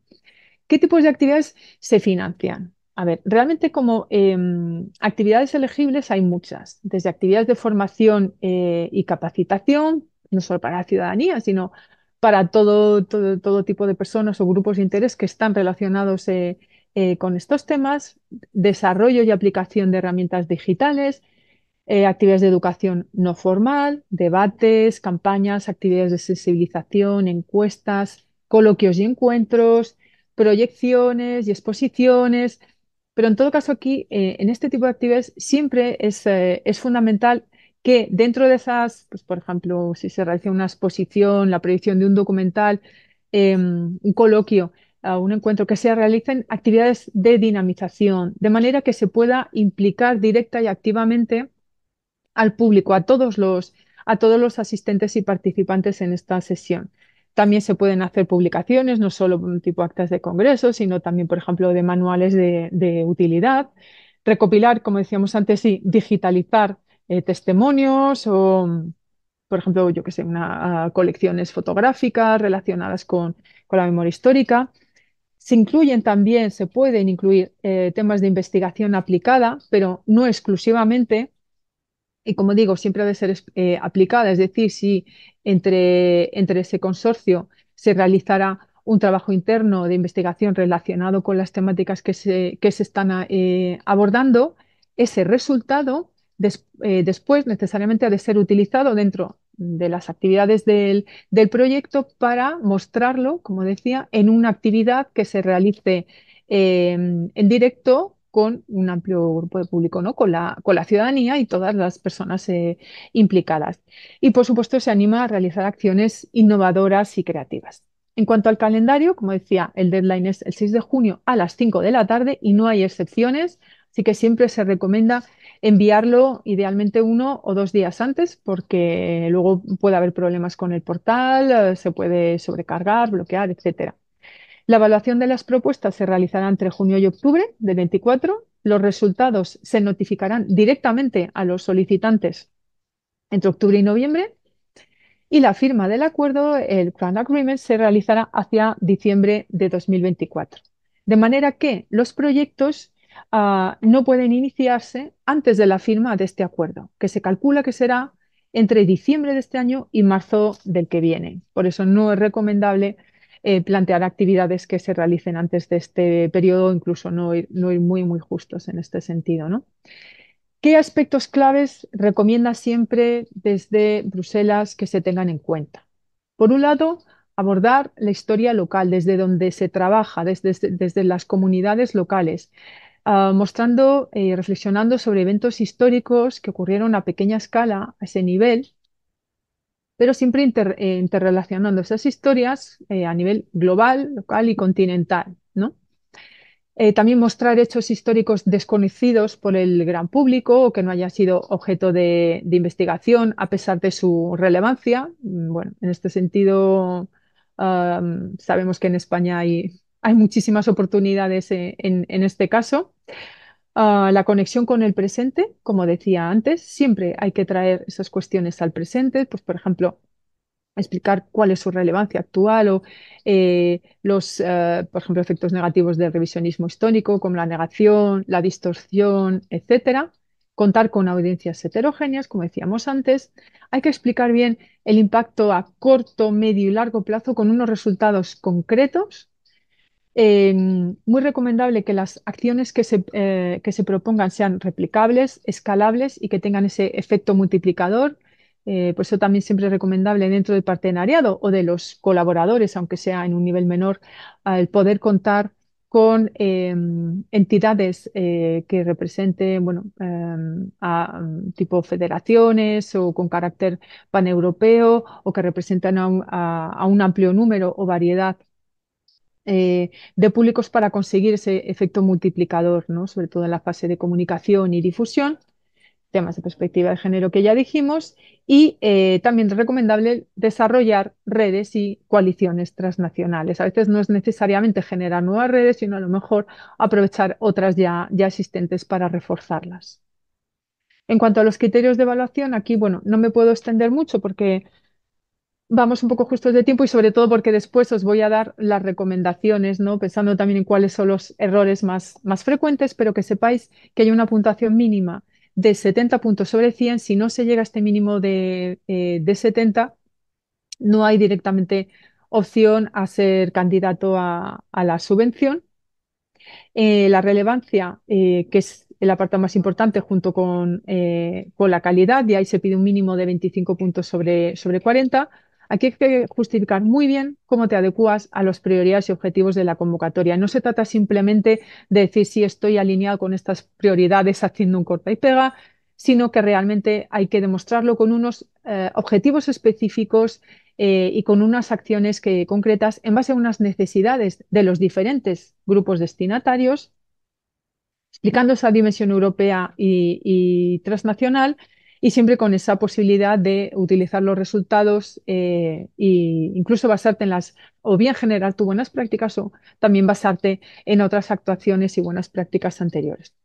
¿Qué tipos de actividades se financian? A ver, realmente como em, actividades elegibles hay muchas, desde actividades de formación eh, y capacitación, no solo para la ciudadanía, sino para todo, tipo de personas o grupos de interés que están relacionados eh, eh, con estos temas, desarrollo y aplicación de herramientas digitales, actividades de educación no formal, debates, campañas, actividades de sensibilización, encuestas, coloquios y encuentros, proyecciones y exposiciones, pero en todo caso aquí, eh, en este tipo de actividades, siempre eh, es, fundamental que dentro de esas, pues, por ejemplo, si se realiza una exposición, la proyección de un documental, em, un coloquio, a ah, un encuentro, que se realicen actividades de dinamización, de manera que se pueda implicar directa y activamente al público, a todos los, a todos los asistentes y participantes en esta sesión. También se pueden hacer publicaciones, no solo tipo actas de congreso, sino también, por ejemplo, de manuales de, utilidad. Recopilar, como decíamos antes, digitalizar eh, testimonios o, por ejemplo, yo que sé, una, ah, colecciones fotográficas relacionadas con, la memoria histórica. Se incluyen también, se pueden incluir eh, temas de investigación aplicada, pero no exclusivamente. Y como digo, siempre debe ser eh, aplicada, es decir, si entre, ese consorcio se realizará un trabajo interno de investigación relacionado con las temáticas que se, están eh, abordando, ese resultado eh, después necesariamente ha de ser utilizado dentro de las actividades del, proyecto para mostrarlo, como decía, en una actividad que se realice eh, en directo con un amplio grupo de público, ¿no? con, la, con la ciudadanía y todas las personas eh, implicadas. Y por supuesto se anima a realizar acciones innovadoras y creativas. En cuanto al calendario, como decía, el deadline es el 6 de junio a las 5 de la tarde y no hay excepciones, así que siempre se recomienda enviarlo idealmente uno o dos días antes porque luego puede haber problemas con el portal, eh, se puede sobrecargar, bloquear, etcétera. La evaluación de las propuestas se realizará entre junio y octubre de 2024. Los resultados se notificarán directamente a los solicitantes entre octubre y noviembre. Y la firma del acuerdo, el plan Agreement, se realizará hacia diciembre de 2024. De manera que los proyectos ah, no pueden iniciarse antes de la firma de este acuerdo, que se calcula que será entre diciembre de este año y marzo del que viene. Por eso no es recomendable eh, plantear actividades que se realicen antes de este periodo, incluso no no muy, muy justos en este sentido. ¿Qué aspectos claves recomienda siempre desde Bruselas que se tengan en cuenta? Por un lado, abordar la historia local, desde donde se trabaja, desde, desde, las comunidades locales, ah, mostrando y eh, reflexionando sobre eventos históricos que ocurrieron a pequeña escala, a ese nivel, pero siempre eh, interrelacionando esas historias eh, a nivel global, local y continental. Eh, también mostrar hechos históricos desconocidos por el gran público o que no haya sido objeto de, investigación a pesar de su relevancia. Mm, bueno, en este sentido, sabemos que en España hay, hay muchísimas oportunidades en este caso la conexión con el presente, como decía antes, siempre hay que traer esas cuestiones al presente, pues por ejemplo, explicar cuál es su relevancia actual o eh, los, eh, por ejemplo, efectos negativos del revisionismo histórico, como la negación, la distorsión, etcétera. Contar con audiencias heterogéneas, como decíamos antes. Hay que explicar bien el impacto a corto, medio y largo plazo con unos resultados concretos Em, muy recomendable que las acciones que se, eh, que se, propongan sean replicables, escalables y que tengan ese efecto multiplicador. Eh, por eso también siempre es recomendable dentro del partenariado o de los colaboradores, aunque sea en un nivel menor, el poder contar con em, entidades eh, que representen, bueno, em, a, mm, tipo federaciones o con carácter paneuropeo o que representan a un amplio número o variedad eh, de públicos para conseguir ese efecto multiplicador, sobre todo en la fase de comunicación y difusión, temas de perspectiva de género que ya dijimos, y eh, también es recomendable desarrollar redes y coaliciones transnacionales. A veces no es necesariamente generar nuevas redes, sino a lo mejor aprovechar otras ya, ya existentes para reforzarlas. En cuanto a los criterios de evaluación, aquí, bueno, no me puedo extender mucho porque vamos un poco justos de tiempo y sobre todo porque después os voy a dar las recomendaciones, Pensando también en cuáles son los errores más, frecuentes, pero que sepáis que hay una puntuación mínima de 70 puntos sobre 100. Si no se llega a este mínimo de, 70, eh, no hay directamente opción a ser candidato a, la subvención. Eh, la relevancia, eh, que es el apartado más importante junto con, la calidad, y ahí se pide un mínimo de 25 puntos sobre, sobre 40. Aquí hay que justificar muy bien cómo te adecuas a las prioridades y objetivos de la convocatoria. No se trata simplemente de decir si estoy alineado con estas prioridades haciendo un corta y pega, sino que realmente hay que demostrarlo con unos eh, objetivos específicos eh, y con unas acciones que, concretas en base a unas necesidades de los diferentes grupos destinatarios, explicando esa dimensión europea y transnacional y siempre con esa posibilidad de utilizar los resultados e incluso basarte en las, o bien generar tus buenas prácticas o también basarte en otras actuaciones y buenas prácticas anteriores.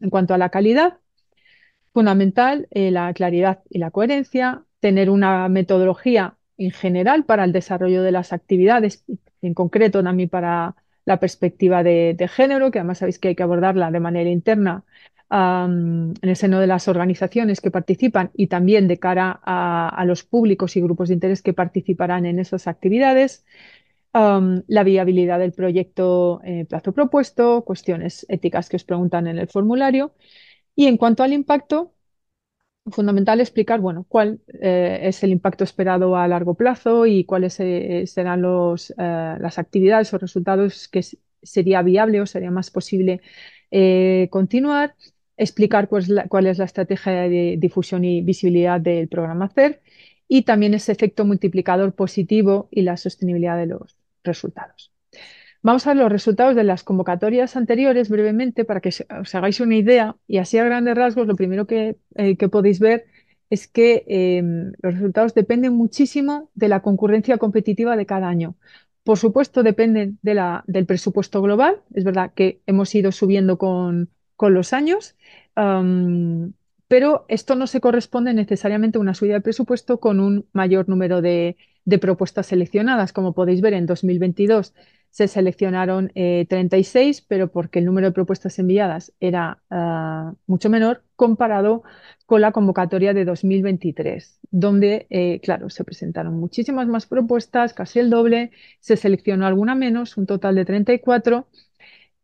En cuanto a la calidad, fundamental eh, la claridad y la coherencia, tener una metodología en general para el desarrollo de las actividades, en concreto también para la perspectiva de, género, que además sabéis que hay que abordarla de manera interna en el seno de las organizaciones que participan y también de cara a, los públicos y grupos de interés que participarán en esas actividades. la viabilidad del proyecto en plazo propuesto, cuestiones éticas que os preguntan en el formulario. Y en cuanto al impacto, fundamental explicar, bueno, cuál eh, es el impacto esperado a largo plazo y cuáles eh, serán los, eh, las actividades o resultados que sería viable o sería más posible continuar, explicar cuál es, la, cuál es, la, estrategia de difusión y visibilidad del programa CER, y también ese efecto multiplicador positivo y la sostenibilidad de los resultados. Vamos a ver los resultados de las convocatorias anteriores brevemente para que os hagáis una idea y así a grandes rasgos lo primero que, eh, podéis ver es que em, los resultados dependen muchísimo de la concurrencia competitiva de cada año. Por supuesto, dependen del presupuesto global. Es verdad que hemos ido subiendo con, los años, pero esto no se corresponde necesariamente a una subida de presupuesto con un mayor número de, de propuestas seleccionadas. Como podéis ver, en 2022 se seleccionaron 36, eh, pero porque el número de propuestas enviadas era ah, mucho menor comparado con la convocatoria de 2023, donde, eh, claro, se presentaron muchísimas más propuestas, casi el doble, se seleccionó alguna menos, un total de 34.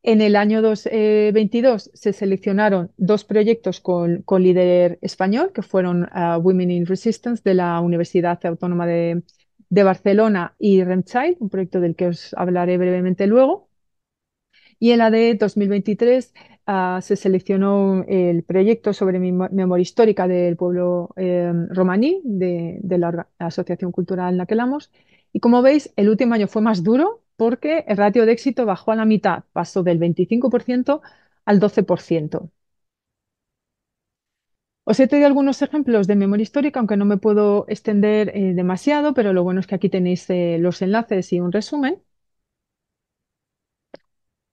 En el año 2022 eh, se seleccionaron dos proyectos con, líder español, que fueron ah, Women in Resistance de la Universidad Autónoma de de Barcelona y Remchild, un proyecto del que os hablaré brevemente luego. Y en la de 2023 ah, se seleccionó eh, el proyecto sobre memoria histórica del pueblo em, romaní de, de, la Asociación Cultural Naquelamos. Y como veis, el último año fue más duro porque el ratio de éxito bajó a la mitad, pasó del 25% al 12%. Os he traído algunos ejemplos de memoria histórica, aunque no me puedo extender eh, demasiado, pero lo bueno es que aquí tenéis eh, los enlaces y un resumen.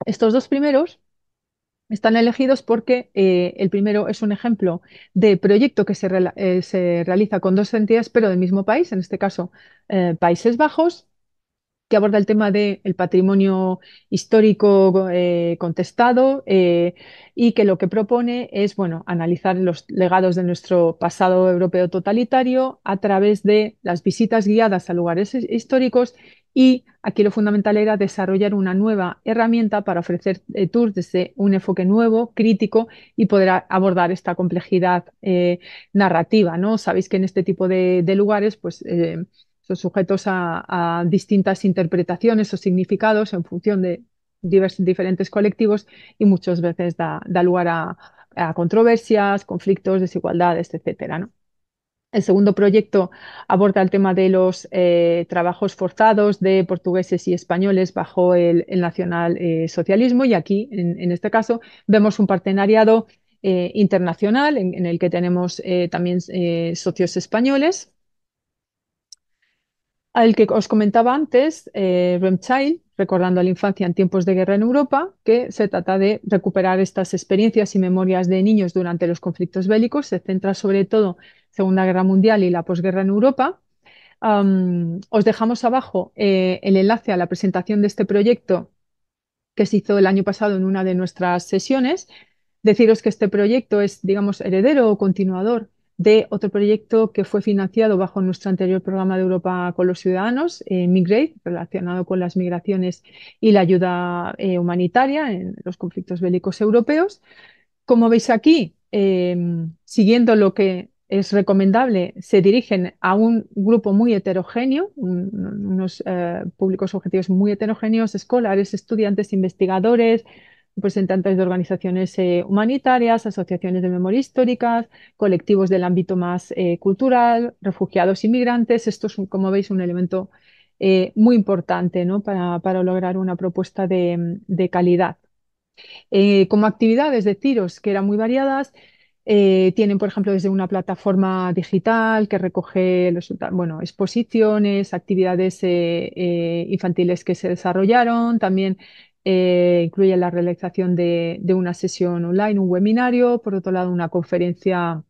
Estos dos primeros están elegidos porque eh, el primero es un ejemplo de proyecto que se, se realiza con dos entidades, pero del mismo país, en este caso Países Bajos, que aborda el tema del patrimonio histórico eh, contestado eh, y que lo que propone es bueno, analizar los legados de nuestro pasado europeo totalitario a través de las visitas guiadas a lugares históricos y aquí lo fundamental era desarrollar una nueva herramienta para ofrecer eh, tours desde un enfoque nuevo, crítico y poder abordar esta complejidad narrativa. ¿no? Sabéis que en este tipo de, de lugares pues, son sujetos a, distintas interpretaciones o significados en función de diferentes colectivos y muchas veces da, lugar a, controversias, conflictos, desigualdades, etcétera, ¿no? El segundo proyecto aborda el tema de los eh, trabajos forzados de portugueses y españoles bajo el, el nacionalsocialismo eh, y aquí, en, este caso, vemos un partenariado eh, internacional en, el que tenemos también socios españoles al que os comentaba antes, eh, Remchild, recordando a la infancia en tiempos de guerra en Europa, que se trata de recuperar estas experiencias y memorias de niños durante los conflictos bélicos, se centra sobre todo Segunda Guerra Mundial y la posguerra en Europa. os dejamos abajo eh, el enlace a la presentación de este proyecto que se hizo el año pasado en una de nuestras sesiones. Deciros que este proyecto es, digamos, heredero o continuador de otro proyecto que fue financiado bajo nuestro anterior programa de Europa con los Ciudadanos, eh, Migrate, relacionado con las migraciones y la ayuda eh, humanitaria en los conflictos bélicos europeos. Como veis aquí, em, siguiendo lo que es recomendable, se dirigen a un grupo muy heterogéneo, unos eh, públicos objetivos muy heterogéneos, escolares, estudiantes, investigadores, representantes de organizaciones eh, humanitarias, asociaciones de memoria histórica, colectivos del ámbito más eh, cultural, refugiados y migrantes. Esto es, como veis, un elemento eh, muy importante para, lograr una propuesta de, calidad. como actividades de tiros, que eran muy variadas, tienen, por ejemplo, desde una plataforma digital que recoge los, bueno, exposiciones, actividades infantiles que se desarrollaron, también eh, incluye la realización de, una sesión online, un webinario, por otro lado, una conferencia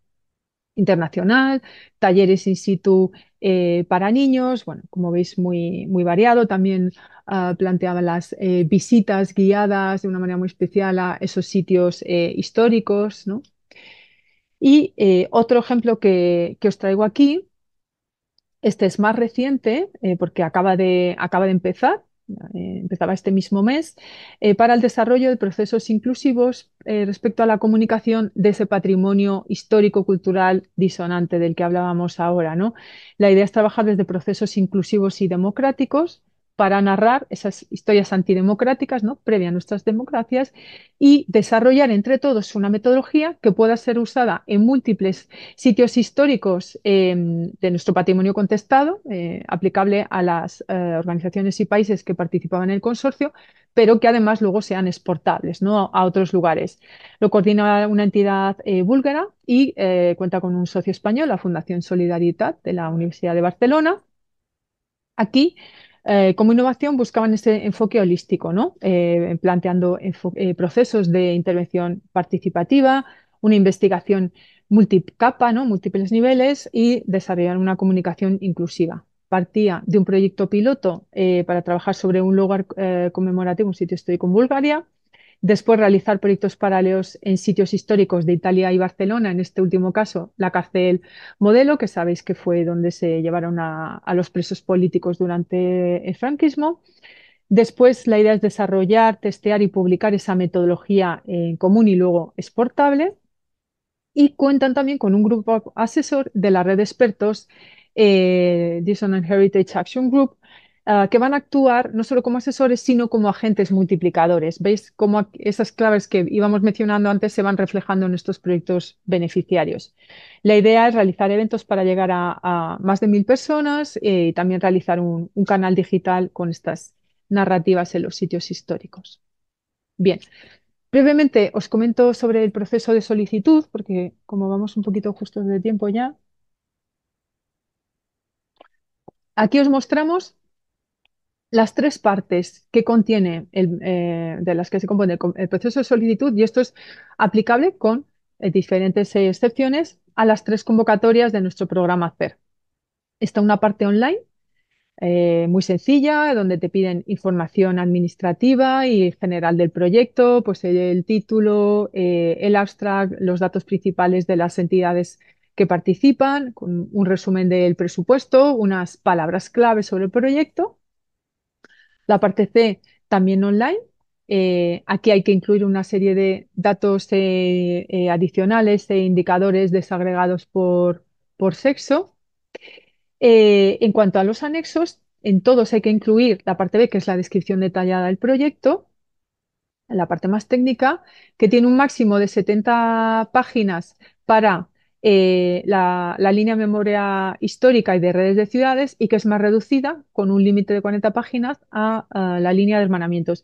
internacional, talleres in situ eh, para niños, bueno, como veis, muy, muy variado. También ah, planteaba las eh, visitas guiadas de una manera muy especial a esos sitios históricos, Y otro ejemplo que, os traigo aquí, este es más reciente porque acaba de, acaba de empezar, eh, empezaba este mismo mes, eh, para el desarrollo de procesos inclusivos eh, respecto a la comunicación de ese patrimonio histórico-cultural disonante del que hablábamos ahora. ¿no? La idea es trabajar desde procesos inclusivos y democráticos para narrar esas historias antidemocráticas, ¿no? previa a nuestras democracias, y desarrollar entre todos una metodología que pueda ser usada en múltiples sitios históricos em, de nuestro patrimonio contestado, eh, aplicable a las eh, organizaciones y países que participaban en el consorcio, pero que además luego sean exportables a otros lugares. Lo coordina una entidad eh, búlgara y cuenta con un socio español, la Fundación Solidaridad de la Universidad de Barcelona. Aquí eh, como innovación buscaban ese enfoque holístico, ¿no? Eh, planteando eh, procesos de intervención participativa, una investigación multicapa, ¿no? múltiples niveles y desarrollar una comunicación inclusiva. Partía de un proyecto piloto para trabajar sobre un lugar conmemorativo, un sitio histórico en Bulgaria, Después realizar proyectos paralelos en sitios históricos de Italia y Barcelona, en este último caso la cárcel modelo, que sabéis que fue donde se llevaron a, los presos políticos durante el franquismo. Después la idea es desarrollar, testear y publicar esa metodología en común y luego exportable. Y cuentan también con un grupo asesor de la red de expertos eh, Dissonant Heritage Action Group, Ah, que van a actuar no solo como asesores, sino como agentes multiplicadores. ¿Veis cómo esas claves que íbamos mencionando antes se van reflejando en estos proyectos beneficiarios? La idea es realizar eventos para llegar a, más de mil personas eh, y también realizar un, un canal digital con estas narrativas en los sitios históricos. Bien, Brevemente os comento sobre el proceso de solicitud, porque como vamos un poquito justo de tiempo ya. Aquí os mostramos las tres partes que contiene, el, eh, de las que se compone el proceso de solicitud, y esto es aplicable con eh, diferentes eh, excepciones a las tres convocatorias de nuestro programa CER. Está una parte online, muy sencilla, donde te piden información administrativa y general del proyecto, pues el, título, el abstract, los datos principales de las entidades que participan, un resumen del presupuesto, unas palabras clave sobre el proyecto la parte C también online. Eh, aquí hay que incluir una serie de datos eh, eh, adicionales e indicadores desagregados por, por sexo. en cuanto a los anexos, en todos hay que incluir la parte B, que es la descripción detallada del proyecto, la parte más técnica, que tiene un máximo de 70 páginas para eh, la, línea de memoria histórica y de redes de ciudades y que es más reducida, con un límite de 40 páginas, a, la línea de hermanamientos.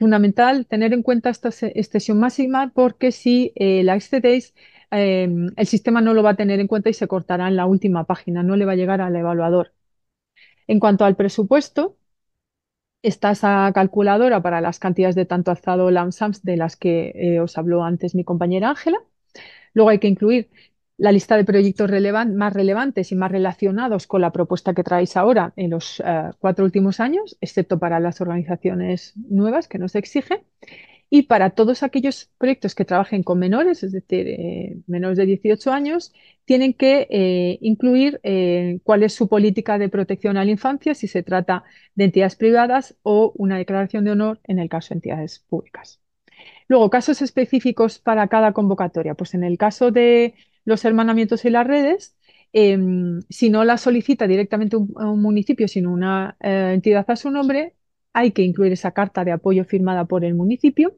Fundamental tener en cuenta esta extensión máxima porque si eh, la excedéis, eh, el sistema no lo va a tener en cuenta y se cortará en la última página, no le va a llegar al evaluador. En cuanto al presupuesto, está esa calculadora para las cantidades de tanto alzado LAMSAMS de las que os habló antes mi compañera Ángela. Luego hay que incluir la lista de proyectos más relevantes y más relacionados con la propuesta que traéis ahora en los eh, cuatro últimos años, excepto para las organizaciones nuevas que nos exige. Y para todos aquellos proyectos que trabajen con menores, es decir, eh, menores de 18 años, tienen que eh, incluir cuál es su política de protección a la infancia, si se trata de entidades privadas o una declaración de honor en el caso de entidades públicas. Luego, casos específicos para cada convocatoria. Pues en el caso de los hermanamientos y las redes, em, si no la solicita directamente un, municipio, sino una eh, entidad a su nombre, hay que incluir esa carta de apoyo firmada por el municipio.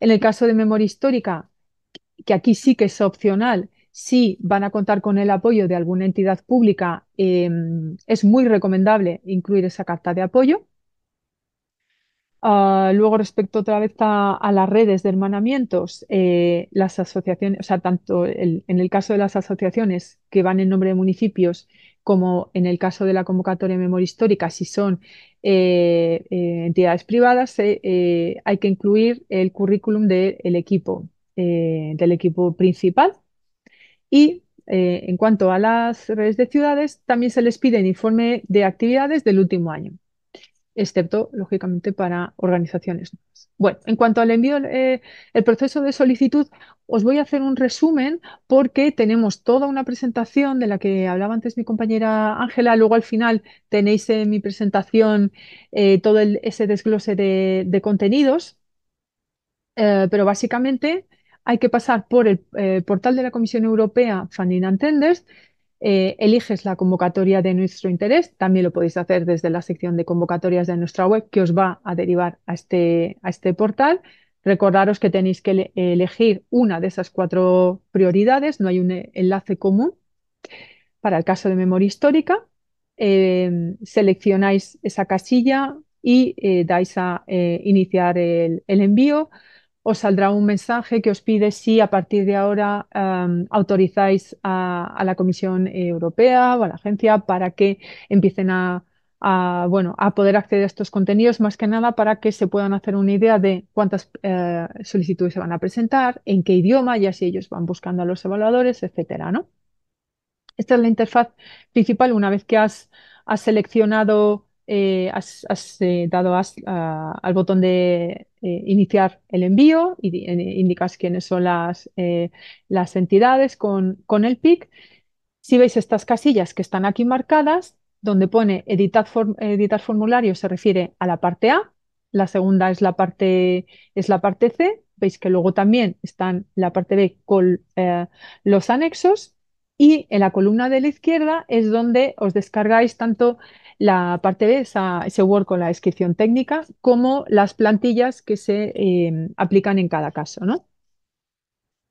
En el caso de memoria histórica, que aquí sí que es opcional, si van a contar con el apoyo de alguna entidad pública, em, es muy recomendable incluir esa carta de apoyo. Ah, luego, respecto otra vez a, las redes de hermanamientos, eh, las asociaciones, o sea, tanto en el caso de las asociaciones que van en nombre de municipios, como en el caso de la convocatoria de memoria histórica, si son eh, eh, entidades privadas, hay que incluir el currículum equipo, del equipo principal. Y en cuanto a las redes de ciudades, también se les pide el informe de actividades del último año excepto, lógicamente, para organizaciones nuevas. Bueno, en cuanto al envío, eh, el proceso de solicitud, os voy a hacer un resumen porque tenemos toda una presentación de la que hablaba antes mi compañera Ángela. Luego, al final, tenéis en mi presentación eh, todo ese desglose de, contenidos. Eh, pero básicamente hay que pasar por el portal de la Comisión Europea Funding and Tenders, eh, eliges la convocatoria de nuestro interés, también lo podéis hacer desde la sección de convocatorias de nuestra web que os va a derivar a este, este portal. Recordaros que tenéis que elegir una de esas cuatro prioridades, no hay un eh, enlace común para el caso de memoria histórica. Em, seleccionáis esa casilla y eh, dais a iniciar el envío os saldrá un mensaje que os pide si a partir de ahora em, autorizáis a, la Comisión Europea o a la agencia para que empiecen a, bueno, a poder acceder a estos contenidos, más que nada para que se puedan hacer una idea de cuántas eh, solicitudes se van a presentar, en qué idioma, y si ellos van buscando a los evaluadores, etcétera, ¿no? Esta es la interfaz principal una vez que has seleccionado eh, has, eh, dado al botón de eh, iniciar el envío y indicas quiénes son las, las entidades con, con, el PIC. Si veis estas casillas que están aquí marcadas, donde pone editar, editar formulario se refiere a la parte A, la segunda es la parte, es la parte C, veis que luego también están la parte B con los anexos y en la columna de la izquierda es donde os descargáis tanto la parte B, ese Word con la descripción técnica, como las plantillas que se em, aplican en cada caso. ¿no?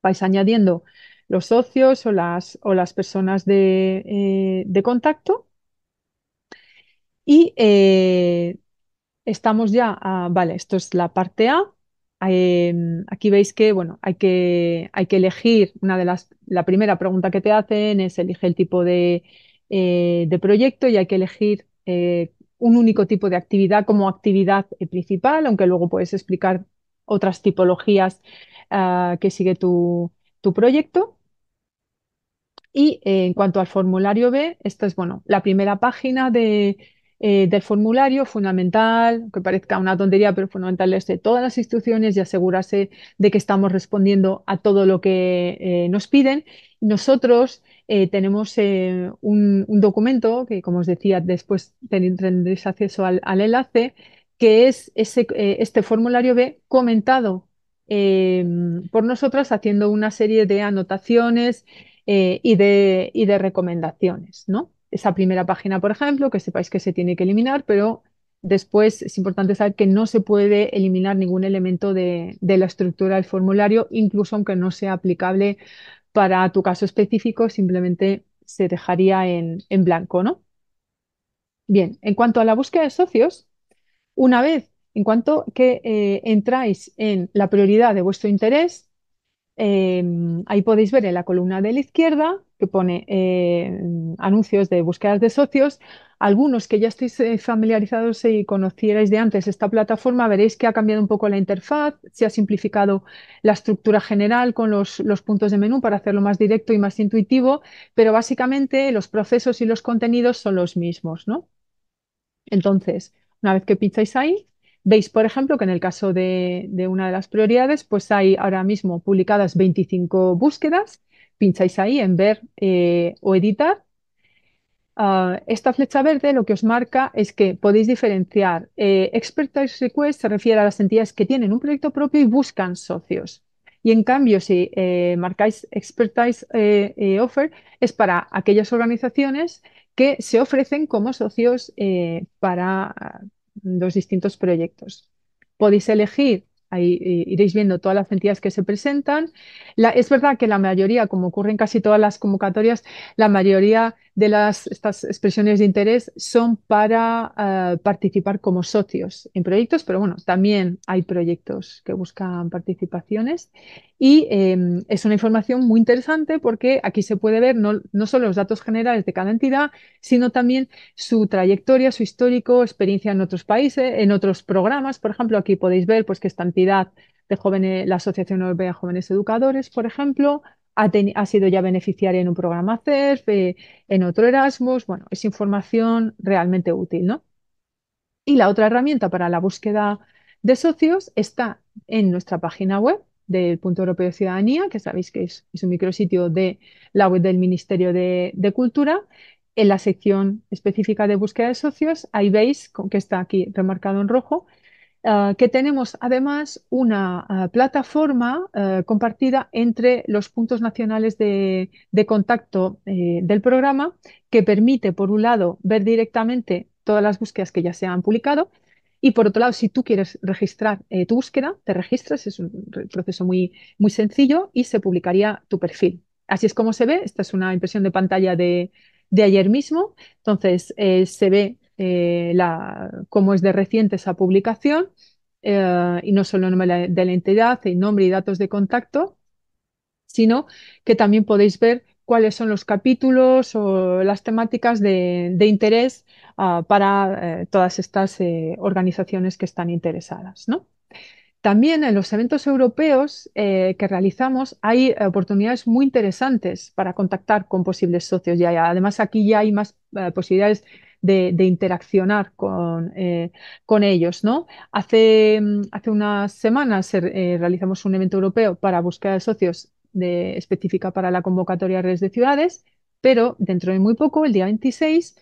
Vais añadiendo los socios o las, o las personas de, eh, contacto. Y eh, estamos ya, vale, esto es la parte A. Em, aquí veis que, bueno, hay que, hay que elegir una de las, la primera pregunta que te hacen es elige el tipo de, eh, de proyecto y hay que elegir eh, un único tipo de actividad como actividad eh, principal, aunque luego puedes explicar otras tipologías ah, que sigue tu, proyecto. Y eh, en cuanto al formulario B, esta es bueno, la primera página del formulario, fundamental, que parezca una tontería, pero fundamental es de todas las instituciones y asegurarse de que estamos respondiendo a todo lo que nos piden. Nosotros eh, tenemos eh, un, documento que, como os decía, después tendréis acceso al, enlace, que es ese, eh, este formulario B comentado por nosotras haciendo una serie de anotaciones y de, de, recomendaciones. ¿no? Esa primera página, por ejemplo, que sepáis que se tiene que eliminar, pero Después es importante saber que no se puede eliminar ningún elemento de, de, la estructura del formulario, incluso aunque no sea aplicable para tu caso específico, simplemente se dejaría en, en blanco, ¿no? Bien, en cuanto a la búsqueda de socios, una vez, en cuanto que eh, entráis en la prioridad de vuestro interés, Em, ahí podéis ver en la columna de la izquierda que pone em, anuncios de búsquedas de socios. Algunos que ya estáis eh, familiarizados y conocierais de antes esta plataforma, veréis que ha cambiado un poco la interfaz, se ha simplificado la estructura general con los, puntos de menú para hacerlo más directo y más intuitivo, pero básicamente los procesos y los contenidos son los mismos. ¿no? Entonces, una vez que pincháis ahí, Veis, por ejemplo, que en el caso de, una de las prioridades, pues hay ahora mismo publicadas 25 búsquedas. Pincháis ahí en ver eh, o editar ah, esta flecha verde lo que os marca es que podéis diferenciar. Eh, expertise Request se refiere a las entidades que tienen un proyecto propio y buscan socios. Y en cambio, si eh, marcáis Expertise Offer, es para aquellas organizaciones que se ofrecen como socios para, los distintos proyectos. Podéis elegir, ahí eh, iréis viendo todas las entidades que se presentan. es verdad que la mayoría, como ocurre en casi todas las convocatorias, la mayoría de las, estas expresiones de interés son para eh, participar como socios en proyectos, pero bueno, también hay proyectos que buscan participaciones. Y em, es una información muy interesante porque aquí se puede ver no, solo los datos generales de cada entidad, sino también su trayectoria, su histórico, experiencia en otros países, en otros programas. Por ejemplo, aquí podéis ver pues, que esta entidad de jóvenes, la Asociación Europea de Jóvenes Educadores, por ejemplo, ha, sido ya beneficiaria en un programa CERF, eh, en otro Erasmus. Bueno, es información realmente útil, ¿no? Y la otra herramienta para la búsqueda de socios está en nuestra página web del Punto Europeo de Ciudadanía, que sabéis que es, un micrositio de la web del Ministerio de, Cultura. En la sección específica de búsqueda de socios, ahí veis, que está aquí remarcado en rojo, ah, que tenemos además una ah, plataforma ah, compartida entre los puntos nacionales de, contacto eh, del programa, que permite, por un lado, ver directamente todas las búsquedas que ya se han publicado y por otro lado, si tú quieres registrar eh, tu búsqueda, te registras, es un proceso muy, muy sencillo y se publicaría tu perfil. Así es como se ve, esta es una impresión de pantalla de, ayer mismo, entonces eh, se ve eh, la, cómo es de reciente esa publicación y no solo el nombre de la entidad, el nombre y datos de contacto, sino que también podéis ver cuáles son los capítulos o las temáticas de, interés ah, para eh, todas estas eh, organizaciones que están interesadas. También en los eventos europeos eh, que realizamos hay oportunidades muy interesantes para contactar con posibles socios. Y además aquí ya hay más posibilidades de, interaccionar con, ellos. Hace, mm, hace unas semanas realizamos un evento europeo para búsqueda de socios específica para la convocatoria Redes de Ciudades, pero dentro de muy poco, el día 26,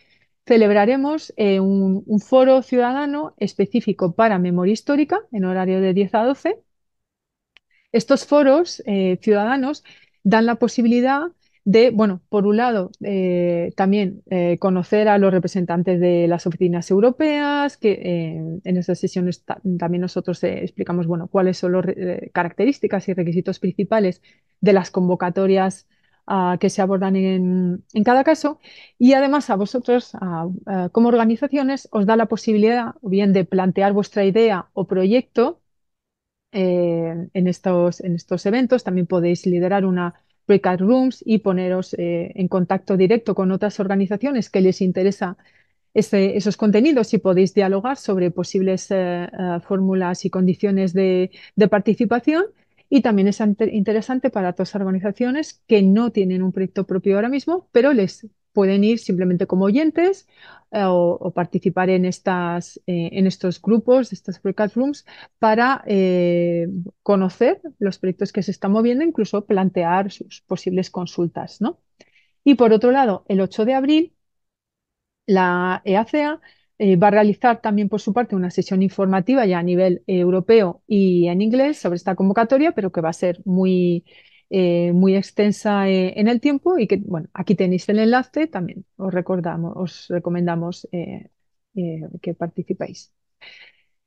celebraremos eh, un, foro ciudadano específico para memoria histórica en horario de 10 a 12. Estos foros eh, ciudadanos dan la posibilidad de, bueno, por un lado, eh, también eh, conocer a los representantes de las oficinas europeas, que eh, en estas sesiones también nosotros explicamos, bueno, cuáles son las características y requisitos principales de las convocatorias ah, que se abordan en, cada caso. Y además a vosotros, como organizaciones, os da la posibilidad o bien de plantear vuestra idea o proyecto en, estos, en estos eventos. También podéis liderar una breakout rooms y poneros eh, en contacto directo con otras organizaciones que les interesa esos contenidos y podéis dialogar sobre posibles eh, eh, fórmulas y condiciones de, participación. Y también es interesante para otras organizaciones que no tienen un proyecto propio ahora mismo, pero les pueden ir simplemente como oyentes eh, o, participar en, estas, eh, en estos grupos, estas breakout rooms, para eh, conocer los proyectos que se están moviendo, incluso plantear sus posibles consultas. ¿no? Y por otro lado, el 8 de abril, la EACEA e va a realizar también por su parte una sesión informativa ya a nivel europeo y en inglés sobre esta convocatoria, pero que va a ser muy eh, muy extensa eh, en el tiempo y que, bueno, aquí tenéis el enlace, también os recordamos, os recomendamos eh, que participéis.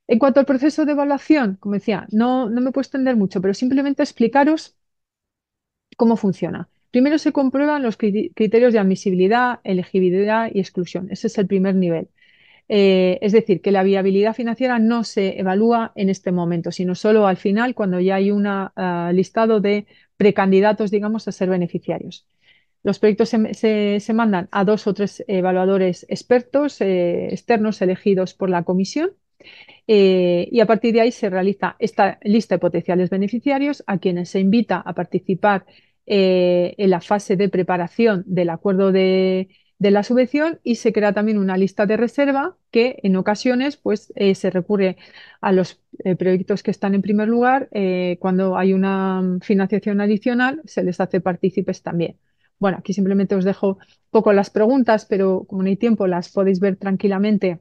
En cuanto al proceso de evaluación, como decía, no, no me puedo extender mucho, pero simplemente explicaros cómo funciona. Primero se comprueban los criterios de admisibilidad, elegibilidad y exclusión. Ese es el primer nivel. Eh, es decir, que la viabilidad financiera no se evalúa en este momento, sino solo al final, cuando ya hay un ah, listado de precandidatos, digamos, a ser beneficiarios. Los proyectos se, mandan a dos o tres evaluadores expertos eh, externos elegidos por la comisión eh, y a partir de ahí se realiza esta lista de potenciales beneficiarios a quienes se invita a participar en la fase de preparación del acuerdo de de la subvención y se crea también una lista de reserva que en ocasiones pues, eh, se recurre a los eh, proyectos que están en primer lugar. Eh, cuando hay una financiación adicional, se les hace partícipes también. Bueno, aquí simplemente os dejo poco las preguntas, pero como no hay tiempo, las podéis ver tranquilamente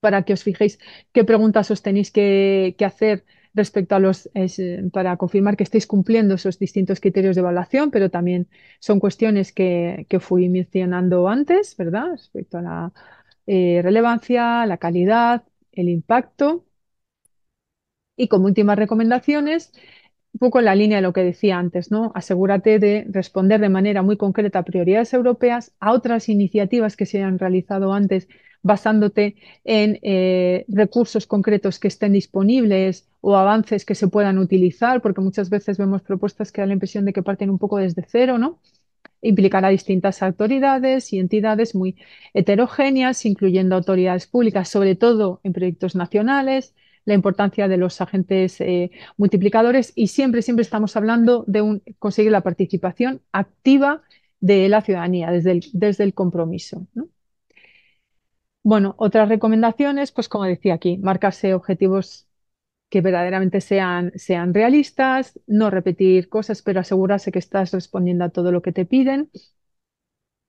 para que os fijéis qué preguntas os tenéis que, que hacer respecto a los, eh, para confirmar que estáis cumpliendo esos distintos criterios de evaluación, pero también son cuestiones que, fui mencionando antes, ¿verdad? Respecto a la eh, relevancia, la calidad, el impacto. Y como últimas recomendaciones, un poco en la línea de lo que decía antes, ¿no? Asegúrate de responder de manera muy concreta a prioridades europeas, a otras iniciativas que se hayan realizado antes basándote en eh, recursos concretos que estén disponibles o avances que se puedan utilizar, porque muchas veces vemos propuestas que dan la impresión de que parten un poco desde cero, ¿no? Implicará distintas autoridades y entidades muy heterogéneas, incluyendo autoridades públicas, sobre todo en proyectos nacionales, la importancia de los agentes eh, multiplicadores y siempre, siempre estamos hablando de conseguir la participación activa de la ciudadanía desde el, desde el compromiso. ¿no? Bueno, otras recomendaciones, pues como decía aquí, marcarse objetivos que verdaderamente sean, sean realistas, no repetir cosas, pero asegurarse que estás respondiendo a todo lo que te piden,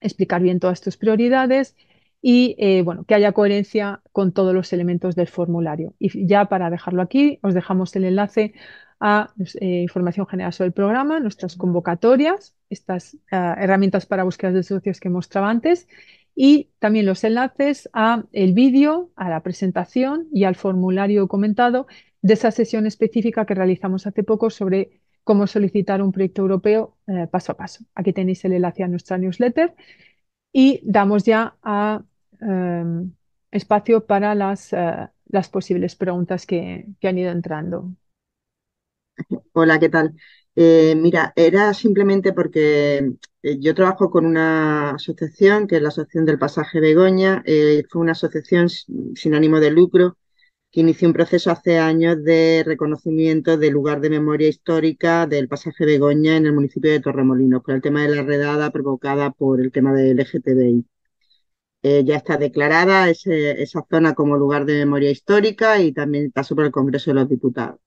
explicar bien todas tus prioridades y eh, bueno, que haya coherencia con todos los elementos del formulario. Y ya para dejarlo aquí, os dejamos el enlace a eh, información general sobre el programa, nuestras convocatorias, estas ah, herramientas para búsquedas de socios que mostraba antes y también los enlaces a el vídeo, a la presentación y al formulario comentado de esa sesión específica que realizamos hace poco sobre cómo solicitar un proyecto europeo eh, paso a paso. Aquí tenéis el enlace a nuestra newsletter y damos ya em, espacio para las, eh, las posibles preguntas que han ido entrando. Hola, ¿qué tal? Eh, mira, era simplemente porque eh, yo trabajo con una asociación, que es la Asociación del Pasaje Begoña. Eh, fue una asociación sin ánimo de lucro que inició un proceso hace años de reconocimiento del lugar de memoria histórica del pasaje Begoña en el municipio de Torremolinos con el tema de la redada provocada por el tema del LGTBI. ya está declarada esa zona como lugar de memoria histórica y también pasó por el Congreso de los Diputados.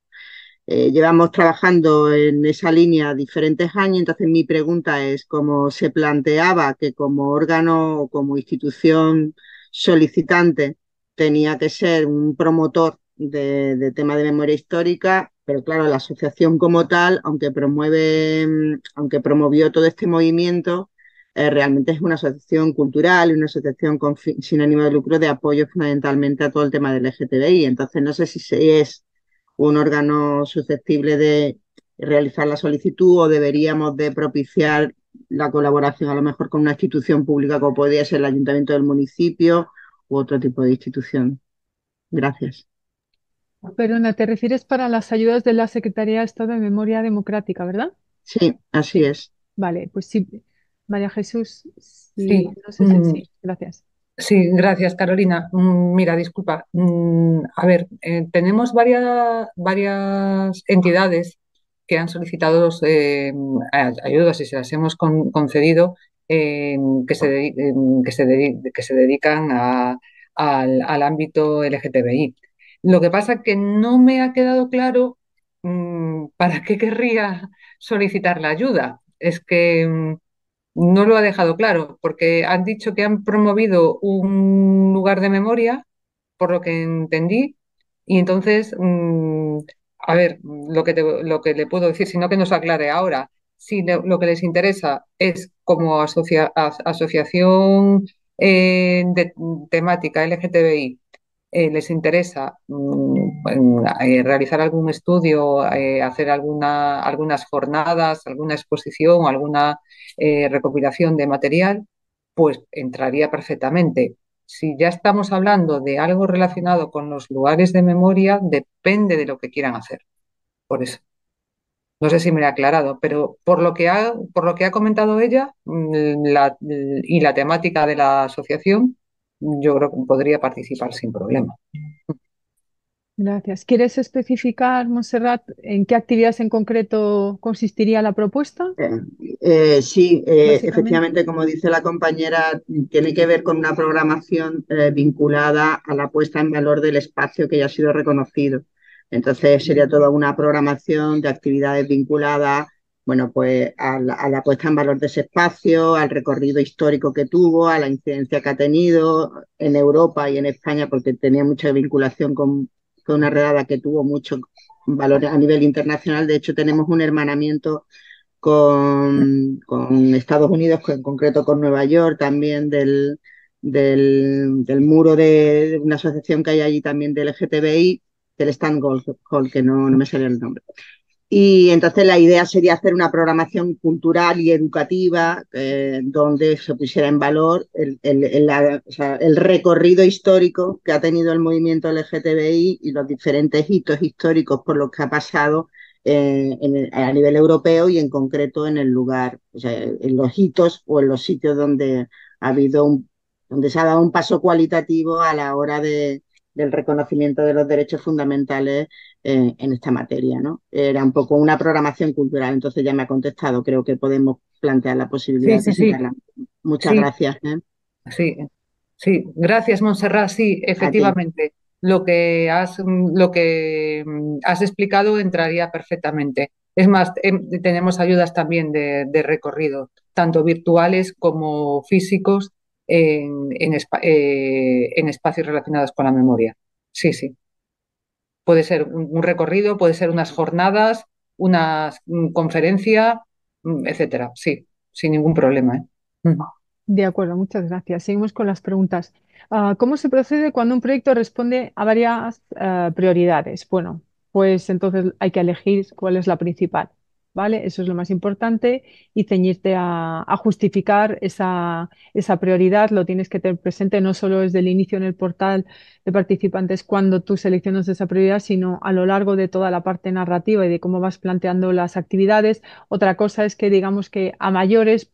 Eh, llevamos trabajando en esa línea diferentes años, entonces mi pregunta es, cómo se planteaba que como órgano o como institución solicitante tenía que ser un promotor de, tema de memoria histórica, pero claro, la asociación como tal, aunque promueve, mm, aunque promovió todo este movimiento, eh, realmente es una asociación cultural, una asociación sin ánimo de lucro de apoyo fundamentalmente a todo el tema del LGTBI. Entonces no sé si es un órgano susceptible de realizar la solicitud o deberíamos de propiciar la colaboración a lo mejor con una institución pública como podría ser el ayuntamiento del municipio u otro tipo de institución. Gracias. Perdona, te refieres para las ayudas de la Secretaría de Estado de Memoria Democrática, ¿verdad? Sí, así es. Vale, pues sí, María Jesús, sí, No sé si, sí. Mm. gracias. Sí, gracias Carolina. Mm, mira, disculpa. Mm, a ver, eh, tenemos varias, varias entidades que han solicitado eh, ayudas y se las hemos concedido eh, que, se que, se dedican al, ámbito LGTBI. Lo que pasa que no me ha quedado claro mm, para qué querría solicitar la ayuda. Es que no lo ha dejado claro, porque han dicho que han promovido un lugar de memoria, por lo que entendí, y entonces, mm, a ver, lo que, lo que le puedo decir, sino que nos aclare ahora, si lo que les interesa es como asociación eh, de temática LGTBI, eh, les interesa mm, eh, realizar algún estudio, hacer alguna, algunas jornadas, alguna exposición, alguna eh, recopilación de material, pues entraría perfectamente. Si ya estamos hablando de algo relacionado con los lugares de memoria, depende de lo que quieran hacer. Por eso. No sé si me lo he aclarado, pero por lo que ha, por lo que ha comentado ella mm, y la temática de la asociación, yo creo que podría participar sin problema. Gracias. ¿Quieres especificar, Monserrat, en qué actividades en concreto consistiría la propuesta? Eh, eh, sí, eh, efectivamente, como dice la compañera, tiene que ver con una programación vinculada a la puesta en valor del espacio que ya ha sido reconocido. Entonces, sería toda una programación de actividades vinculadas bueno, pues a la, puesta en valor de ese espacio, al recorrido histórico que tuvo, a la incidencia que ha tenido en Europa y en España, porque tenía mucha vinculación con, fue una redada que tuvo mucho valor a nivel internacional. De hecho, tenemos un hermanamiento con, con Estados Unidos, en concreto con Nueva York, también del, del, muro de, una asociación que hay allí también del LGTBI, del Stand Gold, que no, no me sale el nombre. Y entonces la idea sería hacer una programación cultural y educativa eh, donde se pusiera en valor el, recorrido histórico que ha tenido el movimiento LGTBI y los diferentes hitos históricos por los que ha pasado eh, a nivel europeo y en concreto en el lugar, o sea, en los hitos o en los sitios donde ha habido un, donde se ha dado un paso cualitativo a la hora del reconocimiento de los derechos fundamentales en esta materia. ¿no? Era un poco una programación cultural, entonces ya me ha contestado, creo que podemos plantear la posibilidad de Muchas gracias. ¿eh? Sí, sí, gracias Montserrat, sí, efectivamente. Lo que, has, mm, lo que mm, has explicado entraría perfectamente. Es más, em, tenemos ayudas también de, recorrido, tanto virtuales como físicos, eh, en, espacios relacionados con la memoria. Sí, sí. Puede ser un recorrido, puede ser unas jornadas, una mm, conferencia, mm, etcétera. Sí, sin ningún problema. ¿eh? Mm. De acuerdo, muchas gracias. Seguimos con las preguntas. Ah, ¿Cómo se procede cuando un proyecto responde a varias eh, prioridades? Bueno, pues entonces hay que elegir cuál es la principal. ¿vale? Eso es lo más importante y ceñirte a, justificar esa, prioridad, lo tienes que tener presente no solo desde el inicio en el portal de participantes cuando tú seleccionas esa prioridad, sino a lo largo de toda la parte narrativa y de cómo vas planteando las actividades. Otra cosa es que digamos que a mayores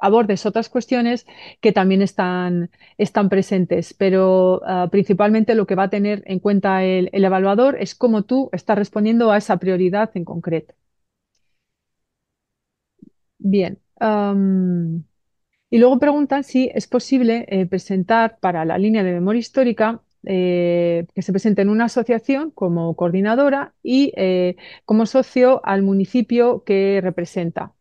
abordes otras cuestiones que también están, están presentes, pero ah, principalmente lo que va a tener en cuenta el, el evaluador es cómo tú estás respondiendo a esa prioridad en concreto. Bien. y luego preguntan si es posible eh, presentar para la línea de memoria histórica eh, que se presente en una asociación como coordinadora y eh, como socio al municipio que representa.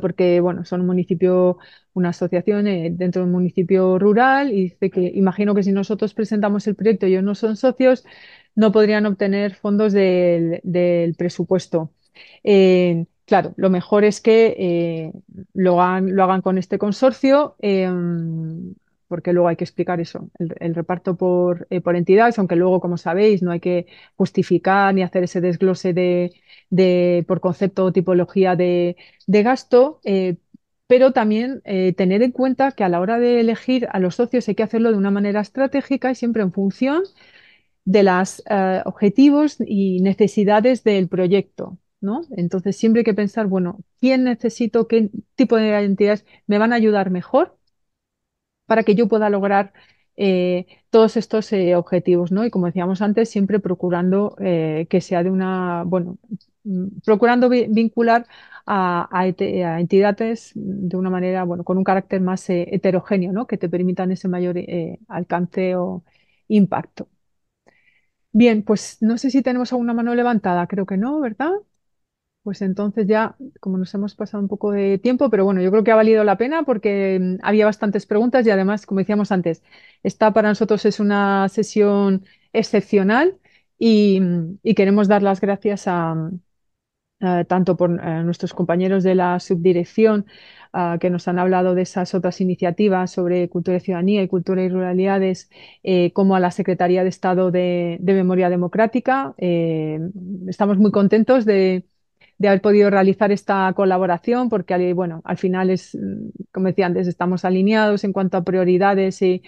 porque, bueno, son un municipio, una asociación dentro de un municipio rural y dice que imagino que si nosotros presentamos el proyecto y ellos no son socios, no podrían obtener fondos del, presupuesto claro, lo mejor es que eh, lo, hagan, con este consorcio, em, porque luego hay que explicar eso, el, reparto eh, por, entidades, aunque luego, como sabéis, no hay que justificar ni hacer ese desglose por concepto o tipología de gasto. Eh, pero también tener en cuenta que a la hora de elegir a los socios hay que hacerlo de una manera estratégica y siempre en función de los objetivos y necesidades del proyecto. Entonces siempre hay que pensar, bueno, ¿quién necesito? ¿Qué tipo de entidades me van a ayudar mejor para que yo pueda lograr eh, todos estos eh, objetivos, Y como decíamos antes, siempre procurando eh, que sea de una, bueno, mm, procurando vincular a, entidades de una manera, con un carácter más heterogéneo, Que te permitan ese mayor alcance o impacto. Bien, pues no sé si tenemos alguna mano levantada, creo que no, ¿verdad? Pues entonces ya, como nos hemos pasado un poco de tiempo, pero bueno, yo creo que ha valido la pena porque mm, había bastantes preguntas y además, como decíamos antes, esta para nosotros es una sesión excepcional y, mm, queremos dar las gracias a, mm, tanto por eh, nuestros compañeros de la subdirección que nos han hablado de esas otras iniciativas sobre cultura y ciudadanía y cultura y ruralidades, eh, como a la Secretaría de Estado de, Memoria Democrática. Eh, estamos muy contentos de de haber podido realizar esta colaboración, porque eh, bueno, al final es, mm, como decía antes, estamos alineados en cuanto a prioridades y,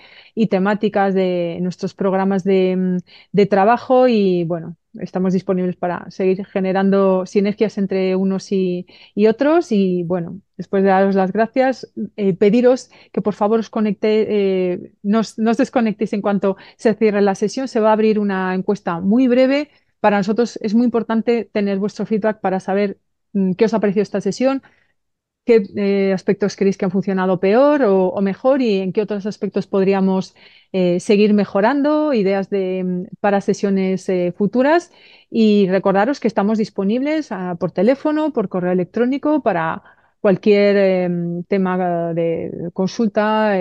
temáticas de nuestros programas mm, de, trabajo y bueno, estamos disponibles para seguir generando sinergias entre unos y, otros. Y bueno, después de daros las gracias, eh, pediros que por favor os nos, eh, nos desconectéis en cuanto se cierre la sesión. Se va a abrir una encuesta muy breve para nosotros es muy importante tener vuestro feedback para saber mm, qué os ha parecido esta sesión, qué eh, aspectos creéis que han funcionado peor o, mejor y en qué otros aspectos podríamos eh, seguir mejorando, ideas mm, para sesiones eh, futuras. Y recordaros que estamos disponibles ah, por teléfono, por correo electrónico, para cualquier tema de consulta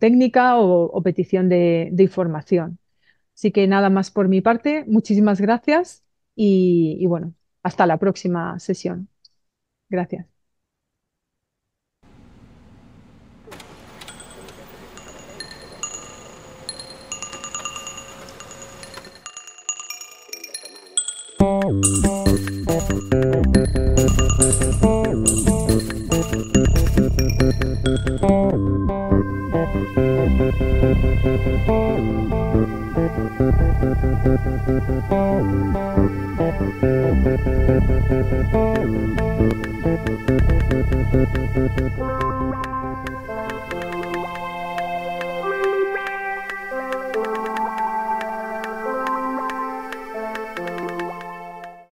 técnica o, petición de información. Así que nada más por mi parte, muchísimas gracias y, bueno, hasta la próxima sesión. Gracias. Thank you.